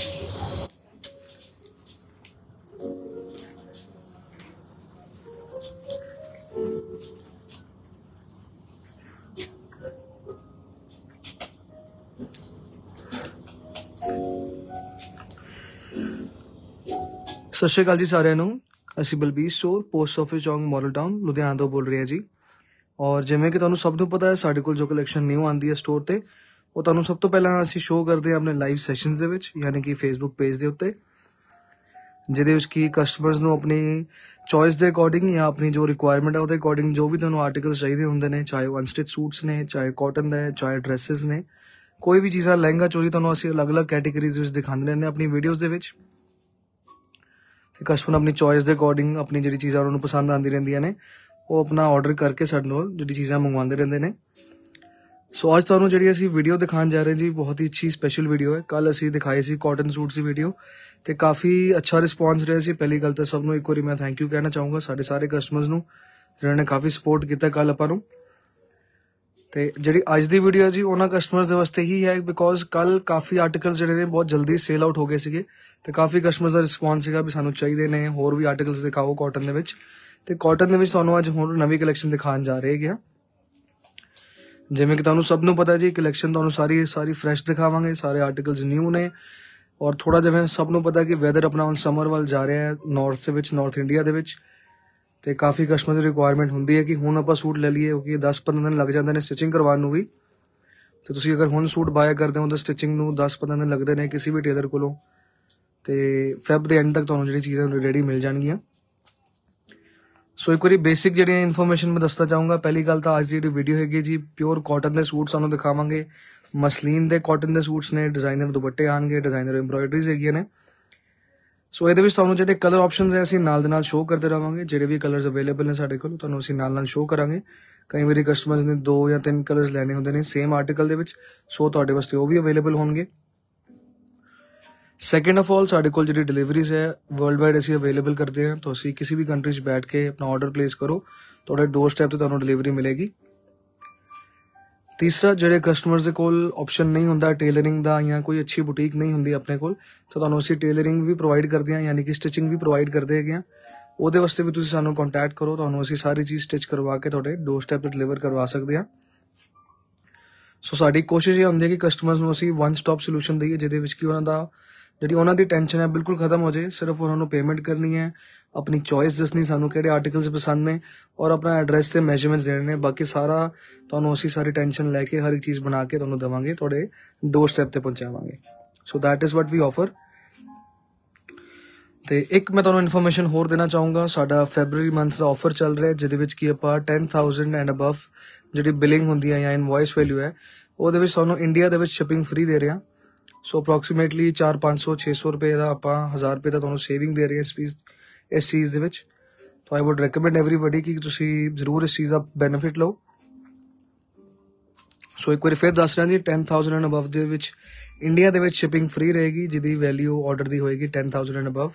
ਸਤਿ ਸ਼੍ਰੀ ਅਕਾਲ ਜੀ ਸਾਰਿਆਂ ਨੂੰ ਅਸੀਂ ਬਲਬੀਰ ਸਟੋਰ ਪੋਸਟ ਆਫਿਸ ਚੌਂਕ ਮੋਡਲ ਟਾਊਨ ਲੁਧਿਆਣਾ ਤੋਂ ਬੋਲ ਰਹੇ ਹਾਂ ਜੀ ਔਰ ਜਿਵੇਂ ਕਿ ਤੁਹਾਨੂੰ ਸਭ ਨੂੰ ਪਤਾ ਹੈ ਸਾਡੇ ਕੋਲ ਜੋ ਕਲੈਕਸ਼ਨ ਨਿਊ ਆਂਦੀ ਹੈ ਸਟੋਰ ਤੇ ਉਹ ਤੁਹਾਨੂੰ ਸਭ ਤੋਂ ਪਹਿਲਾਂ ਅਸੀਂ ਸ਼ੋਅ ਕਰਦੇ ਹਾਂ ਆਪਣੇ ਲਾਈਵ ਸੈਸ਼ਨਸ ਦੇ ਵਿੱਚ ਯਾਨੀ ਕਿ ਫੇਸਬੁੱਕ ਪੇਜ ਦੇ ਉੱਤੇ ਜਿਹਦੇ ਵਿੱਚ ਕੀ ਕਸਟਮਰਸ ਨੂੰ ਆਪਣੀ ਚੋਇਸ ਦੇ ਅਕੋਰਡਿੰਗ ਜਾਂ ਆਪਣੀ ਜੋ ਰਿਕੁਆਇਰਮੈਂਟ ਹੈ ਉਹਦੇ ਅਕੋਰਡਿੰਗ ਜੋ ਵੀ ਤੁਹਾਨੂੰ ਆਰਟੀਕਲ ਚਾਹੀਦੇ ਹੁੰਦੇ ਨੇ ਚਾਹੇ ਉਹ ਅਨਸਟਿਚ ਸੂਟਸ ਨੇ ਚਾਹੇ ਕਾਟਨ ਦਾ ਹੈ ਚਾਹੇ ਡਰੈਸਸ ਨੇ ਕੋਈ ਵੀ ਚੀਜ਼ਾਂ ਲਹਿੰਗਾ ਚੋਰੀ ਤੁਹਾਨੂੰ ਅਸੀਂ ਅਲੱਗ-ਅਲੱਗ ਕੈਟਾਗਰੀਜ਼ ਵਿੱਚ ਦਿਖਾਉਂਦੇ ਰਹਿੰਦੇ ਆਪਣੀ ਵੀਡੀਓਜ਼ ਦੇ ਵਿੱਚ ਤੇ ਕਸਟਮਰ ਆਪਣੀ ਚੋਇਸ ਦੇ ਅਕੋਰਡਿੰਗ ਆਪਣੀ ਜਿਹੜੀ ਚੀਜ਼ਾਂ ਉਹਨਾਂ ਨੂੰ ਪਸੰਦ ਆਉਂਦੀ ਰਹਿੰਦੀਆਂ ਨੇ ਉਹ ਆਪਣਾ ਆਰਡਰ ਕਰਕੇ ਸਾਡੇ ਨਾਲ ਜਿਹੜੀ ਚੀਜ਼ਾਂ ਮੰਗਵਾਉਂਦੇ ਰਹਿੰਦੇ ਨੇ ਸੋ ਅੱਜ ਤੁਹਾਨੂੰ ਜਿਹੜੀ ਅਸੀਂ ਵੀਡੀਓ ਦਿਖਾਉਣ ਜਾ ਰਹੇ ਜੀ ਬਹੁਤ ਹੀ ਅੱਛੀ ਸਪੈਸ਼ਲ ਵੀਡੀਓ ਹੈ ਕੱਲ ਅਸੀਂ ਦਿਖਾਈ ਸੀ ਕਾਟਨ ਸੂਟਸ ਦੀ ਵੀਡੀਓ ਤੇ ਕਾਫੀ ਅੱਛਾ ਰਿਸਪੌਂਸ ਰਿਹਾ ਸੀ ਪਹਿਲੀ ਗੱਲ ਤਾਂ ਸਭ ਨੂੰ ਇੱਕ ਵਾਰੀ ਮੈਂ ਥੈਂਕ ਯੂ ਕਹਿਣਾ ਚਾਹੂੰਗਾ ਸਾਡੇ ਸਾਰੇ ਕਸਟਮਰਸ ਨੂੰ ਜਿਨ੍ਹਾਂ ਨੇ ਕਾਫੀ ਸਪੋਰਟ ਕੀਤਾ ਕੱਲ ਆਪਾਂ ਨੂੰ ਤੇ ਜਿਹੜੀ ਅੱਜ ਦੀ ਵੀਡੀਓ ਹੈ ਜੀ ਉਹਨਾਂ ਕਸਟਮਰਸ ਦੇ ਵਾਸਤੇ ਹੀ ਹੈ ਬਿਕੋਜ਼ ਕੱਲ ਕਾਫੀ ਆਰਟੀਕਲਸ ਜਿਹੜੇ ਨੇ ਬਹੁਤ ਜਲਦੀ ਸੇਲ ਆਊਟ ਹੋ ਗਏ ਸੀਗੇ ਤੇ ਕਾਫੀ ਕਸਟਮਰਸ ਦਾ ਰਿਸਪੌਂਸ ਸੀਗਾ ਵੀ ਸਾਨੂੰ ਚਾਹੀਦੇ ਨੇ ਹੋਰ ਵੀ ਆਰਟੀਕਲਸ ਦਿਖਾਓ ਕਾਟਨ ਦੇ ਵਿੱਚ ਤੇ ਕਾਟਨ ਦੇ ਵਿੱਚ ਤੁਹਾਨੂੰ ਅੱਜ ਹੋਰ ਨਵੀਂ ਕਲੈਕਸ਼ਨ ਦਿਖਾਉਣ ਜਾ ਰਹੇ ਹਾਂ ਜਿਵੇਂ ਕਿ ਤੁਹਾਨੂੰ ਸਭ ਨੂੰ ਪਤਾ ਜੀ ਕਲੈਕਸ਼ਨ ਤੁਹਾਨੂੰ ਸਾਰੀ ਸਾਰੀ ਫਰੈਸ਼ ਦਿਖਾਵਾਂਗੇ ਸਾਰੇ ਆਰਟੀਕਲਸ ਨਿਊ ਨੇ ਔਰ ਥੋੜਾ ਜਿਵੇਂ ਸਭ ਨੂੰ ਪਤਾ ਕਿ ਵੈਦਰ ਆਪਣਾ ਹੁਣ ਸਮਰ ਵੱਲ ਜਾ ਰਿਹਾ ਹੈ ਨਾਰਥ ਦੇ ਵਿੱਚ ਨਾਰਥ ਇੰਡੀਆ ਦੇ ਵਿੱਚ ਤੇ ਕਾਫੀ ਕਸਟਮਰ ਦੀ ਰਿਕੁਆਇਰਮੈਂਟ ਹੁੰਦੀ ਹੈ ਕਿ ਹੁਣ ਆਪਾਂ ਸੂਟ ਲੈ ਲਈਏ ਕਿਉਂਕਿ 10-15 ਦਿਨ ਲੱਗ ਜਾਂਦੇ ਨੇ ਸਟਿਚਿੰਗ ਕਰਵਾਉਣ ਨੂੰ ਵੀ ਤੇ ਤੁਸੀਂ ਅਗਰ ਹੁਣ ਸੂਟ ਬਾਏ ਕਰਦੇ ਹੋ ਤਾਂ ਸਟਿਚਿੰਗ ਨੂੰ 10-15 ਦਿਨ ਲੱਗਦੇ ਨੇ ਕਿਸੇ ਵੀ ਟੇਲਰ ਕੋਲੋਂ ਤੇ ਫੈਬ ਦੇ ਐਂਡ ਤੱਕ ਤੁਹਾਨੂੰ ਜਿਹੜੀ ਚੀਜ਼ਾਂ ਰੈਡੀ ਮਿਲ ਜਾਣਗੀਆਂ ਸੋ ਇੱਕ ਵਾਰੀ ਬੇਸਿਕ ਜਿਹੜੀਆਂ ਇਨਫੋਰਮੇਸ਼ਨ ਮੈਂ ਦੱਸਣਾ ਚਾਹੂੰਗਾ ਪਹਿਲੀ ਗੱਲ ਤਾਂ ਅੱਜ ਦੀ ਜਿਹੜੀ ਵੀਡੀਓ ਹੈਗੀ ਜੀ ਪਿਓਰ ਕਾਟਨ ਦੇ ਸੂਟ ਸਾਨੂੰ ਦਿਖਾਵਾਂਗੇ ਮਸਲੀਨ ਦੇ ਕਾਟਨ ਦੇ ਸੂਟਸ ਨੇ ਡਿਜ਼ਾਈਨਰ ਦੁਪੱਟੇ ਆਣਗੇ ਡਿਜ਼ਾਈਨਰ ਐਮਬ੍ਰੋਇਡਰੀਜ਼ ਹੈਗੀਆਂ ਨੇ ਸੋ ਇਹਦੇ ਵਿੱਚ ਤੁਹਾਨੂੰ ਜਿਹੜੇ ਕਲਰ ਆਪਸ਼ਨਸ ਹੈ ਅਸੀਂ ਨਾਲ ਦੇ ਨਾਲ ਸ਼ੋਅ ਕਰਦੇ ਰਵਾਂਗੇ ਜਿਹੜੇ ਵੀ ਕਲਰਸ ਅਵੇਲੇਬਲ ਨੇ ਸਾਡੇ ਕੋਲ ਤੁਹਾਨੂੰ ਅਸੀਂ ਨਾਲ ਨਾਲ ਸ਼ੋਅ ਕਰਾਂਗੇ ਕਈ ਵਾਰੀ ਕਸਟਮਰਸ ਨੇ ਦੋ ਜਾਂ ਤਿੰਨ ਕਲਰਸ ਲੈਣੇ ਹੁੰਦੇ ਨੇ ਸੇਮ ਆਰਟੀਕਲ ਦੇ ਵਿੱਚ ਸੋ ਤੁਹਾਡੇ ਵਾਸਤੇ ਉਹ ਵੀ ਅਵੇਲੇਬਲ ਹੋਣਗੇ ਸੈਕੰਡ ਆਫ ਆਲ ਸਾਡੇ ਕੋਲ ਜਿਹੜੀ ਡਿਲੀਵਰੀਜ਼ ਹੈ ਵਰਲਡ ਵਾਈਡ ਅਸੀਂ ਅਵੇਲੇਬਲ ਕਰਦੇ ਹਾਂ ਤੁਸੀਂ ਕਿਸੇ ਵੀ ਕੰਟਰੀ 'ਚ ਬੈਠ ਕੇ ਆਪਣਾ ਆਰਡਰ ਪਲੇਸ ਕਰੋ ਤੁਹਾਡੇ ਡੋਰ ਸਟੈਪ ਤੇ ਤੁਹਾਨੂੰ ਡਿਲੀਵਰੀ ਮਿਲੇਗੀ ਤੀਸਰਾ ਜਿਹੜੇ ਕਸਟਮਰਸ ਦੇ ਕੋਲ ਆਪਸ਼ਨ ਨਹੀਂ ਹੁੰਦਾ ਟੇਲਰਿੰਗ ਦਾ ਜਾਂ ਕੋਈ ਅੱਛੀ ਬੁਟੀਕ ਨਹੀਂ ਹੁੰਦੀ ਆਪਣੇ ਕੋਲ ਤਾਂ ਤੁਹਾਨੂੰ ਅਸੀਂ ਟੇਲਰਿੰਗ ਵੀ ਪ੍ਰੋਵਾਈਡ ਕਰਦੇ ਹਾਂ ਯਾਨੀ ਕਿ ਸਟਿਚਿੰਗ ਵੀ ਪ੍ਰੋਵਾਈਡ ਕਰਦੇ ਹੈਗੇ ਆ ਉਹਦੇ ਵਾਸਤੇ ਵੀ ਤੁਸੀਂ ਸਾਨੂੰ ਕੰਟੈਕਟ ਕਰੋ ਤੁਹਾਨੂੰ ਅਸੀਂ ਸਾਰੀ ਚੀਜ਼ ਸਟਿਚ ਕਰਵਾ ਕੇ ਤੁਹਾਡੇ ਡੋਰ ਸਟੈਪ ਤੇ ਡਿਲੀਵਰ ਕਰਵਾ ਸਕਦੇ ਹਾਂ ਸੋ ਸਾਡੀ ਕੋਸ਼ਿਸ਼ ਇਹ ਹੁੰਦੀ ਹੈ ਕਿ ਕਸਟਮਰਸ ਨੂੰ ਅਸੀਂ ਵਨ ਸਟਾਪ ਸੋਲੂਸ਼ਨ ਦਈਏ ਜਿਹਦੇ ਵਿੱਚ ਕਿ ਉਹਨਾਂ ਦਾ ਜਿਹੜੀ ਉਹਨਾਂ ਦੀ ਟੈਨਸ਼ਨ ਹੈ ਬਿਲਕੁਲ ਖਤਮ ਹੋ ਜੇ ਸਿਰਫ ਉਹਨਾਂ ਨੂੰ ਪੇਮੈਂਟ ਕਰਨੀ ਹੈ ਆਪਣੀ ਚੋਇਸ ਦੱਸਣੀ ਸਾਨੂੰ ਕਿਹੜੇ ਆਰਟੀਕਲਸ ਪਸੰਦ ਨੇ ਔਰ ਆਪਣਾ ਐਡਰੈਸ ਤੇ ਮੈਜ਼ਰਮੈਂਟਸ ਦੇਣੇ ਨੇ ਬਾਕੀ ਸਾਰਾ ਤੁਹਾਨੂੰ ਅਸੀਂ ਸਾਰੀ ਟੈਨਸ਼ਨ ਲੈ ਕੇ ਹਰ ਇੱਕ ਚੀਜ਼ ਬਣਾ ਕੇ ਤੁਹਾਨੂੰ ਦਵਾਂਗੇ ਤੁਹਾਡੇ ਡੋਰ ਸਟੈਪ ਤੇ ਪਹੁੰਚਾਵਾਂਗੇ so that is what we offer ਤੇ ਇੱਕ ਮੈਂ ਤੁਹਾਨੂੰ ਇਨਫੋਰਮੇਸ਼ਨ ਹੋਰ ਦੇਣਾ ਚਾਹੂੰਗਾ ਸਾਡਾ ਫੈਬਰੂਰੀ ਮੰਥ ਦਾ ਆਫਰ ਚੱਲ ਰਿਹਾ ਜਿਹਦੇ ਵਿੱਚ ਕੀ ਆਪਾਂ 10000 ਐਂਡ ਅਬਵ ਜਿਹੜੀ ਬਿਲਿੰਗ ਹੁੰਦੀ ਹੈ ਜਾਂ ਇਨਵੌਇਸ ਵੈਲਿਊ ਹੈ ਉਹਦੇ ਵਿੱਚ ਤੁਹਾਨੂੰ ਇੰਡੀਆ ਦੇ ਵਿੱਚ ਸ਼ਿਪਿੰਗ ਫ੍ਰੀ ਦੇ ਰਿਹਾ ਸੋ ਅਪਰੋਕਸੀਮੇਟਲੀ 4 500 600 ਰੁਪਏ ਦਾ ਆਪਾਂ 1000 ਰੁਪਏ ਦਾ ਤੁਹਾਨੂੰ ਸੇਵਿੰਗ ਦੇ ਰਹੇ ਹਾਂ ਇਸ ਪੀਸ ਇਸ ਚੀਜ਼ ਦੇ ਵਿੱਚ so I would recommend everyone ਕਿ ਤੁਸੀਂ ਜ਼ਰੂਰ ਇਸ ਚੀਜ਼ ਦਾ ਬੈਨੀਫਿਟ ਲਓ ਸੋ ਇੱਕ ਵਾਰ ਫਿਰ ਦੱਸ ਰਿਹਾ ਜੀ 10000 ਐਂਡ ਅਬਵ ਦੇ ਵਿੱਚ ਇੰਡੀਆ ਦੇ ਵਿੱਚ ਸ਼ਿਪਿੰਗ ਫ੍ਰੀ ਰਹੇਗੀ ਜਿਹਦੀ ਵੈਲਿਊ ਆਰਡਰ ਦੀ ਹੋਏਗੀ 10000 ਐਂਡ ਅਬਵ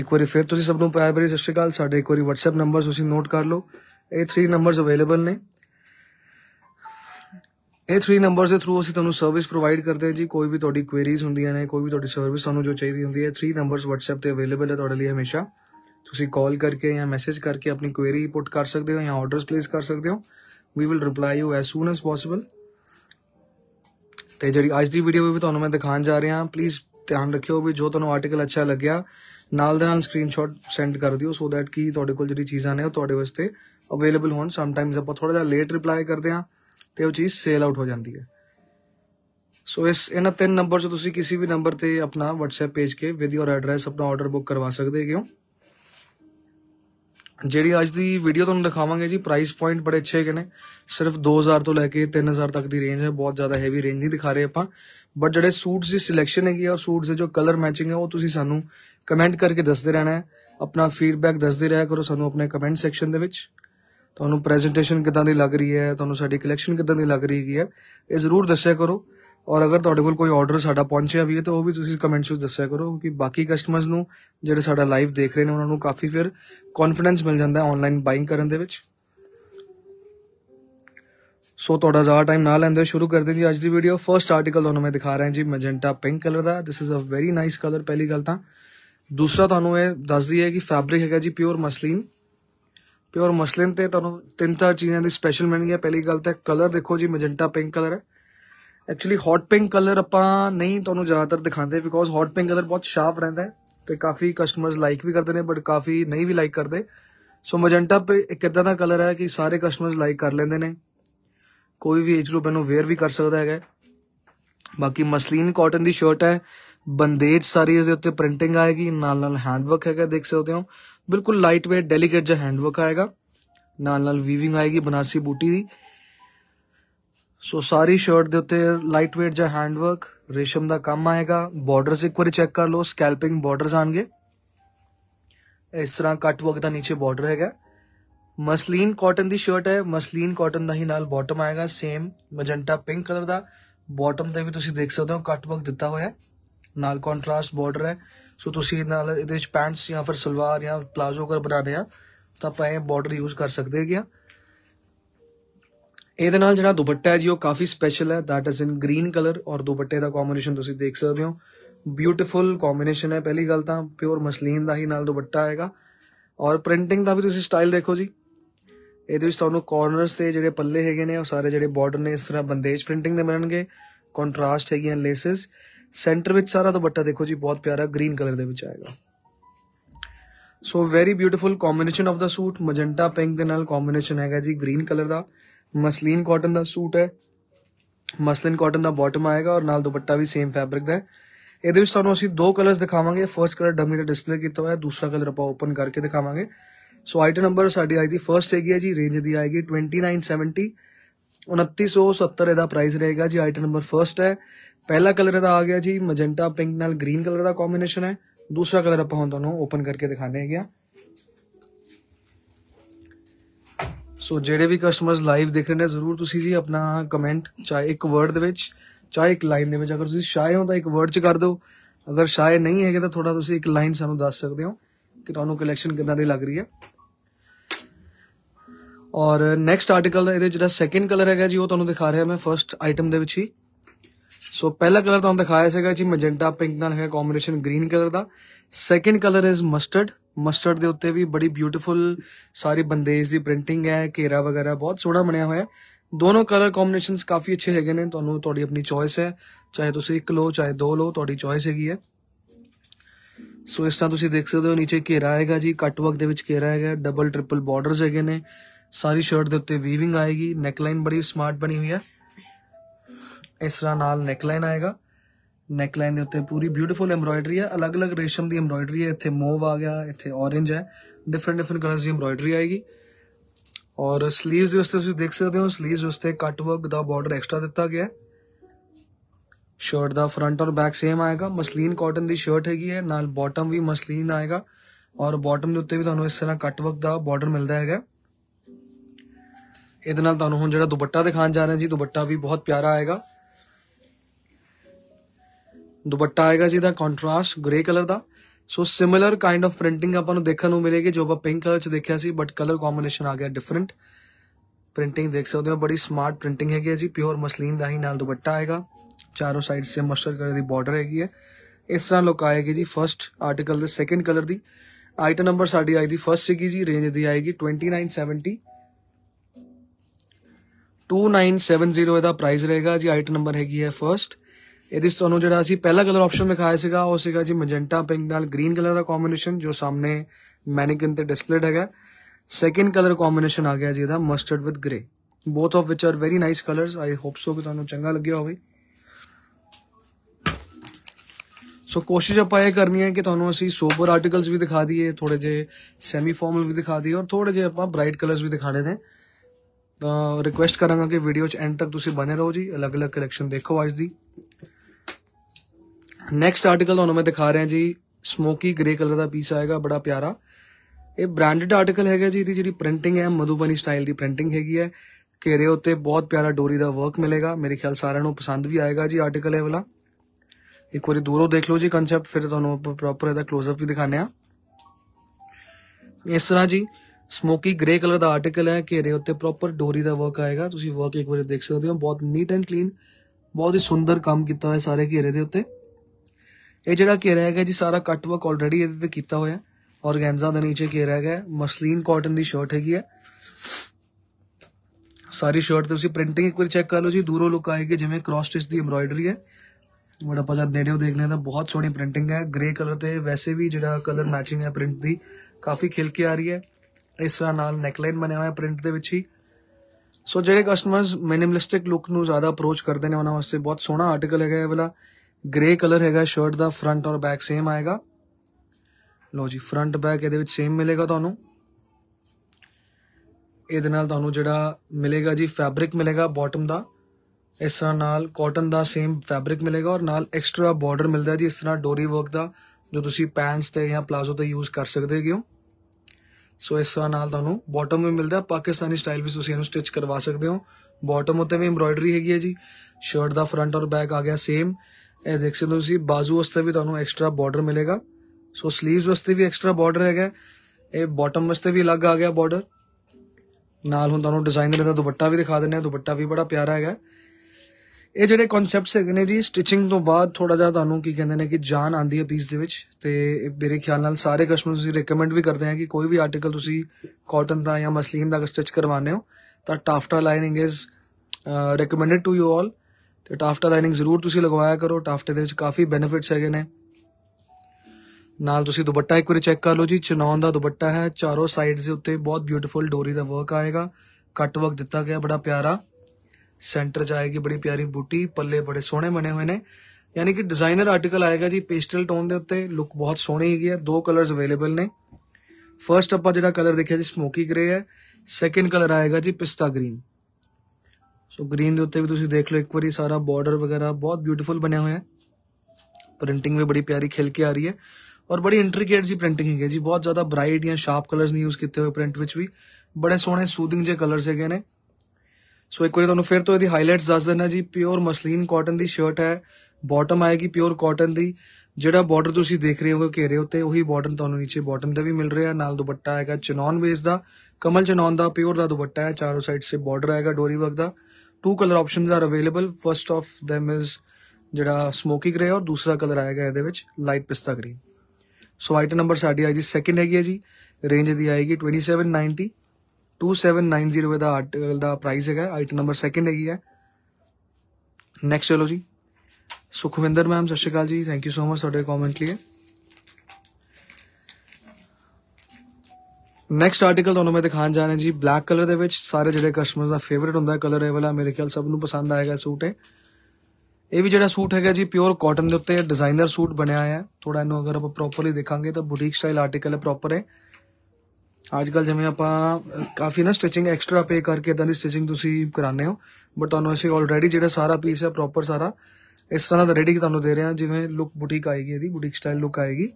ਇੱਕ ਵਾਰ ਫਿਰ ਤੁਸੀਂ ਸਭ ਨੂੰ ਪਿਆਰ ਭਰੀ ਸਤਿ ਸ਼੍ਰੀ ਅਕਾਲ ਸਾਡੇ ਇੱਕ ਵਾਰੀ WhatsApp ਨੰਬਰ ਤੁਸੀਂ ਨੋਟ ਕਰ ਲਓ ਇਹ 3 ਨੰਬਰਸ ਅਵੇਲੇਬਲ ਨੇ ਇਹ 3 ਨੰਬਰਸ ਦੇ ਥਰੂ ਅਸੀਂ ਤੁਹਾਨੂੰ ਸਰਵਿਸ ਪ੍ਰੋਵਾਈਡ ਕਰਦੇ ਹਾਂ ਜੀ ਕੋਈ ਵੀ ਤੁਹਾਡੀ ਕੁਐਰੀਜ਼ ਹੁੰਦੀਆਂ ਨੇ ਕੋਈ ਵੀ ਤੁਹਾਡੀ ਸਰਵਿਸ ਤੁਹਾਨੂੰ ਜੋ ਚਾਹੀਦੀ ਹੁੰਦੀ ਹੈ 3 ਨੰਬਰਸ WhatsApp ਤੇ ਅਵੇਲੇਬਲ ਹੈ ਤੁਹਾਡੇ ਲਈ ਹਮੇਸ਼ਾ ਤੁਸੀਂ ਕਾਲ ਕਰਕੇ ਜਾਂ ਮੈਸੇਜ ਕਰਕੇ ਆਪਣੀ ਕੁਐਰੀ ਪੁੱਟ ਕਰ ਸਕਦੇ ਹੋ ਜਾਂ ਆਰਡਰਸ ਪਲੇਸ ਕਰ ਸਕਦੇ ਹੋ we will reply you as soon as possible ਤੇ ਜਿਹੜੀ ਅੱਜ ਦੀ ਵੀਡੀਓ ਵੀ ਤੁਹਾਨੂੰ ਮੈਂ ਦਿਖਾਉਣ ਜਾ ਰਿਹਾ ਪਲੀਜ਼ ਧਿਆਨ ਰੱਖਿਓ ਵੀ ਜੋ ਤੁਹਾਨੂੰ ਆਰਟੀਕਲ ਅੱਛਾ ਲੱਗਿਆ ਨਾਲ ਦੇ ਨਾਲ ਸਕਰੀਨਸ਼ਾਟ ਸੈਂਡ ਕਰ ਦਿਓ ਸੋ ਦੈਟ ਕੀ ਤੁਹਾਡੇ ਕੋਲ ਜਿਹੜੀ ਚੀਜ਼ਾਂ ਨੇ ਉਹ ਤੁਹਾਡੇ ਵਾਸਤੇ ਅਵੇਲੇਬਲ ਹੋਣ ਸਮਟਾਈਮਸ ਆਪਾਂ ਥੋੜਾ ਜਿਹਾ ਲੇਟ ਰਿਪਲਾਈ ਕਰਦੇ ਹਾਂ ਤੇ ਉਹ ਚੀਜ਼ ਸੇਲ ਆਊਟ ਹੋ ਜਾਂਦੀ ਹੈ ਸੋ ਇਸ ਇਹਨਾਂ ਤਿੰਨ ਨੰਬਰ 'ਚ ਤੁਸੀਂ ਕਿਸੇ ਵੀ ਨੰਬਰ ਤੇ ਆਪਣਾ WhatsApp ਪੇਜ ਕੇ ਵਿਦ ਯੋਰ ਐਡਰੈਸ ਆਪਣਾ ਆਰਡਰ ਬੁੱਕ ਕਰਵਾ ਸਕਦੇ ਹੋ ਜਿਹੜੀ ਅੱਜ ਦੀ ਵੀਡੀਓ ਤੁਹਾਨੂੰ ਦਿਖਾਵਾਂਗੇ ਜੀ ਪ੍ਰਾਈਸ ਪੁਆਇੰਟ ਬੜੇ ਅੱਛੇ ਕਿਨੇ ਨੇ ਸਿਰਫ 2000 ਤੋਂ ਲੈ ਕੇ 3000 ਤੱਕ ਦੀ ਰੇਂਜ ਹੈ ਬਹੁਤ ਜ਼ਿਆਦਾ ਹੈਵੀ ਰੇਂਜ ਨਹੀਂ ਦਿਖਾ ਰਹੇ ਆਪਾਂ ਬਟ ਜਿਹੜੇ ਸੂਟਸ ਦੀ ਸਿਲੈਕਸ਼ਨ ਹੈਗੀ ਆ ਸੂਟਸ ਦੇ ਜੋ ਕਲਰ ਮੈਚਿੰਗ ਹੈ ਉਹ ਤੁਸੀਂ ਸਾਨੂੰ ਕਮੈਂਟ ਕਰਕੇ ਦੱਸਦੇ ਰਹਿਣਾ ਹੈ ਆਪਣਾ ਫੀਡਬੈਕ ਦੱਸਦੇ ਰਿਹਾ ਕਰੋ ਸਾਨੂੰ ਆਪਣੇ ਕਮੈਂਟ ਸੈਕਸ਼ਨ ਦੇ ਵਿੱਚ ਤੁਹਾਨੂੰ ਪ੍ਰੈਜੈਂਟੇਸ਼ਨ ਕਿਦਾਂ ਦੀ ਲੱਗ ਰਹੀ ਹੈ ਤੁਹਾਨੂੰ ਸਾਡੀ ਕਲੈਕਸ਼ਨ ਕਿਦਾਂ ਦੀ ਲੱਗ ਰਹੀ ਹੈ ਇਹ ਜ਼ਰੂਰ ਦੱਸਿਆ ਕਰੋ ਔਰ ਅਗਰ ਤੁਹਾਡੇ ਕੋਲ ਕੋਈ ਆਰਡਰ ਸਾਡਾ ਪਹੁੰਚਿਆ ਵੀ ਹੈ ਤਾਂ ਉਹ ਵੀ ਤੁਸੀਂ ਕਮੈਂਟਸ ਵਿੱਚ ਦੱਸਿਆ ਕਰੋ ਕਿ ਬਾਕੀ ਕਸਟਮਰਸ ਨੂੰ ਜਿਹੜੇ ਸਾਡਾ ਲਾਈਵ ਦੇਖ ਰਹੇ ਨੇ ਉਹਨਾਂ ਨੂੰ ਕਾਫੀ ਫਿਰ ਕੌਨਫੀਡੈਂਸ ਮਿਲ ਜਾਂਦਾ ਹੈ ਆਨਲਾਈਨ ਬਾਇੰਗ ਕਰਨ ਦੇ ਵਿੱਚ ਸੋ ਤੁਹਾਡਾ ਜ਼ਿਆਦਾ ਟਾਈਮ ਨਾ ਲੈਂਦੇ ਸ਼ੁਰੂ ਕਰਦੇ ਜੀ ਅੱਜ ਦੀ ਵੀਡੀਓ ਫਰਸਟ ਆਰਟੀਕਲ ਤੁਹਾਨੂੰ ਮੈਂ ਦਿਖਾ ਰਿਹਾ ਜੀ ਮੈਜੈਂਟਾ ਪਿੰਕ ਕਲਰ ਦਾ this is a very nice colour ਪਹਿਲੀ ਗੱਲ ਤਾਂ ਦੂਸਰਾ ਤੁਹਾਨੂੰ ਇਹ ਦੱਸਦੀ ਹੈ ਕਿ ਫੈਬਰਿਕ ਹੈਗਾ ਜੀ ਪਿਓਰ ਮਸਲਿਨ ਪਿਓਰ ਮਸਲਿਨ ਤੇ ਤੁਹਾਨੂੰ ਤਿੰਨ ਚਾਰ ਚੀਜ਼ਾਂ ਦੀ ਸਪੈਸ਼ਲ ਮਿਲਣਗੀਆਂ ਪਹਿਲੀ ਗੱਲ ਤਾਂ ਕਲਰ ਦੇਖੋ ਜੀ ਮਜੈਂਟਾ ਪਿੰਕ ਕਲਰ ਹੈ ਐਕਚੁਅਲੀ ਹੌਟ ਪਿੰਕ ਕਲਰ ਆਪਾਂ ਨਹੀਂ ਤੁਹਾਨੂੰ ਜ਼ਿਆਦਾਤਰ ਦਿਖਾਉਂਦੇ ਬਿਕੋਜ਼ ਹੌਟ ਪਿੰਕ ਕਲਰ ਬਹੁਤ ਸ਼ਾਰਪ ਰਹਿੰਦਾ ਹੈ ਤੇ ਕਾਫੀ ਕਸਟਮਰਸ ਲਾਈਕ ਵੀ ਕਰਦੇ ਨੇ ਬਟ ਕਾਫੀ ਨਹੀਂ ਵੀ ਲਾਈਕ ਕਰਦੇ ਸੋ ਮਜੈਂਟਾ ਇੱਕ ਇਦਾਂ ਦਾ ਕਲਰ ਹੈ ਕਿ ਸਾਰੇ ਕਸਟਮਰਸ ਲਾਈਕ ਕਰ ਲੈਂਦੇ ਨੇ ਕੋਈ ਵੀ ਏਜ ਗਰੁੱਪ ਇਹਨੂੰ ਵੇਅਰ ਵੀ ਕਰ ਸਕਦਾ ਹੈਗਾ ਬਾਕੀ ਮਸਲੀਨ ਕਾਟਨ ਦੀ ਸ਼ਰਟ ਹੈ ਬੰਦੇਜ ਸਾਰੀ ਇਸ ਦੇ ਉੱਤੇ ਪ੍ਰਿੰਟਿੰਗ ਆਏਗੀ ਨਾਲ ਨਾਲ ਹੈਂਡਵਰਕ ਹੈਗਾ ਦੇਖ ਸਕਦੇ ਹੋ ਬਿਲਕੁਲ ਲਾਈਟ weight ਡੈਲੀਕੇਟ ਜਿਹਾ ਹੈਂਡਵਰਕ ਆਏਗਾ ਨਾਲ ਨਾਲ ਵੀਵਿੰਗ ਆਏਗੀ ਬਨਾਰਸੀ ਬੂਟੀ ਦੀ ਸੋ ਸਾਰੀ ਸ਼ਰਟ ਦੇ ਉੱਤੇ ਲਾਈਟ weight ਜਿਹਾ ਹੈਂਡਵਰਕ ਰੇਸ਼ਮ ਦਾ ਕੰਮ ਆਏਗਾ ਬਾਰਡਰਸ ਇੱਕ ਵਾਰੀ ਚੈੱਕ ਕਰ ਲਓ ਸਕੈਲਪਿੰਗ ਬਾਰਡਰਸ ਆਣਗੇ ਇਸ ਤਰ੍ਹਾਂ ਕੱਟ ਵਰਕ ਦਾ ਨੀਚੇ ਬਾਰਡਰ ਹੈਗਾ ਮਸਲੀਨ ਕਾਟਨ ਦੀ ਸ਼ਰਟ ਹੈ ਮਸਲੀਨ ਕਾਟਨ ਦਾ ਹੀ ਨਾਲ ਬਾਟਮ ਆਏਗਾ ਸੇਮ ਮਜੰਟਾ ਪਿੰਕ ਕਲਰ ਦਾ ਬਾਟਮ ਤੇ ਵੀ ਤੁਸੀਂ ਦੇਖ ਸਕਦੇ ਹੋ ਕੱਟ ਵਰਕ ਦਿੱਤਾ ਹੋਇਆ ਨਾਲ ਕੰਟਰਾਸਟ ਬਾਰਡਰ ਹੈ ਸੋ ਤੁਸੀਂ ਨਾਲ ਇਹਦੇ ਵਿੱਚ ਪੈਂਟਸ ਜਾਂ ਫਿਰ ਸਲਵਾਰ ਜਾਂ ਪਲਾਜ਼ੋ ਕਰ ਬਣਾਣੇ ਆ ਤਾਂ ਆਪਾਂ ਇਹ ਬਾਰਡਰ ਯੂਜ਼ ਕਰ ਸਕਦੇ ਹਾਂ ਇਹਦੇ ਨਾਲ ਜਿਹੜਾ ਦੁਪੱਟਾ ਹੈ ਜੀ ਉਹ ਕਾਫੀ ਸਪੈਸ਼ਲ ਹੈ that is in green colour ਔਰ ਦੁਪੱਟੇ ਦਾ ਕੰਬੀਨੇਸ਼ਨ ਤੁਸੀਂ ਦੇਖ ਸਕਦੇ ਹੋ ਬਿਊਟੀਫੁਲ ਕੰਬੀਨੇਸ਼ਨ ਹੈ ਪਹਿਲੀ ਗੱਲ ਤਾਂ ਪਿਓਰ ਮਸਲੀਨ ਦਾ ਹੀ ਨਾਲ ਦੁਪੱਟਾ ਆਏਗਾ ਔਰ ਪ੍ਰਿੰਟਿੰਗ ਦਾ ਵੀ ਤੁਸੀਂ ਸਟਾਈਲ ਦੇਖੋ ਜੀ ਇਹਦੇ ਵਿੱਚ ਤੁਹਾਨੂੰ ਕਾਰਨਰਸ ਤੇ ਜਿਹੜੇ ਪੱਲੇ ਹੈਗੇ ਨੇ ਉਹ ਸਾਰੇ ਜਿਹੜੇ ਬਾਰਡਰ ਨੇ ਇਸ ਤਰ੍ਹਾਂ ਬੰਦੇਜ ਪ੍ਰਿੰਟਿੰਗ ਦੇ ਮਿਲਣਗੇ ਕੰਟਰਾਸਟ ਹੈਗੀਆਂ ਲੇਸਸ ਸੈਂਟਰ ਵਿੱਚ ਸਾਰਾ ਦੁਪੱਟਾ ਦੇਖੋ ਜੀ ਬਹੁਤ ਪਿਆਰਾ ਗ੍ਰੀਨ ਕਲਰ ਦੇ ਵਿੱਚ ਆਏਗਾ so very beautiful combination of the suit magenta pink ਦੇ ਨਾਲ ਕੰਬੀਨੇਸ਼ਨ ਹੈਗਾ ਜੀ ਗ੍ਰੀਨ ਕਲਰ ਦਾ ਮਸਲਿਨ ਕਾਟਨ ਦਾ ਸੂਟ ਹੈ ਮਸਲਿਨ ਕਾਟਨ ਦਾ ਬਾਟਮ ਆਏਗਾ ਔਰ ਨਾਲ ਦੁਪੱਟਾ ਵੀ ਸੇਮ ਫੈਬਰਿਕ ਦਾ ਹੈ ਇਹਦੇ ਵਿੱਚ ਤੁਹਾਨੂੰ ਅਸੀਂ ਦੋ ਕਲਰਸ ਦਿਖਾਵਾਂਗੇ ਫਰਸਟ ਕਲਰ ਡਮੀ ਦਾ ਡਿਸਪਲੇ ਕੀਤਾ ਹੋਇਆ ਦੂਸਰਾ ਕਲਰ ਆਪਾਂ ਓਪਨ ਕਰਕੇ ਦਿਖਾਵਾਂਗੇ ਸੋ ਆਈਟਮ ਨੰਬਰ ਸਾਡੀ ਅੱਜ ਦੀ ਫਰਸਟ ਹੈਗੀ ਹੈ ਜੀ ਰੇਂਜ ਦੀ ਆਏਗੀ 2970 2970 ਇਹਦਾ ਪ੍ਰਾਈਸ ਰਹੇਗਾ ਜੀ ਆਈਟਮ ਨੰਬਰ ਫਰਸਟ ਹੈ ਪਹਿਲਾ ਕਲਰ ਦਾ ਆ ਗਿਆ ਜੀ ਮਜੈਂਟਾ ਪਿੰਕ ਨਾਲ ਗ੍ਰੀਨ ਕਲਰ ਦਾ ਕੰਬੀਨੇਸ਼ਨ ਹੈ ਦੂਸਰਾ ਕਲਰ ਆਪਾਂ ਹੁਣ ਤੁਹਾਨੂੰ ਓਪਨ ਕਰਕੇ ਦਿਖਾਣੇ ਹੈਗੇ ਸੋ ਜਿਹੜੇ ਵੀ ਕਸਟਮਰਸ ਲਾਈਵ ਦੇਖ ਰਹੇ ਨੇ ਜ਼ਰੂਰ ਤੁਸੀਂ ਜੀ ਆਪਣਾ ਕਮੈਂਟ ਚਾਹੇ ਇੱਕ ਵਰਡ ਦੇ ਵਿੱਚ ਚਾਹੇ ਇੱਕ ਲਾਈਨ ਦੇ ਵਿੱਚ ਅਗਰ ਤੁਸੀਂ ਸ਼ਾਇ ਹੋ ਤਾਂ ਇੱਕ ਵਰਡ 'ਚ ਕਰ ਦਿਓ ਅਗਰ ਸ਼ਾਇ ਨਹੀਂ ਹੈਗੇ ਤਾਂ ਥੋੜਾ ਤੁਸੀਂ ਇੱਕ ਲਾਈਨ ਸਾਨੂੰ ਦੱਸ ਸਕਦੇ ਹੋ ਕਿ ਤੁਹਾਨੂੰ ਕਲੈਕਸ਼ਨ ਕਿੰਨਾ ਦੀ ਲੱਗ ਰਹੀ ਹੈ ਔਰ ਨੈਕਸਟ ਆਰਟੀਕਲ ਦਾ ਇਹਦੇ ਜਿਹੜਾ ਸੈਕੰਡ ਕਲਰ ਹੈਗਾ ਜੀ ਉਹ ਤੁਹਾਨੂੰ ਦਿਖਾ ਰਿਹਾ ਮੈਂ ਫਰਸਟ ਆਈਟਮ ਦੇ ਵਿੱਚ ਹੀ ਸੋ ਪਹਿਲਾ ਕਲਰ ਤੁਹਾਨੂੰ ਦਿਖਾਇਆ ਸੀਗਾ ਜੀ ਮੈਜੈਂਟਾ ਪਿੰਕ ਨਾਲ ਹੈ ਕੰਬੀਨੇਸ਼ਨ ਗ੍ਰੀਨ ਕਲਰ ਦਾ second colour is mustard mustard ਦੇ ਉੱਤੇ ਵੀ ਬੜੀ ਬਿਊਟੀਫੁਲ ਸਾਰੀ ਬੰਦੇਜ ਦੀ ਪ੍ਰਿੰਟਿੰਗ ਹੈ ਘੇਰਾ ਵਗੈਰਾ ਬਹੁਤ ਸੋਹਣਾ ਬਣਿਆ ਹੋਇਆ ਦੋਨੋਂ ਕਲਰ ਕੰਬੀਨੇਸ਼ਨਸ ਕਾਫੀ ਅੱਛੇ ਹੈਗੇ ਨੇ ਤੁਹਾਨੂੰ ਤੁਹਾਡੀ ਆਪਣੀ ਚੋਇਸ ਹੈ ਚਾਹੇ ਤੁਸੀਂ ਇੱਕ ਲੋ ਚਾਹੇ ਦੋ ਲੋ ਤੁਹਾਡੀ ਚੋਇਸ ਹੈਗੀ ਹੈ ਸੋ ਇਸ ਤਰ੍ਹਾਂ ਤੁਸੀਂ ਦੇਖ ਸਕਦੇ ਹੋ ਨੀਚੇ ਘੇਰਾ ਆਏਗਾ ਜੀ ਕੱਟ ਵਰਕ ਦੇ ਵਿੱਚ ਘੇਰਾ ਹੈਗਾ ਡਬਲ ਟ੍ਰਿਪਲ ਬਾਰਡਰਸ ਹੈਗੇ ਨੇ ਸਾਰੀ ਸ਼ਰਟ ਦੇ ਉੱਤੇ ਵੀਵਿੰਗ ਆਏਗੀ ਨੈਕਲਾਈਨ ਬੜੀ ਸਮਾਰਟ ਬਣੀ ਹੋਈ ਹੈ ਇਸ ਤਰ੍ਹਾਂ ਨਾਲ ਨੈਕਲਾਈਨ ਆਏਗਾ ਨੈਕਲਾਈਨ ਦੇ ਉੱਤੇ ਪੂਰੀ ਬਿਊਟੀਫੁਲ ਐਮਬ੍ਰੋਇਡਰੀ ਹੈ ਅਲੱਗ-ਅਲੱਗ ਰੇਸ਼ਮ ਦੀ ਐਮਬ੍ਰੋਇਡਰੀ ਹੈ ਇੱਥੇ ਮੋਵ ਆ ਗਿਆ ਇੱਥੇ ਔਰੇਂਜ ਹੈ ਡਿਫਰੈਂਟ ਡਿਫਰੈਂਟ ਕਲਰਸ ਦੀ ਐਮਬ੍ਰੋਇਡਰੀ ਆਏਗੀ ਔਰ 슬ੀਵਸ ਦੇ ਉੱਤੇ ਤੁਸੀਂ ਦੇਖ ਸਕਦੇ ਹੋ 슬ੀਵਸ ਉੱਤੇ ਕੱਟ ਵਰਕ ਦਾ ਬਾਰਡਰ ਐਕਸਟਰਾ ਦਿੱਤਾ ਗਿਆ ਹੈ ਸ਼ਰਟ ਦਾ ਫਰੰਟ ਔਰ ਬੈਕ ਸੇਮ ਆਏਗਾ ਮਸਲੀਨ ਕਾਟਨ ਦੀ ਸ਼ਰਟ ਹੈਗੀ ਹੈ ਨਾਲ ਬਾਟਮ ਵੀ ਮਸਲੀਨ ਆਏਗਾ ਔਰ ਬਾਟਮ ਦੇ ਉੱਤੇ ਵੀ ਤੁਹਾਨੂੰ ਇਸ ਤਰ੍ਹਾਂ ਕੱਟ ਵਰਕ ਦਾ ਬਾਰਡਰ ਮਿਲਦਾ ਹੈਗਾ ਇਹਦੇ ਨਾਲ ਤੁਹਾਨੂੰ ਹੁਣ ਜਿਹੜਾ ਦੁਪੱਟਾ ਦਿਖਾਉਣ ਜਾ ਰਹੇ ਜੀ ਦੁਪੱਟਾ ਵੀ ਬਹੁਤ ਪਿਆਰਾ ਆਏਗਾ ਦੁਪੱਟਾ ਆਏਗਾ ਜੀ ਦਾ ਕੰਟਰਾਸਟ ਗ੍ਰੇ ਕਲਰ ਦਾ so similar kind of printing ਆਪਾਂ ਨੂੰ ਦੇਖਣ ਨੂੰ ਮਿਲੇਗੀ ਜੋ ਆਪਾਂ ਪਿੰਕ ਕਲਰ ਚ ਦੇਖਿਆ ਸੀ ਬਟ ਕਲਰ ਕੰਬੀਨੇਸ਼ਨ ਆ ਗਿਆ ਡਿਫਰੈਂਟ ਪ੍ਰਿੰਟਿੰਗ ਦੇਖ ਸਕਦੇ ਹੋ ਬੜੀ ਸਮਾਰਟ ਪ੍ਰਿੰਟਿੰਗ ਹੈਗੀ ਹੈ ਜੀ ਪਿਓਰ ਮਸਲੀਨ ਦਾ ਹੀ ਨਾਲ ਦੁਪੱਟਾ ਆਏਗਾ ਚਾਰੋਂ ਸਾਈਡ ਸੇ ਮਸਟਰ ਕਲਰ ਦੀ ਬਾਰਡਰ ਹੈਗੀ ਹੈ ਇਸ ਤਰ੍ਹਾਂ ਲੁੱਕ ਆਏਗੀ ਜੀ ਫਰਸਟ ਆਰਟੀਕਲ ਦੇ ਸੈਕੰਡ ਕਲਰ ਦੀ ਆਈਟਮ ਨੰਬਰ ਸਾਡੀ ਆਈ ਦੀ ਫਰਸਟ ਸੀਗੀ ਜੀ ਰੇਂਜ ਦੀ ਆਏਗੀ 2970 2970 ਇਹਦਾ ਪ੍ਰਾਈਸ ਰਹੇਗਾ ਜੀ ਆਈਟਮ ਨੰਬਰ ਹੈਗੀ ਹੈ ਫਰਸਟ ये पहला कलर ऑप्शन दिखाया सेगा, जी मजेंटा पिंक नाल ग्रीन कलर का कॉम्बीनेशन जो सामने मैनिकिन डिस्प्लेड है सैकेंड कलर कॉम्बीनेशन आ गया जी a mustard with grey both of which are very nice colour I hope so कि चंगा लगे हो सो so, कोशिश आप करनी है कि थोड़ा असं सोपर आर्टिकल्स भी दिखा दिए थोड़े जे सैमी फॉर्मल भी दिखा दिए और थोड़े जे अपना ब्राइट कलर्स भी दिखाने थे तो रिक्वेस्ट करा कि वीडियो एंड तक तुम बने रहो जी अलग अलग कलेक्शन देखो आज दी नैक्सट आर्टिकल थानू मैं दिखा रहा जी समोकी ग्रे कलर का पीस आएगा बड़ा प्यारा ये ब्रांडेड आर्टिकल है जी जी प्रिंटिंग है मधुबनी स्टाइल की प्रिंटिंग हैगी है घेरे उ बहुत प्यारा डोरी का वर्क मिलेगा मेरे ख्याल सारे पसंद भी आएगा जी आर्टिकल है वाला एक बार दूरों देख लो जी कंसैप्ट फिर थोड़ा तो प्रोपर ए क्लोजअप भी दिखाने इस तरह जी समोकी ग्रे कलर का आर्टिकल है घेरे उत्ते प्रोपर डोरी का वर्क आएगा वर्क एक बार देख सकते हो बहुत नीट एंड क्लीन बहुत ही सुंदर काम किया सारे घेरे के उ ਇਹ ਜਿਹੜਾ ਰਹਿ ਗਿਆ ਜੀ ਸਾਰਾ ਕੱਟ ਵਰਕ ਆਲਰੇਡੀ ਇਹਦੇ ਤੇ ਕੀਤਾ ਹੋਇਆ ਹੈ ਔਰਗੈਂਜ਼ਾ ਦੇ ਨੀਚੇ ਰਹਿ ਗਿਆ ਮਸਲੀਨ ਕਾਟਨ ਦੀ ਸ਼ਰਟ ਹੈਗੀ ਹੈ ਸਾਰੀ ਸ਼ਰਟ ਤੇ ਤੁਸੀਂ ਪ੍ਰਿੰਟਿੰਗ ਇੱਕ ਵਾਰ ਚੈੱਕ ਕਰ ਲਓ ਜੀ ਦੂਰੋਂ ਲੁੱਕ ਆਏਗੀ ਜਿਵੇਂ ਕ੍ਰਾਸ ਸਟਿਚ ਦੀ ਐਮਬ੍ਰਾਇਡਰੀ ਹੈ ਬੜਾ ਪਜਾ ਨੇੜਿਓ ਦੇਖ ਲੈਂਦਾ ਬਹੁਤ ਸੋਹਣੀ ਪ੍ਰਿੰਟਿੰਗ ਹੈ ਗ੍ਰੇ ਕਲਰ ਤੇ ਵੈਸੇ ਵੀ ਜਿਹੜਾ ਕਲਰ ਮੈਚਿੰਗ ਹੈ ਪ੍ਰਿੰਟ ਦੀ ਕਾਫੀ ਖਿਲ ਕੇ ਆ ਰਹੀ ਹੈ ਇਸ ਤਰ੍ਹਾਂ ਨਾਲ ਨੈਕਲਾਈਨ ਬਣਿਆ ਹੋਇਆ ਪ੍ਰਿੰਟ ਦੇ ਵਿੱਚ ਹੀ ਸੋ ਜਿਹੜੇ ਕਸਟਮਰਸ ਮਿਨਿਮਲਿਸਟਿਕ ਲੁੱਕ ਨੂੰ ਜ਼ਿਆਦਾ ਅਪਰੋਚ ਕਰਦੇ ਨੇ ਉਹਨਾਂ ਵਾਸਤੇ ਬਹੁਤ ਸੋਹਣਾ ਆਰਟੀਕਲ ਹੈਗਾ ਇਹ ਵਾਲਾ ਗ੍ਰੇ ਕਲਰ ਹੈਗਾ ਸ਼ਰਟ ਦਾ ਫਰੰਟ ਔਰ ਬੈਕ ਸੇਮ ਆਏਗਾ ਲੋ ਜੀ ਫਰੰਟ ਬੈਕ ਇਹਦੇ ਵਿੱਚ ਸੇਮ ਮਿਲੇਗਾ ਤੁਹਾਨੂੰ ਇਹਦੇ ਨਾਲ ਤੁਹਾਨੂੰ ਜਿਹੜਾ ਮਿਲੇਗਾ ਜੀ ਫੈਬਰਿਕ ਮਿਲੇਗਾ ਬਾਟਮ ਦਾ ਇਸ ਤਰ੍ਹਾਂ ਨਾਲ ਕਾਟਨ ਦਾ ਸੇਮ ਫੈਬਰਿਕ ਮਿਲੇਗਾ ਔਰ ਨਾਲ ਐਕਸਟਰਾ ਬਾਰਡਰ ਮਿਲਦਾ ਜੀ ਇਸ ਤਰ੍ਹਾਂ ਡੋਰੀ ਵਰਕ ਦਾ ਜੋ ਤੁਸੀਂ ਪੈਂਟਸ ਤੇ ਜਾਂ ਪਲਾਜ਼ੋ ਤੇ ਯੂਜ਼ ਕਰ ਸਕਦੇ ਹੋ ਸੋ ਇਸ ਤਰ੍ਹਾਂ ਨਾਲ ਤੁਹਾਨੂੰ ਬਾਟਮ ਵੀ ਮਿਲਦਾ ਪਾਕਿਸਤਾਨੀ ਸਟਾਈਲ ਵਿੱਚ ਤੁਸੀਂ ਇਹਨੂੰ ਸਟਿਚ ਕਰਵਾ ਸਕਦੇ ਹੋ ਬਾਟਮ ਉੱਤੇ ਵੀ ਐਮਬ੍ਰਾਇਡਰੀ ਹੈਗੀ ਹੈ ਜੀ ਸ਼ਰਟ ਦਾ ਫਰੰਟ ਔਰ ਬੈਕ ਆ ਗਿਆ ਸੇਮ ਇਹ ਦੇਖ ਸਕਦੇ ਹੋ ਤੁਸੀਂ ਬਾਜ਼ੂ ਵਾਸਤੇ ਵੀ ਤੁਹਾਨੂੰ ਐਕਸਟਰਾ ਬਾਰਡਰ ਮਿਲੇਗਾ ਸੋ 슬ੀਵਸ ਵਾਸਤੇ ਵੀ ਐਕਸਟਰਾ ਬਾਰਡਰ ਹੈਗਾ ਇਹ ਬਾਟਮ ਵਾਸਤੇ ਵੀ ਅਲੱਗ ਆ ਗਿਆ ਬਾਰਡਰ ਨਾਲ ਹੁਣ ਤੁਹਾਨੂੰ ਡਿਜ਼ਾਈਨ ਦੇ ਦਾ ਦੁਪੱਟਾ ਵੀ ਦਿਖਾ ਦਿੰਨੇ ਆ ਦੁਪੱਟਾ ਵੀ ਬੜਾ ਪਿਆਰਾ ਹੈਗਾ ਇਹ ਜਿਹੜੇ ਕਨਸੈਪਟਸ ਹੈਗੇ ਨੇ ਜੀ ਸਟਿਚਿੰਗ ਤੋਂ ਬਾਅਦ ਥੋੜਾ ਜਿਹਾ ਤੁਹਾਨੂੰ ਕੀ ਕਹਿੰਦੇ ਨੇ ਕਿ ਜਾਨ ਆਂਦੀ ਹੈ ਪੀਸ ਦੇ ਵਿੱਚ ਤੇ ਮੇਰੇ ਖਿਆਲ ਨਾਲ ਸਾਰੇ ਕਸਟਮਰ ਨੂੰ ਰეკਮੈਂਡ ਵੀ ਕਰਦੇ ਆ ਕਿ ਕੋਈ ਵੀ ਆਰਟੀਕਲ ਤੁਸੀਂ ਕਾਟਨ ਦਾ ਜਾਂ ਮਸਲੀਨ ਦਾ ਸਟਿਚ ਕਰਵਾਉਂਦੇ ਹੋ ਤਾਂ taffeta lining is recommended to you all तो टाफ्टा लाइनिंग जरूर तुम लगवाया करो टाफ्टे काफ़ी बेनीफिट्स है नाल तुम दुपट्टा एक बार चेक कर लो जी चनौन का दुपट्टा है चारों साइड के उ बहुत ब्यूटीफुल डोरी का वर्क आएगा कट वर्क दिता गया बड़ा प्यारा सेंटर च आएगी बड़ी प्यारी बूटी पल्ले बड़े सोहने बने हुए हैं यानी कि डिजाइनर आर्टिकल आएगा जी पेस्टल टोन के उत्ते लुक बहुत सोहनी है दो कलर अवेलेबल ने फर्स्ट आप जो कलर देखिए जी स्मोकी ग्रे है सैकेंड कलर आएगा जी पिस्ता ग्रीन सो तो ग्रीन के उत्ते भी देख लो एक बार सारा बॉर्डर वगैरह बहुत ब्यूटीफुल बनया हुआ है प्रिंटिंग भी बड़ी प्यारी खिल के आ रही है और बड़ी इंट्रीकेट जी प्रिंटिंग है जी बहुत ज्यादा ब्राइट या शार्प कलर नहीं यूज किए हुए प्रिंट में भी बड़े सोहने सूदिंग जे कलर है सो एक बार तुम फिर तो यदि हाईलाइट दस देना जी प्योर मसलीन कॉटन की शर्ट है बॉटम आएगी प्योर कॉटन की जोड़ा बॉर्डर तुम देख रहे हो घेरे उत्ते उ बॉटन तुम नीचे बॉटम का भी मिल रहा है नाल दुपट्टा है चनौन बेस का कमल चनौन का प्योर का दुपट्टा है चारों साइड से बॉर्डर आएगा डोरी वर्ग का two colour option are available first of them is जरा स्मोकी ग्रे और दूसरा कलर आएगा a light pista green so item number साड़ी आई जी सैकेंड हैगी है जी रेंज की आएगी twenty seven ninety two seven nine zero article का प्राइस है आइटम नंबर सैकेंड हैगी है नैक्सट चलो जी सुखविंदर मैम सत श्रीकाल जी थैंक यू सो मच थोड़े कॉमेंट लिए ਨੈਕਸਟ ਆਰਟੀਕਲ ਤੁਹਾਨੂੰ ਮੈਂ ਦਿਖਾਣ ਜਾ ਰਿਹਾ ਜੀ ਬਲੈਕ ਕਲਰ ਦੇ ਵਿੱਚ ਸਾਰੇ ਜਿਹੜੇ ਕਸਟਮਰਸ ਦਾ ਫੇਵਰਿਟ ਹੁੰਦਾ ਕਲਰ ਇਹ ਵਾਲਾ ਮੇਰੇ ਖਿਆਲ ਸਭ ਨੂੰ ਪਸੰਦ ਆਏਗਾ ਸੂਟ ਹੈ ਇਹ ਵੀ ਜਿਹੜਾ ਸੂਟ ਹੈਗਾ ਜੀ ਪਿਓਰ ਕਾਟਨ ਦੇ ਉੱਤੇ ਡਿਜ਼ਾਈਨਰ ਸੂਟ ਬਣਿਆ ਆ ਥੋੜਾ ਇਹਨੂੰ ਅਗਰ ਆਪਾਂ ਪ੍ਰੋਪਰਲੀ ਦੇਖਾਂਗੇ ਤਾਂ ਬੁਟੀਕ ਸਟਾਈਲ ਆਰਟੀਕਲ ਹੈ ਪ੍ਰੋਪਰ ਹੈ ਅੱਜ ਕੱਲ ਜਿਵੇਂ ਆਪਾਂ ਕਾਫੀ ਨਾ ਸਟਿਚਿੰਗ ਐਕਸਟਰਾ ਪੇ ਕਰਕੇ ਇਦਾਂ ਦੀ ਸਟਿਚਿੰਗ ਤੁਸੀਂ ਕਰਾਉਂਦੇ ਹੋ ਬਟ ਤੁਹਾਨੂੰ ਅਸੀਂ ਆਲਰੇਡੀ ਜਿਹੜਾ ਸਾਰਾ ਪੀਸ ਹੈ ਪ੍ਰੋਪਰ ਸਾਰਾ ਇਸ ਤਰ੍ਹਾਂ ਦਾ ਰੈਡੀ ਤੁਹਾਨੂੰ ਦੇ ਰਿਹਾ ਜਿਵੇਂ ਲੁੱਕ ਬੁਟੀਕ ਆਏਗੀ ਇਹਦੀ ਬੁਟੀਕ ਸਟਾਈਲ ਲੁੱਕ ਆਏਗੀ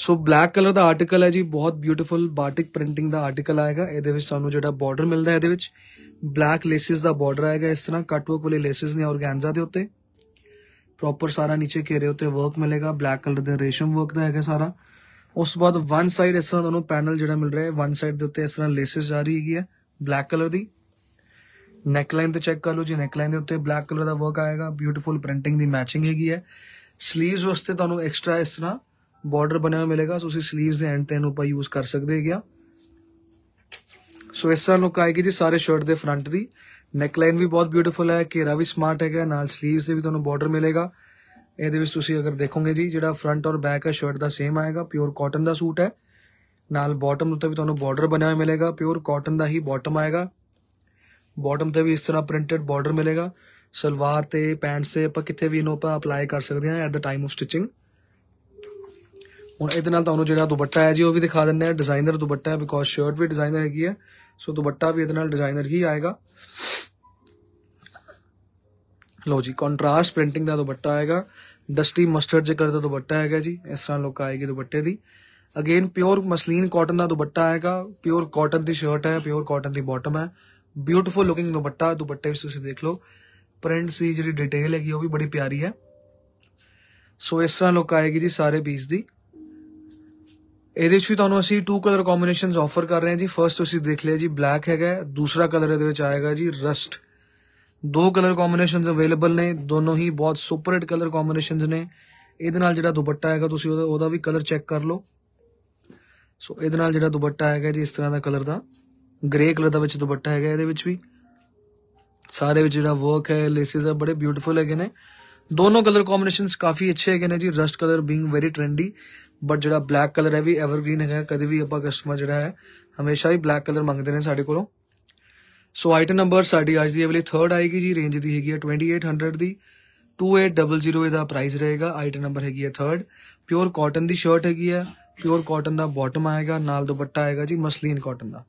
ਸੋ ਬਲੈਕ ਕਲਰ ਦਾ ਆਰਟੀਕਲ ਹੈ ਜੀ ਬਹੁਤ ਬਿਊਟੀਫੁਲ ਬਾਟਿਕ ਪ੍ਰਿੰਟਿੰਗ ਦਾ ਆਰਟੀਕਲ ਆਏਗਾ ਇਹਦੇ ਵਿੱਚ ਸਾਨੂੰ ਜਿਹੜਾ ਬਾਰਡਰ ਮਿਲਦਾ ਹੈ ਇਹਦੇ ਵਿੱਚ ਬਲੈਕ ਲੇਸਿਸ ਦਾ ਬਾਰਡਰ ਆਏਗਾ ਇਸ ਤਰ੍ਹਾਂ ਵਰਕ ਵਾਲੇ ਲੇਸਿਸ ਨੇ ਔਰਗੈਂਜ਼ਾ ਦੇ ਉੱਤੇ ਪ੍ਰੋਪਰ ਸਾਰਾ ਨੀਚੇ ਘੇਰੇ ਉੱਤੇ ਵਰਕ ਮਿਲੇਗਾ ਬਲੈਕ ਕਲਰ ਦੇ ਰੇਸ਼ਮ ਵਰਕ ਦਾ ਹੈਗਾ ਸਾਰਾ ਉਸ ਤੋਂ ਬਾਅਦ ਵਨ ਸਾਈਡ ਇਸ ਤਰ੍ਹਾਂ ਤੁਹਾਨੂੰ ਪੈਨਲ ਜਿਹੜਾ ਮਿਲ ਰਿਹਾ ਹੈ ਵਨ ਸਾਈਡ ਦੇ ਉੱਤੇ ਇਸ ਤਰ੍ਹਾਂ ਲੇਸਿਸ ਜਾ ਰਹੀ ਹੈਗੀ ਹੈ ਬਲੈਕ ਕਲਰ ਦੀ ਨੈਕਲਾਈਨ ਤੇ ਚੈੱਕ ਕਰ ਲਓ ਜੀ ਨੈਕਲਾਈਨ ਦੇ ਉੱਤੇ ਬਲੈਕ ਕਲਰ ਦਾ ਵਰਕ ਆਏਗਾ ਬਿਊਟੀਫੁਲ ਪ੍ਰਿੰਟਿੰਗ ਦੀ ਮੈਚਿੰਗ ਹੈਗੀ ਹੈ ਸਲੀਵਸ ਵਾਸਤੇ ਤੁਹਾਨੂੰ ਐਕਸਟਰਾ ਇਸ ਤਰ੍ਹਾਂ ਬਾਰਡਰ ਬਣਿਆ ਹੋਇਆ ਮਿਲੇਗਾ ਤੁਸੀਂ 슬ੀਵਸ ਦੇ ਐਂਡ ਤੇ ਇਹਨੂੰ ਆਪਾਂ ਯੂਜ਼ ਕਰ ਸਕਦੇ ਹੈਗਾ ਸੋ ਇਸ ਤਰ੍ਹਾਂ ਲੁੱਕ ਆਏਗੀ ਜੀ ਸਾਰੇ ਸ਼ਰਟ ਦੇ ਫਰੰਟ ਦੀ ਨੈਕ ਲਾਈਨ ਵੀ ਬਹੁਤ ਬਿਊਟੀਫੁਲ ਹੈ ਘੇਰਾ ਵੀ ਸਮਾਰਟ ਹੈਗਾ ਨਾਲ 슬ੀਵਸ ਦੇ ਵੀ ਤੁਹਾਨੂੰ ਬਾਰਡਰ ਮਿਲੇਗਾ ਇਹਦੇ ਵਿੱਚ ਤੁਸੀਂ ਅਗਰ ਦੇਖੋਗੇ ਜੀ ਜਿਹੜਾ ਫਰੰਟ ਔਰ ਬੈਕ ਹੈ ਸ਼ਰਟ ਦਾ ਸੇਮ ਆਏਗਾ ਪਿਓਰ ਕਾਟਨ ਦਾ ਸੂਟ ਹੈ ਨਾਲ ਬਾਟਮ ਉੱਤੇ ਵੀ ਤੁਹਾਨੂੰ ਬਾਰਡਰ ਬਣਿਆ ਹੋਇਆ ਮਿਲੇਗਾ ਪਿਓਰ ਕਾਟਨ ਦਾ ਹੀ ਬਾਟਮ ਆਏਗਾ ਬਾਟਮ ਤੇ ਵੀ ਇਸ ਤਰ੍ਹਾਂ ਪ੍ਰਿੰਟਡ ਬਾਰਡਰ ਮਿਲੇਗਾ ਸਲਵਾਰ ਤੇ ਪੈਂਟਸ ਤੇ ਆਪਾਂ ਕਿਤੇ ਵੀ ਇਹਨੂੰ ਆਪਾਂ ਅਪਲਾਈ ਕਰ ਸਕਦੇ ਹਾਂ at the time of stitching हूँ ए दुपट्टा है जी वह भी दिखा दें डिजाइनर दुपट्टा है बिकॉज शर्ट भी डिजाइनर हैगी है सो दुपट्टा भी ए डिजाइनर ही आएगा लो जी कॉन्ट्रास्ट प्रिंटिंग का दुपट्टा आएगा डस्टी मस्टर्ड ज कलर का दुपट्टा है जी इस तरह लुक आएगी दुपट्टे की अगेन प्योर मसलीन कॉटन का दुपट्टा आएगा प्योर कॉटन की शर्ट है प्योर कॉटन की बॉटम है ब्यूटीफुल लुकिंग दुपट्टा दुपट्टे देख लो प्रिंट्स की जी डिटेल हैगी बड़ी प्यारी है सो इस तरह लुक आएगी जी सारे पीस की ਇਹਦੇ ਵਿੱਚ ਵੀ ਤੁਹਾਨੂੰ ਅਸੀਂ ਟੂ ਕਲਰ ਕੰਬੀਨੇਸ਼ਨਸ ਆਫਰ ਕਰ ਰਹੇ ਹਾਂ ਜੀ ਫਰਸਟ ਤੁਸੀਂ ਦੇਖ ਲਿਆ ਜੀ ਬਲੈਕ ਹੈਗਾ ਦੂਸਰਾ ਕਲਰ ਇਹਦੇ ਵਿੱਚ ਆਏਗਾ ਜੀ ਰਸਟ ਦੋ ਕਲਰ ਕੰਬੀਨੇਸ਼ਨਸ ਅਵੇਲੇਬਲ ਨੇ ਦੋਨੋਂ ਹੀ ਬਹੁਤ ਸੁਪਰ ਹਿੱਟ ਕਲਰ ਕੰਬੀਨੇਸ਼ਨਸ ਨੇ ਇਹਦੇ ਨਾਲ ਜਿਹੜਾ ਦੁਪੱਟਾ ਹੈਗਾ ਤੁਸੀਂ ਉਹਦਾ ਉਹਦਾ ਵੀ ਕਲਰ ਚੈੱਕ ਕਰ ਲਓ ਸੋ ਇਹਦੇ ਨਾਲ ਜਿਹੜਾ ਦੁਪੱਟਾ ਹੈਗਾ ਜੀ ਇਸ ਤਰ੍ਹਾਂ ਦਾ ਕਲਰ ਦਾ ਗ੍ਰੇ ਕਲਰ ਦਾ ਵਿੱਚ ਦੁਪੱਟਾ ਹੈਗਾ ਇਹਦੇ ਵਿੱਚ ਵੀ ਸਾਰੇ ਵਿੱਚ ਜਿਹੜਾ ਵਰਕ ਹੈ ਲੇਸਿਸ ਆ ਬੜੇ ਬਿਊਟੀਫੁਲ ਹੈਗੇ ਨੇ ਦੋਨੋਂ ਕਲਰ ਕੰਬੀਨੇਸ਼ਨਸ ਕਾਫੀ ਅੱਛੇ ਹੈਗੇ ਨੇ ਜੀ rust colour being very trendy but ਜਿਹੜਾ ਬਲੈਕ ਕਲਰ ਹੈ ਵੀ ਐਵਰਗ੍ਰੀਨ ਹੈਗਾ ਕਦੇ ਵੀ ਆਪਾਂ ਕਸਟਮਰ ਜਿਹੜਾ ਹੈ ਹਮੇਸ਼ਾ ਹੀ ਬਲੈਕ ਕਲਰ ਮੰਗਦੇ ਨੇ ਸਾਡੇ ਕੋਲੋਂ ਸੋ ਆਈਟਮ ਨੰਬਰ ਸਾਡੀ ਅੱਜ ਦੀ ਅਵੇਲੇ 3rd ਆਏਗੀ ਜੀ ਰੇਂਜ ਦੀ ਹੈਗੀ ਹੈ 2800 ਦੀ 2800 ਇਹਦਾ ਪ੍ਰਾਈਸ ਰਹੇਗਾ ਆਈਟਮ ਨੰਬਰ ਹੈਗੀ ਹੈ 3rd ਪਿਓਰ ਕਾਟਨ ਦੀ ਸ਼ਰਟ ਹੈਗੀ ਹੈ ਪਿਓਰ ਕਾਟਨ ਦਾ ਬਾਟਮ ਆਏਗਾ ਨਾਲ ਦੁਪੱਟਾ ਆਏਗਾ ਜੀ ਮਸਲੀਨ ਕਾਟਨ ਦਾ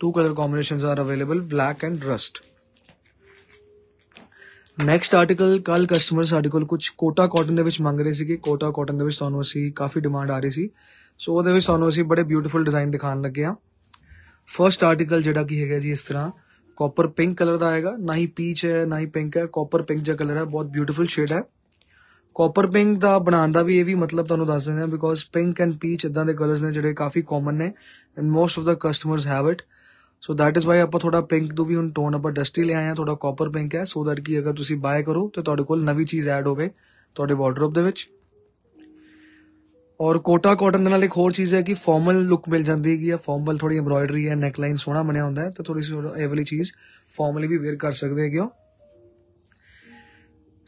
two colour combinations are available black and rust next article ਕੱਲ ਕਸਟਮਰ ਸਾਡੇ ਕੋਲ ਕੁਝ ਕੋਟਾ ਕਾਟਨ ਦੇ ਵਿੱਚ ਮੰਗ ਰਹੇ ਸੀਗੇ ਕੋਟਾ ਕਾਟਨ ਦੇ ਵਿੱਚ ਤੁਹਾਨੂੰ ਅਸੀਂ ਕਾਫੀ ਡਿਮਾਂਡ ਆ ਰਹੀ ਸੀ ਸੋ ਉਹਦੇ ਵਿੱਚ ਤੁਹਾਨੂੰ ਅਸੀਂ ਬੜੇ ਬਿਊਟੀਫੁਲ ਡਿਜ਼ਾਈਨ ਦਿਖਾਣ ਲੱਗੇ ਆ ਫਰਸਟ ਆਰਟੀਕਲ ਜਿਹੜਾ ਕੀ ਹੈਗਾ ਜੀ ਇਸ ਤਰ੍ਹਾਂ ਕਾਪਰ ਪਿੰਕ ਕਲਰ ਦਾ ਆਏਗਾ ਨਾ ਹੀ ਪੀਚ ਹੈ ਨਾ ਹੀ ਪਿੰਕ ਹੈ ਕਾਪਰ ਪਿੰਕ ਜਿਹਾ ਕਲਰ ਹੈ ਬਹੁਤ ਬਿਊਟੀਫੁਲ ਸ਼ੇਡ ਹੈ ਕਾਪਰ ਪਿੰਕ ਦਾ ਬਣਾਉਣ ਦਾ ਵੀ ਇਹ ਵੀ ਮਤਲਬ ਤੁਹਾਨੂੰ ਦੱਸ ਦਿੰਦੇ ਆ ਬਿਕੋਜ਼ ਪਿੰਕ ਐਂਡ ਪੀਚ ਇਦਾਂ ਦੇ ਕਲਰਸ ਨੇ ਜਿਹੜੇ ਕਾਫੀ ਕਾਮਨ ਨੇ and most of the customers have it so that is why आप थोड़ा पिंक तो भी हूँ टोन आप डस्टी ले आए हैं थोड़ा कॉपर पिंक है सो दैट कि अगर तुम बाय करो तो नवी चीज ऐड हो गए थोड़े वॉर्डरोप और कोटा कॉटन के एक होर चीज़ है कि फॉर्मल लुक मिल जाती है फॉर्मल थोड़ी एम्ब्रॉयडरी है नैकलाइन सोहना बनया होंगे तो थोड़ी सी वाली चीज़ फॉर्मली भी वेयर कर सकते हैं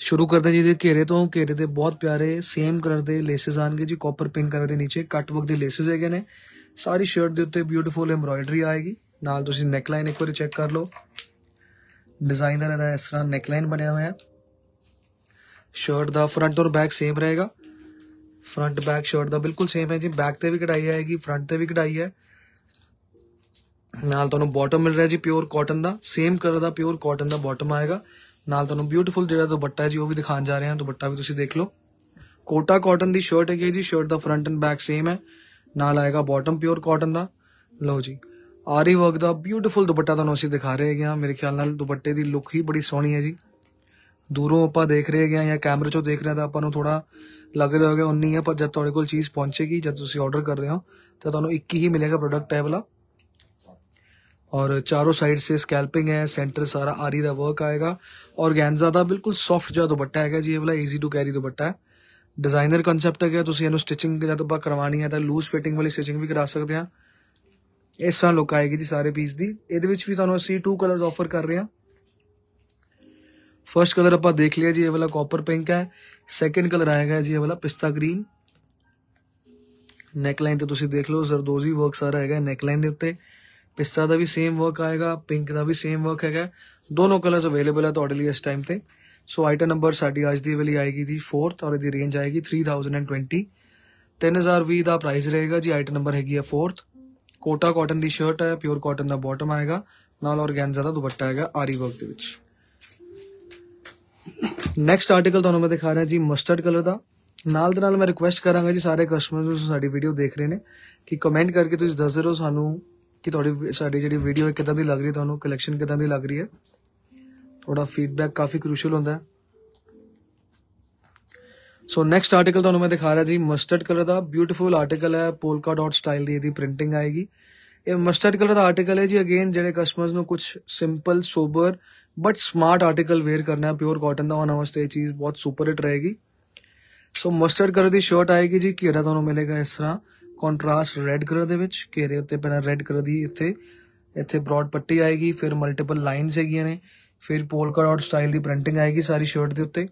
शुरू करते जी घेरे तो घेरे के बहुत प्यारे सेम कलर के लेसिस गए जी कॉपर पिंक कलर के नीचे कट वर्क के लेसिस है सारी शर्ट के उत्ते ब्यूटीफुल एम्ब्रॉयडरी आएगी ਨਾਲ ਤੁਸੀਂ ਨੈਕ ਲਾਈਨ ਇੱਕ ਵਾਰੀ ਚੈੱਕ ਕਰ ਲਓ ਡਿਜ਼ਾਈਨ ਦਾ ਇਹਦਾ ਇਸ ਤਰ੍ਹਾਂ ਨੈਕ ਲਾਈਨ ਬਣਿਆ ਹੋਇਆ ਹੈ ਸ਼ਰਟ ਦਾ ਫਰੰਟ ਔਰ ਬੈਕ ਸੇਮ ਰਹੇਗਾ ਫਰੰਟ ਬੈਕ ਸ਼ਰਟ ਦਾ ਬਿਲਕੁਲ ਸੇਮ ਹੈ ਜੀ ਬੈਕ ਤੇ ਵੀ ਕਢਾਈ ਆਏਗੀ ਫਰੰਟ ਤੇ ਵੀ ਕਢਾਈ ਹੈ ਨਾਲ ਤੁਹਾਨੂੰ ਬਾਟਮ ਮਿਲ ਰਿਹਾ ਜੀ ਪਿਓਰ ਕਾਟਨ ਦਾ ਸੇਮ ਕਲਰ ਦਾ ਪਿਓਰ ਕਾਟਨ ਦਾ ਬਾਟਮ ਆਏਗਾ ਨਾਲ ਤੁਹਾਨੂੰ ਬਿਊਟੀਫੁਲ ਜਿਹੜਾ ਦੁਪੱਟਾ ਹੈ ਜੀ ਉਹ ਵੀ ਦਿਖਾਣ ਜਾ ਰਹੇ ਹਾਂ ਦੁਪੱਟਾ ਵੀ ਤੁਸੀਂ ਦੇਖ ਲਓ ਕੋਟਾ ਕਾਟਨ ਦੀ ਸ਼ਰਟ ਹੈਗੀ ਜੀ ਸ਼ਰਟ ਦਾ ਫਰੰਟ ਐਂਡ ਬੈਕ ਸੇਮ ਹੈ ਨਾਲ ਆਏਗਾ ਬਾਟਮ ਪਿਓਰ ਕਾਟਨ ਦਾ ਲਓ ਜੀ ਆਰੀ ਵਰਕ ਦਾ ਬਿਊਟੀਫੁਲ ਦੁਪੱਟਾ ਤੁਹਾਨੂੰ ਅਸੀਂ ਦਿਖਾ ਰਹੇ ਹਾਂ ਮੇਰੇ ਖਿਆਲ ਨਾਲ ਦੁਪੱਟੇ ਦੀ ਲੁੱਕ ਹੀ ਬੜੀ ਸੋਹਣੀ ਹੈ ਜੀ ਦੂਰੋਂ ਆਪਾਂ ਦੇਖ ਰਹੇ ਹਾਂ ਜਾਂ ਕੈਮਰੇ 'ਚੋਂ ਦੇਖ ਰਹੇ ਤਾਂ ਆਪਾਂ ਨੂੰ ਥੋੜਾ ਲੱਗ ਰਿਹਾ ਹੋਗਾ ਉਨੀ ਹੈ ਪਰ ਜਦ ਤੁਹਾਡੇ ਕੋਲ ਚੀਜ਼ ਪਹੁੰਚੇਗੀ ਜਦ ਤੁਸੀਂ ਆਰਡਰ ਕਰਦੇ ਹੋ ਤਾਂ ਤੁਹਾਨੂੰ ਇੱਕ ਹੀ ਮਿਲੇਗਾ ਪ੍ਰੋਡਕਟ ਇਹ ਵਾਲਾ ਔਰ ਚਾਰੋਂ ਸਾਈਡ 'ਤੇ ਸਕੈਲਪਿੰਗ ਹੈ ਸੈਂਟਰ ਸਾਰਾ ਆਰੀ ਦਾ ਵਰਕ ਆਏਗਾ ਔਰ ਗੈਂਜ਼ਾ ਦਾ ਬਿਲਕੁਲ ਸੌਫਟ ਜਿਹਾ ਦੁਪੱਟਾ ਹੈਗਾ ਜੀ ਇਹ ਵਾਲਾ ਈਜ਼ੀ ਟੂ ਕੈਰੀ ਦੁਪੱਟਾ है डिजाइनर कॉन्सैप्ट ਤੁਸੀਂ ਇਹਨੂੰ ਸਟਿਚਿੰਗ ਜਦ ਆਪਾਂ ਕਰਵਾਣੀ ਹੈ ਤਾਂ ਲੂਜ਼ ਫਿਟਿੰਗ ਵਾਲੀ ਸਟਿਚਿੰਗ ਵੀ ਕਰਾ ਸਕਦੇ ਆ ਇਸ ਤਰ੍ਹਾਂ ਲੁੱਕ ਆਏਗੀ ਜੀ ਸਾਰੇ ਪੀਸ ਦੀ ਇਹਦੇ ਵਿੱਚ ਵੀ ਤੁਹਾਨੂੰ ਅਸੀਂ ਟੂ ਕਲਰਸ ਆਫਰ ਕਰ ਰਹੇ ਹਾਂ ਫਰਸਟ ਕਲਰ ਆਪਾਂ ਦੇਖ ਲਿਆ ਜੀ ਇਹ ਵਾਲਾ ਕਾਪਰ ਪਿੰਕ ਹੈ ਸੈਕੰਡ ਕਲਰ ਆਏਗਾ ਜੀ ਇਹ ਵਾਲਾ ਪਿਸਤਾ ਗ੍ਰੀਨ ਨੈਕ ਲਾਈਨ ਤੇ ਤੁਸੀਂ ਦੇਖ ਲਓ ਜ਼ਰਦੋਜ਼ੀ ਵਰਕ ਸਾਰਾ ਹੈਗਾ ਨੈਕ ਲਾਈਨ ਦੇ ਉੱਤੇ ਪਿਸਤਾ ਦਾ ਵੀ ਸੇਮ ਵਰਕ ਆਏਗਾ ਪਿੰਕ ਦਾ ਵੀ ਸੇਮ ਵਰਕ ਹੈਗਾ ਦੋਨੋਂ ਕਲਰਸ ਅਵੇਲੇਬਲ ਹੈ ਤੁਹਾਡੇ ਲਈ ਇਸ ਟਾਈਮ ਤੇ ਸੋ ਆਈਟਮ ਨੰਬਰ ਸਾਡੀ ਅੱਜ ਦੀ ਵੇਲੇ ਆਏਗੀ ਜੀ 4th ਔਰ ਇਹਦੀ ਰੇਂਜ ਆਏਗੀ 3020 3020 ਦਾ ਪ੍ਰਾਈਸ ਰਹੇਗਾ ਜੀ ਆਈਟਮ ਨੰਬਰ ਹੈਗੀ ਹੈ 4th ਕੋਟਾ ਕਾਟਨ ਦੀ ਸ਼ਰਟ ਹੈ ਪਿਓਰ ਕਾਟਨ ਦਾ ਬਾਟਮ ਆਏਗਾ ਨਾਲ ਔਰਗੈਂਜ਼ਾ ਦਾ ਦੁਪੱਟਾ ਆਏਗਾ ਆਰੀ ਵਰਕ ਦੇ ਵਿੱਚ ਨੈਕਸਟ ਆਰਟੀਕਲ ਤੁਹਾਨੂੰ ਮੈਂ ਦਿਖਾ ਰਿਹਾ ਜੀ ਮਸਟਰਡ ਕਲਰ ਦਾ ਨਾਲ ਦੇ ਨਾਲ ਮੈਂ ਰਿਕੁਐਸਟ ਕਰਾਂਗਾ ਜੀ ਸਾਰੇ ਕਸਟਮਰ ਜੋ ਸਾਡੀ ਵੀਡੀਓ ਦੇਖ ਰਹੇ ਨੇ ਕਿ ਕਮੈਂਟ ਕਰਕੇ ਤੁਸੀਂ ਦੱਸ ਦਿਓ ਸਾਨੂੰ ਕਿ ਤੁਹਾਡੀ ਸਾਡੀ ਜਿਹੜੀ ਵੀਡੀਓ ਹੈ ਕਿਦਾਂ ਦੀ ਲੱਗ ਰਹੀ ਹੈ ਤੁਹਾਨੂੰ ਕਲੈਕਸ਼ਨ ਕਿਦਾਂ ਦੀ ਲੱਗ ਰਹੀ ਹੈ ਤੁਹਾਡਾ ਫੀਡਬੈਕ ਕਾਫੀ ਕ੍ਰੂਸ਼ਲ ਹੁੰਦਾ ਹੈ ਸੋ ਨੈਕਸਟ ਆਰਟੀਕਲ ਤੁਹਾਨੂੰ ਮੈਂ ਦਿਖਾ ਰਿਹਾ ਜੀ ਮਸਟਰਡ ਕਲਰ ਦਾ ਬਿਊਟੀਫੁਲ ਆਰਟੀਕਲ ਹੈ ਪੋਲਕਾ ਡਾਟ ਸਟਾਈਲ ਦੀ ਇਹਦੀ ਪ੍ਰਿੰਟਿੰਗ ਆਏਗੀ ਇਹ ਮਸਟਰਡ ਕਲਰ ਦਾ ਆਰਟੀਕਲ ਹੈ ਜੀ ਅਗੇਨ ਜਿਹੜੇ ਕਸਟਮਰਸ ਨੂੰ ਕੁਝ simple sober but smart article wear ਕਰਨਾ ਹੈ ਪਿਓਰ ਕਾਟਨ ਦਾ ਹੋਣਾ ਵਾਸਤੇ ਇਹ ਚੀਜ਼ ਬਹੁਤ ਸੁਪਰ ਹਿੱਟ ਰਹੇਗੀ ਸੋ ਮਸਟਰਡ ਕਲਰ ਦੀ ਸ਼ਰਟ ਆਏਗੀ ਜੀ ਘੇਰਾ ਤੁਹਾਨੂੰ ਮਿਲੇਗਾ ਇਸ ਤਰ੍ਹਾਂ ਕੰਟਰਾਸਟ ਰੈੱਡ ਕਲਰ ਦੇ ਵਿੱਚ ਘੇਰੇ ਉੱਤੇ ਪਹਿਲਾਂ ਰੈੱਡ ਕਲਰ ਦੀ ਇੱਥੇ ਇੱਥੇ ਬ੍ਰੌਡ ਪੱਟੀ ਆਏਗੀ ਫਿਰ ਮਲਟੀਪਲ ਲਾਈਨਸ ਹੈਗੀਆਂ ਨੇ ਫਿਰ ਪੋਲਕਾ ਡਾਟ ਸਟਾਈਲ ਦੀ ਪ੍ਰਿੰਟਿੰਗ ਆਏਗੀ ਸਾਰੀ ਸ਼ਰਟ ਦੇ ਉੱਤੇ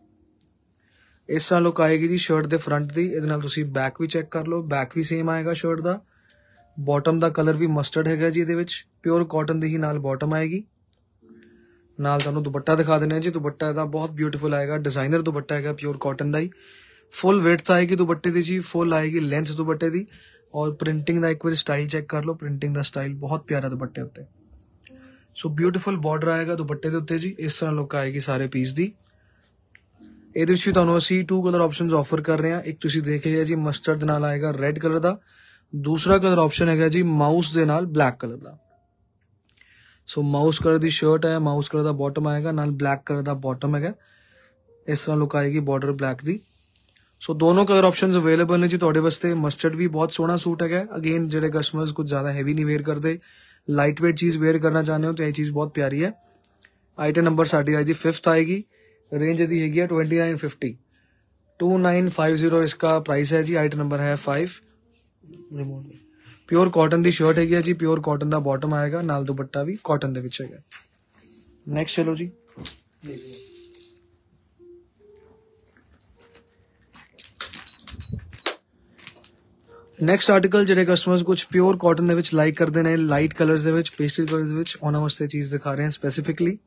ਇਸ ਤਰ੍ਹਾਂ ਲੁੱਕ ਆਏਗੀ ਜੀ ਸ਼ਰਟ ਦੇ ਫਰੰਟ ਦੀ ਇਹਦੇ ਨਾਲ ਤੁਸੀਂ ਬੈਕ ਵੀ ਚੈੱਕ ਕਰ ਲਓ ਬੈਕ ਵੀ ਸੇਮ ਆਏਗਾ ਸ਼ਰਟ ਦਾ ਬਾਟਮ ਦਾ ਕਲਰ ਵੀ ਮਸਟਰਡ ਹੈਗਾ ਜੀ ਇਹਦੇ ਵਿੱਚ ਪਿਓਰ ਕਾਟਨ ਦੇ ਹੀ ਨਾਲ ਬਾਟਮ ਆਏਗੀ ਨਾਲ ਤੁਹਾਨੂੰ ਦੁਪੱਟਾ ਦਿਖਾ ਦਿੰਦੇ ਆ ਜੀ ਦੁਪੱਟਾ ਇਹਦਾ ਬਹੁਤ ਬਿਊਟੀਫੁਲ ਆਏਗਾ ਡਿਜ਼ਾਈਨਰ ਦੁਪੱਟਾ ਹੈਗਾ ਪਿਓਰ ਕਾਟਨ ਦਾ ਹੀ ਫੁੱਲ ਵਿਡਥ ਆਏਗੀ ਦੁਪੱਟੇ ਦੀ ਜੀ ਫੁੱਲ ਆਏਗੀ ਲੈਂਥ ਦੁਪੱਟੇ ਦੀ ਔਰ ਪ੍ਰਿੰਟਿੰਗ ਦਾ ਇੱਕ ਵਾਰ ਸਟਾਈਲ ਚੈੱਕ ਕਰ ਲਓ ਪ੍ਰਿੰਟਿੰਗ ਦਾ ਸਟਾਈਲ ਬਹੁਤ ਪਿਆਰਾ ਦੁਪੱਟੇ ਉੱਤੇ ਸੋ ਬਿਊਟੀਫੁਲ ਬਾਰਡਰ ਆਏਗਾ ਦੁਪੱਟੇ ਦੇ ਉੱਤੇ ਜੀ ਇਸ ਤਰ੍ਹਾਂ ਲੁੱਕ ਆਏਗੀ ਸਾਰੇ ਪੀਸ ਦੀ ਇਹਦੇ ਵਿੱਚ ਵੀ ਤੁਹਾਨੂੰ ਅਸੀਂ ਟੂ ਕਲਰ ਆਪਸ਼ਨਸ ਆਫਰ ਕਰ ਰਹੇ ਹਾਂ ਇੱਕ ਤੁਸੀਂ ਦੇਖ ਲਿਆ ਜੀ ਮਸਟਰਡ ਨਾਲ ਆਏਗਾ ਰੈੱਡ ਕਲਰ ਦਾ ਦੂਸਰਾ ਕਲਰ ਆਪਸ਼ਨ ਹੈਗਾ ਜੀ ਮਾਊਸ ਦੇ ਨਾਲ ਬਲੈਕ ਕਲਰ ਦਾ ਸੋ ਮਾਊਸ ਕਲਰ ਦੀ ਸ਼ਰਟ ਹੈ ਮਾਊਸ ਕਲਰ ਦਾ ਬਾਟਮ ਆਏਗਾ ਨਾਲ ਬਲੈਕ ਕਲਰ ਦਾ ਬਾਟਮ ਹੈਗਾ ਇਸ ਤਰ੍ਹਾਂ ਲੁੱਕ ਆਏਗੀ ਬਾਰਡਰ ਬਲੈਕ ਦੀ ਸੋ ਦੋਨੋਂ ਕਲਰ ਆਪਸ਼ਨਸ ਅਵੇਲੇਬਲ ਨੇ ਜੀ ਤੁਹਾਡੇ ਵਾਸਤੇ ਮਸਟਰਡ ਵੀ ਬਹੁਤ ਸੋਹਣਾ ਸੂਟ ਹੈਗਾ ਅਗੇਨ ਜਿਹੜੇ ਕਸਟਮਰਸ ਕੁਝ ਜ਼ਿਆਦਾ ਹੈਵੀ ਨਹੀਂ ਵੇਅਰ ਕਰਦੇ ਲਾਈਟ ਵੇਟ ਚੀਜ਼ ਵੇਅਰ ਕਰਨਾ ਚਾਹੁੰਦੇ ਹੋ ਤਾਂ ਇਹ ਚੀਜ਼ ਬਹੁਤ ਪਿਆਰੀ ਹੈ ਆਈਟਮ ਨੰਬਰ ਸਾਡੀ ਅੱਜ ਜੀ 5th ਆਏਗੀ रेंज दी हैगी है twenty nine fifty two nine five zero इसका प्राइस है जी आइट नंबर है फाइव प्योर कॉटन की शर्ट हैगी जी प्योर कॉटन का बॉटम आएगा नाल दुपट्टा भी कॉटन के नैक्सट चलो जी नैक्सट आर्टिकल जो कस्टमर कुछ प्योर कॉटन लाइक करते हैं लाइट कलर पेस्टल कलर उन्होंने चीज दिखा रहे हैं स्पेसीफिकली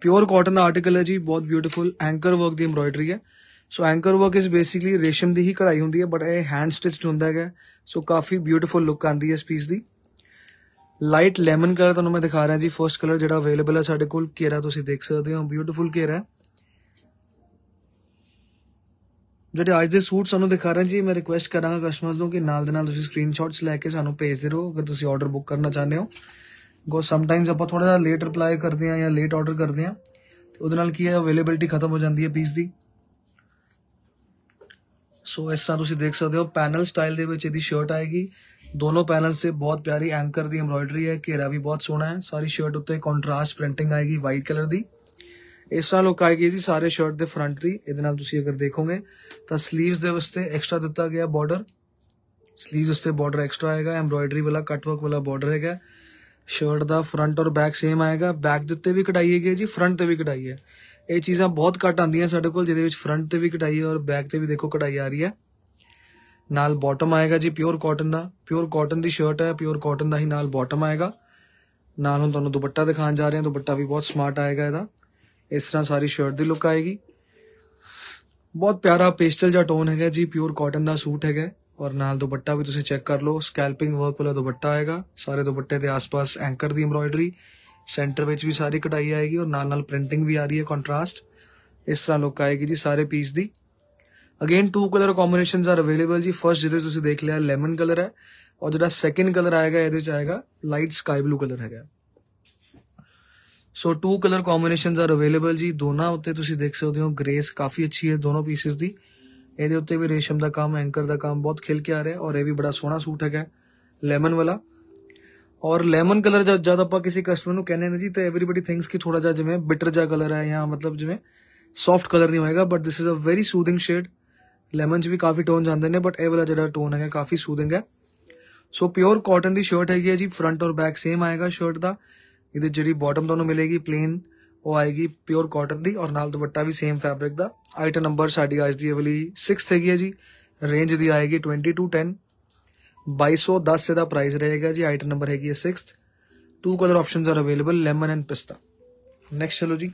ਪਿਓਰ ਕਾਟਨ ਦਾ ਆਰਟੀਕਲ ਹੈ ਜੀ ਬਹੁਤ ਬਿਊਟੀਫੁਲ ਐਂਕਰ ਵਰਕ ਦੀ ਐਮਬ੍ਰੋਇਡਰੀ ਹੈ ਸੋ ਐਂਕਰ ਵਰਕ ਇਸ ਬੇਸਿਕਲੀ ਰੇਸ਼ਮ ਦੀ ਹੀ ਕਢਾਈ ਹੁੰਦੀ ਹੈ ਬਟ ਇਹ ਹੈਂਡ ਸਟਿਚਡ ਹੁੰਦਾ ਹੈਗਾ ਸੋ ਕਾਫੀ ਬਿਊਟੀਫੁਲ ਲੁੱਕ ਆਂਦੀ ਹੈ ਇਸ ਪੀਸ ਦੀ ਲਾਈਟ ਲੈਮਨ ਕਲਰ ਤੁਹਾਨੂੰ ਮੈਂ ਦਿਖਾ ਰਿਹਾ ਜੀ ਫਰਸਟ ਕਲਰ ਜਿਹੜਾ ਅਵੇਲੇਬਲ ਹੈ ਸਾਡੇ ਕੋਲ ਕੇਰਾ ਤੁਸੀਂ ਦੇਖ ਸਕਦੇ ਹੋ ਬਿਊਟੀਫੁਲ ਕੇਰਾ ਜਿਹੜੇ ਅੱਜ ਦੇ ਸੂਟ ਸਾਨੂੰ ਦਿਖਾ ਰਹੇ ਜੀ ਮੈਂ ਰਿਕੁਐਸਟ ਕਰਾਂਗਾ ਕਸਟਮਰਸ ਨੂੰ ਕਿ ਨਾਲ ਦੇ ਨਾਲ ਤੁਸੀਂ ਸਕਰੀਨਸ਼ਾਟਸ ਲੈ ਕੇ ਸਾਨੂੰ ਦੇ ਰਹੋ ਅਗਰ ਤੁਸੀਂ ਆਰਡਰ ਬੁੱਕ ਕਰਨਾ ਚਾਹੁੰਦੇ ਹੋ ਬਿਕੋਜ਼ ਸਮਟਾਈਮਸ ਆਪਾਂ ਥੋੜਾ ਜਿਹਾ ਲੇਟ ਰਿਪਲਾਈ ਕਰਦੇ ਆ ਜਾਂ ਲੇਟ ਆਰਡਰ ਕਰਦੇ ਆ ਤੇ ਉਹਦੇ ਨਾਲ ਕੀ ਹੈ ਅਵੇਲੇਬਿਲਟੀ ਖਤਮ ਹੋ ਜਾਂਦੀ ਹੈ ਪੀਸ ਦੀ ਸੋ ਇਸ ਤਰ੍ਹਾਂ ਤੁਸੀਂ ਦੇਖ ਸਕਦੇ ਹੋ ਪੈਨਲ ਸਟਾਈਲ ਦੇ ਵਿੱਚ ਇਹਦੀ ਸ਼ਰਟ ਆਏਗੀ ਦੋਨੋਂ ਪੈਨਲਸ ਤੇ ਬਹੁਤ ਪਿਆਰੀ ਐਂਕਰ ਦੀ ਐਮਬ੍ਰਾਇਡਰੀ ਹੈ ਘੇਰਾ ਵੀ ਬਹੁਤ ਸੋਹਣਾ ਹੈ ਸਾਰੀ ਸ਼ਰਟ ਉੱਤੇ ਕੰਟਰਾਸਟ ਪ੍ਰਿੰਟਿੰਗ ਆਏਗੀ ਵਾਈਟ ਕਲਰ ਦੀ ਇਸ ਤਰ੍ਹਾਂ ਲੁੱਕ ਆਏਗੀ ਜੀ ਸਾਰੇ ਸ਼ਰਟ ਦੇ ਫਰੰਟ ਦੀ ਇਹਦੇ ਨਾਲ ਤੁਸੀਂ ਅਗਰ ਦੇਖੋਗੇ ਤਾਂ 슬ੀਵਸ ਦੇ ਵਾਸਤੇ ਐਕਸਟਰਾ ਦਿੱਤਾ ਗਿਆ ਬਾਰਡਰ ਸਲੀਵਸ ਉਸਤੇ ਬਾਰਡਰ ਐਕਸਟਰਾ ਆਏਗਾ ਐਮਬ੍ਰਾਇਡਰੀ ਵਾਲਾ ਕਟਵਰਕ ਵਾਲਾ ਬਾਰਡਰ ਹੈਗਾ ਸ਼ਰਟ ਦਾ ਫਰੰਟ ਔਰ ਬੈਕ ਸੇਮ ਆਏਗਾ ਬੈਕ ਦੇ ਉੱਤੇ ਵੀ ਕਢਾਈ ਹੈਗੀ ਜੀ ਫਰੰਟ ਤੇ ਵੀ ਕਢਾਈ ਹੈ ਇਹ ਚੀਜ਼ਾਂ ਬਹੁਤ ਘੱਟ ਆਉਂਦੀਆਂ ਸਾਡੇ ਕੋਲ ਜਿਹਦੇ ਵਿੱਚ ਫਰੰਟ ਤੇ ਵੀ ਕਢਾਈ ਔਰ ਬੈਕ ਤੇ ਵੀ ਦੇਖੋ ਕਢਾਈ ਆ ਰਹੀ ਹੈ ਨਾਲ ਬਾਟਮ ਆਏਗਾ ਜੀ ਪਿਓਰ ਕਾਟਨ ਦਾ ਪਿਓਰ ਕਾਟਨ ਦੀ ਸ਼ਰਟ ਹੈ ਪਿਓਰ ਕਾਟਨ ਦਾ ਹੀ ਨਾਲ ਬਾਟਮ ਆਏਗਾ ਨਾਲ ਹੁਣ ਤੁਹਾਨੂੰ ਦੁਪੱਟਾ ਦਿਖਾਉਣ ਜਾ ਰਹੇ ਹਾਂ ਦੁਪੱਟਾ ਵੀ ਬਹੁਤ ਸਮਾਰਟ ਆਏਗਾ ਇਹਦਾ ਇਸ ਤਰ੍ਹਾਂ ਸਾਰੀ ਸ਼ਰਟ ਦੀ ਲੁੱਕ ਆਏਗੀ ਬਹੁਤ ਪਿਆਰਾ ਪੇਸਟਲ ਜਿਹਾ ਟੋਨ ਹੈਗਾ ਜੀ ਪਿਓਰ ਕਾਟਨ ਦਾ ਸੂਟ ਹੈਗਾ ਔਰ ਨਾਲ ਦੁਪੱਟਾ ਵੀ ਤੁਸੀਂ ਚੈੱਕ ਕਰ ਲਓ ਸਕੈਲਪਿੰਗ ਵਰਕ ਵਾਲਾ ਦੁਪੱਟਾ ਆਏਗਾ ਸਾਰੇ ਦੁਪੱਟੇ ਦੇ ਆਸ-ਪਾਸ ਐਂਕਰ ਦੀ ਐਮਬ੍ਰਾਇਡਰੀ ਸੈਂਟਰ ਵਿੱਚ ਵੀ ਸਾਰੀ ਕਢਾਈ ਆਏਗੀ ਔਰ ਨਾਲ ਨਾਲ ਪ੍ਰਿੰਟਿੰਗ ਵੀ ਆ ਰਹੀ ਹੈ ਕੰਟਰਾਸਟ ਇਸ ਤਰ੍ਹਾਂ ਲੁੱਕ ਆਏਗੀ ਜੀ ਸਾਰੇ ਪੀਸ ਦੀ again two colour combinations are available ਜੀ ਫਰਸਟ ਜਿਹਦੇ ਤੁਸੀਂ ਦੇਖ ਲਿਆ ਲੈਮਨ ਕਲਰ ਹੈ ਔਰ ਜਿਹੜਾ ਸੈਕਿੰਡ ਕਲਰ ਆਏਗਾ ਇਹਦੇ ਵਿੱਚ ਆਏਗਾ ਲਾਈਟ ਸਕਾਈ ਬਲੂ ਕਲਰ ਹੈਗਾ so two colour combinations are available ਜੀ ਦੋਨਾਂ ਉੱਤੇ ਤੁਸੀਂ ਦੇਖ ਸਕਦੇ ਹੋ ਗ੍ਰੇਸ ਕਾਫੀ ਅੱਛੀ ਹੈ ਦੋਨੋਂ ਪੀਸਿਸ ਦੀ ਇਹਦੇ ਉੱਤੇ ਵੀ ਰੇਸ਼ਮ ਦਾ ਕੰਮ ਐਂਕਰ ਦਾ ਕੰਮ ਬਹੁਤ ਖਿਲ ਕੇ ਆ ਰਿਹਾ ਔਰ ਇਹ ਵੀ ਬੜਾ ਸੋਹਣਾ ਸੂਟ ਹੈਗਾ ਲੈਮਨ ਵਾਲਾ ਔਰ ਲੈਮਨ ਕਲਰ ਜਦ ਆਪਾਂ ਕਿਸੇ ਕਸਟਮਰ ਨੂੰ ਕਹਿੰਦੇ ਨੇ ਜੀ ਤਾਂ एवरीबॉडी ਥਿੰਕਸ ਕਿ ਥੋੜਾ ਜਿਹਾ ਜਿਵੇਂ ਬਿਟਰ ਜਿਹਾ ਕਲਰ ਹੈ ਜਾਂ ਮਤਲਬ ਜਿਵੇਂ ਸੌਫਟ ਕਲਰ ਨਹੀਂ ਹੋਏਗਾ but this is a very soothing shade lemon 'ਚ ਵੀ ਕਾਫੀ ਟੋਨ ਜਾਂਦੇ ਨੇ ਬਟ ਇਹ ਵਾਲਾ ਜਿਹੜਾ ਟੋਨ ਹੈਗਾ ਕਾਫੀ ਸੂਦਿੰਗ ਹੈ ਸੋ ਪਿਓਰ ਕਾਟਨ ਦੀ ਸ਼ਰਟ ਹੈਗੀ ਹੈ ਜੀ ਫਰੰਟ ਔਰ ਬੈਕ ਸੇਮ ਆਏਗਾ ਸ਼ਰਟ ਦਾ ਇਹਦੇ ਜਿਹੜੀ ਬਾਟਮ ਤੁਹਾਨੂੰ ਮਿਲੇਗੀ ਪਲੇਨ ਉਹ ਆਏਗੀ ਪਿਓਰ ਕਾਟਨ ਦੀ ਔਰ ਨਾਲ ਦੁਪੱਟਾ ਵੀ ਸੇਮ ਫੈਬਰਿਕ ਦਾ ਆਈਟਮ ਨੰਬਰ ਸਾਡੀ ਅੱਜ ਦੀ ਅਵਲੀ 6th ਹੈਗੀ ਹੈ ਜੀ ਰੇਂਜ ਦੀ ਆਏਗੀ 2210 2210 ਦਾ ਪ੍ਰਾਈਸ ਰਹੇਗਾ ਜੀ ਆਈਟਮ ਨੰਬਰ ਹੈਗੀ ਹੈ 6th two colour options are available lemon and ਪਿਸਤਾ ਨੈਕਸਟ ਚਲੋ ਜੀ